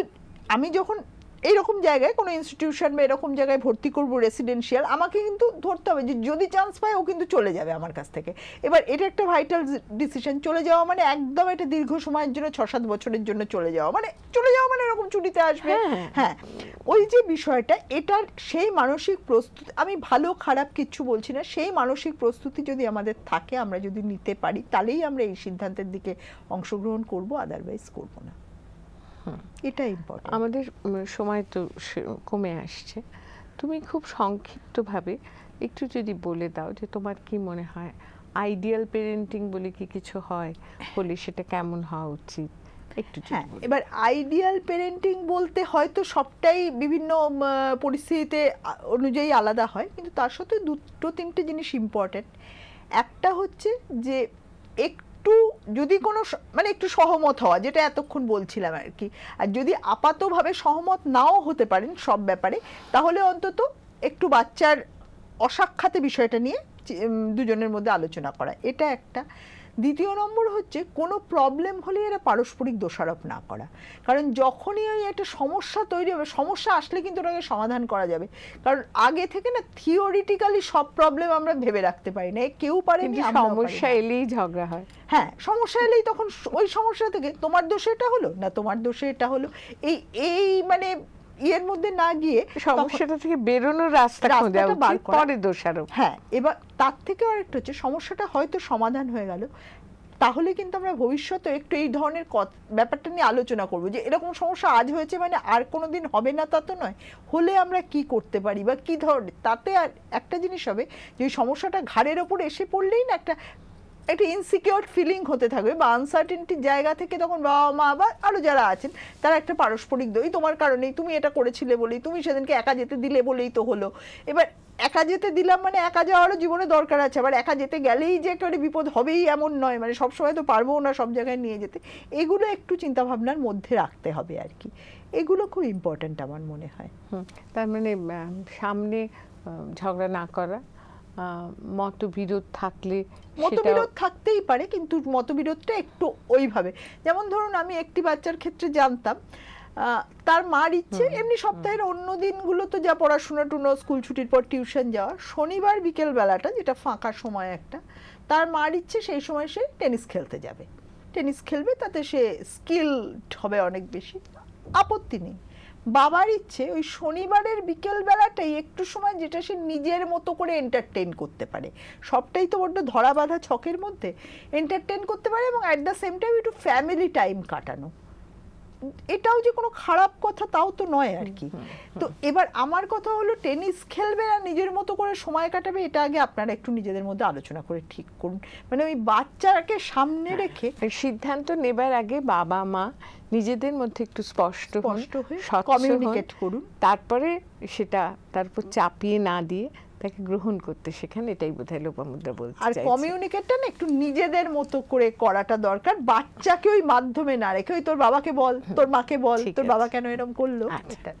Speaker 2: আমি যখন এরকম জায়গায় কোনো ইনস্টিটিউশন বা এরকম জায়গায় ভর্তি করব রেসিডেন্সিয়াল আমাকে কিন্তু ধরতে হবে যে যদি চান্স পায় ও কিন্তু চলে যাবে আমার কাছ থেকে এবার এটা একটা ভাইটাল ডিসিশন চলে যাওয়া মানে একদম এটা দীর্ঘ সময়ের জন্য ছ সাত বছরের জন্য চলে যাওয়া মানে চলে যাওয়া মানে এরকম ছুটিতে আসবে হ্যাঁ, হ্যাঁ ওই যে বিষয়টা এটার সেই মানসিক প্রস্তুতি আমি ভালো খারাপ কিচ্ছু বলছি না সেই মানসিক প্রস্তুতি যদি আমাদের থাকে আমরা যদি নিতে পারি তাহলেই আমরা এই সিদ্ধান্তের দিকে অংশগ্রহণ করব আদারওয়াইজ করব না
Speaker 1: এটা ইম্পর্টেন্ট আমাদের সময় তো কমে আসছে তুমি খুব সংক্ষিপ্তভাবে একটু যদি বলে দাও যে তোমার কি মনে হয় আইডিয়াল পেরেন্টিং বলে কি কিছু হয় হলে সেটা কেমন হওয়া উচিত একটু হ্যাঁ এবার
Speaker 2: আইডিয়াল পেরেন্টিং বলতে হয়তো সবটাই বিভিন্ন পরিস্থিতিতে অনুযায়ী আলাদা হয় কিন্তু তার সাথে দুটো তিনটে জিনিস ইম্পর্ট্যান্ট একটা হচ্ছে যে একটু একটু যদি কোনো মানে একটু সহমত হওয়া যেটা এতক্ষণ বলছিলাম আর কি আর যদি আপাতভাবে সহমত নাও হতে পারেন সব ব্যাপারে তাহলে অন্তত একটু বাচ্চার অসাক্ষাতে বিষয়টা নিয়ে দুজনের মধ্যে আলোচনা করা এটা একটা দ্বিতীয় নম্বর হচ্ছে কোনো প্রবলেম হলে এরা পারস্পরিক দোষারোপ না করা কারণ যখনই ওই একটা সমস্যা তৈরি হবে সমস্যা আসলে কিন্তু ওটাকে সমাধান করা যাবে কারণ আগে থেকে না থিওরিটিক্যালি সব প্রবলেম আমরা ভেবে রাখতে পারি না কেউ পারে সমস্যা এলেই ঝগড়া হয় হ্যাঁ সমস্যা এলেই তখন ওই সমস্যা থেকে তোমার দোষে এটা হলো না তোমার দোষে এটা হলো এই এই মানে ইয়ের মধ্যে না গিয়ে সমস্যাটা থেকে বেরোনোর রাস্তা খুঁজে উচিত পরে দোষারোপ হ্যাঁ এবার তার থেকে আরেকটা হচ্ছে সমস্যাটা হয়তো সমাধান হয়ে গেল তাহলে কিন্তু আমরা ভবিষ্যতে একটু এই ধরনের ব্যাপারটা নিয়ে আলোচনা করব যে এরকম সমস্যা আজ হয়েছে মানে আর কোনো দিন হবে না তা তো নয় হলে আমরা কি করতে পারি বা কি ধরনের তাতে আর একটা জিনিস হবে যে সমস্যাটা ঘাড়ের ওপর এসে পড়লেই না একটা একটা ইনসিকিওর ফিলিং হতে থাকবে বা আনসার্টেনটির জায়গা থেকে তখন বাবা মা বা আরও যারা আছেন তারা একটা পারস্পরিক দই তোমার কারণেই তুমি এটা করেছিলে বলেই তুমি সেদিনকে একা যেতে দিলে বলেই তো হলো এবার একা যেতে দিলাম মানে একা যাওয়ারও জীবনে দরকার আছে আবার একা যেতে গেলেই যে একটা বিপদ হবেই এমন নয় মানে সবসময় তো পারবো না সব জায়গায় নিয়ে যেতে এগুলো একটু চিন্তাভাবনার মধ্যে রাখতে হবে আর কি এগুলো খুব ইম্পর্ট্যান্ট আমার মনে হয় তার মানে সামনে ঝগড়া না করা মতবিরোধ থাকলে মতবিরোধ থাকতেই পারে কিন্তু মতবিরোধটা একটু ওইভাবে যেমন ধরুন আমি একটি বাচ্চার ক্ষেত্রে জানতাম তার মার ইচ্ছে এমনি সপ্তাহের অন্য দিনগুলো তো যা পড়াশোনা টুনো স্কুল ছুটির পর টিউশন যাওয়া শনিবার বিকেল বেলাটা যেটা ফাঁকা সময় একটা তার মার ইচ্ছে সেই সময় সে টেনিস খেলতে যাবে টেনিস খেলবে তাতে সে স্কিলড হবে অনেক বেশি আপত্তি নেই বাবার ইচ্ছে ওই শনিবারের বিকেলবেলাটাই একটু সময় যেটা সে নিজের মতো করে এন্টারটেন করতে পারে সবটাই তো বড্ড ধরা বাঁধা ছকের মধ্যে এন্টারটেন করতে পারে এবং অ্যাট দ্য সেম টাইম একটু ফ্যামিলি টাইম কাটানো এটাও যে কোনো খারাপ কথা তাও তো নয় আর কি তো এবার আমার কথা হলো টেনিস খেলবে আর নিজের মতো করে সময় কাটাবে এটা আগে আপনারা একটু নিজেদের মধ্যে আলোচনা করে ঠিক করুন মানে ওই বাচ্চাকে সামনে হ্যাঁ, রেখে সিদ্ধান্ত নেবার আগে বাবা মা নিজেদের মধ্যে একটু স্পষ্ট হয়ে কমিউনিকেট
Speaker 1: করুন তারপরে সেটা তারপর চাপিয়ে না দিয়ে তাকে গ্রহণ করতে সেখানে এটাই বোধহয় লোপামুদ্রা বলতে আর
Speaker 2: কমিউনিকেটটা না একটু নিজেদের মতো করে করাটা দরকার বাচ্চাকে ওই মাধ্যমে না রেখে ওই তোর বাবাকে বল তোর মাকে বল তোর বাবা কেন এরকম করলো আচ্ছা,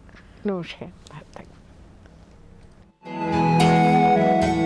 Speaker 2: নমস্কার ভালো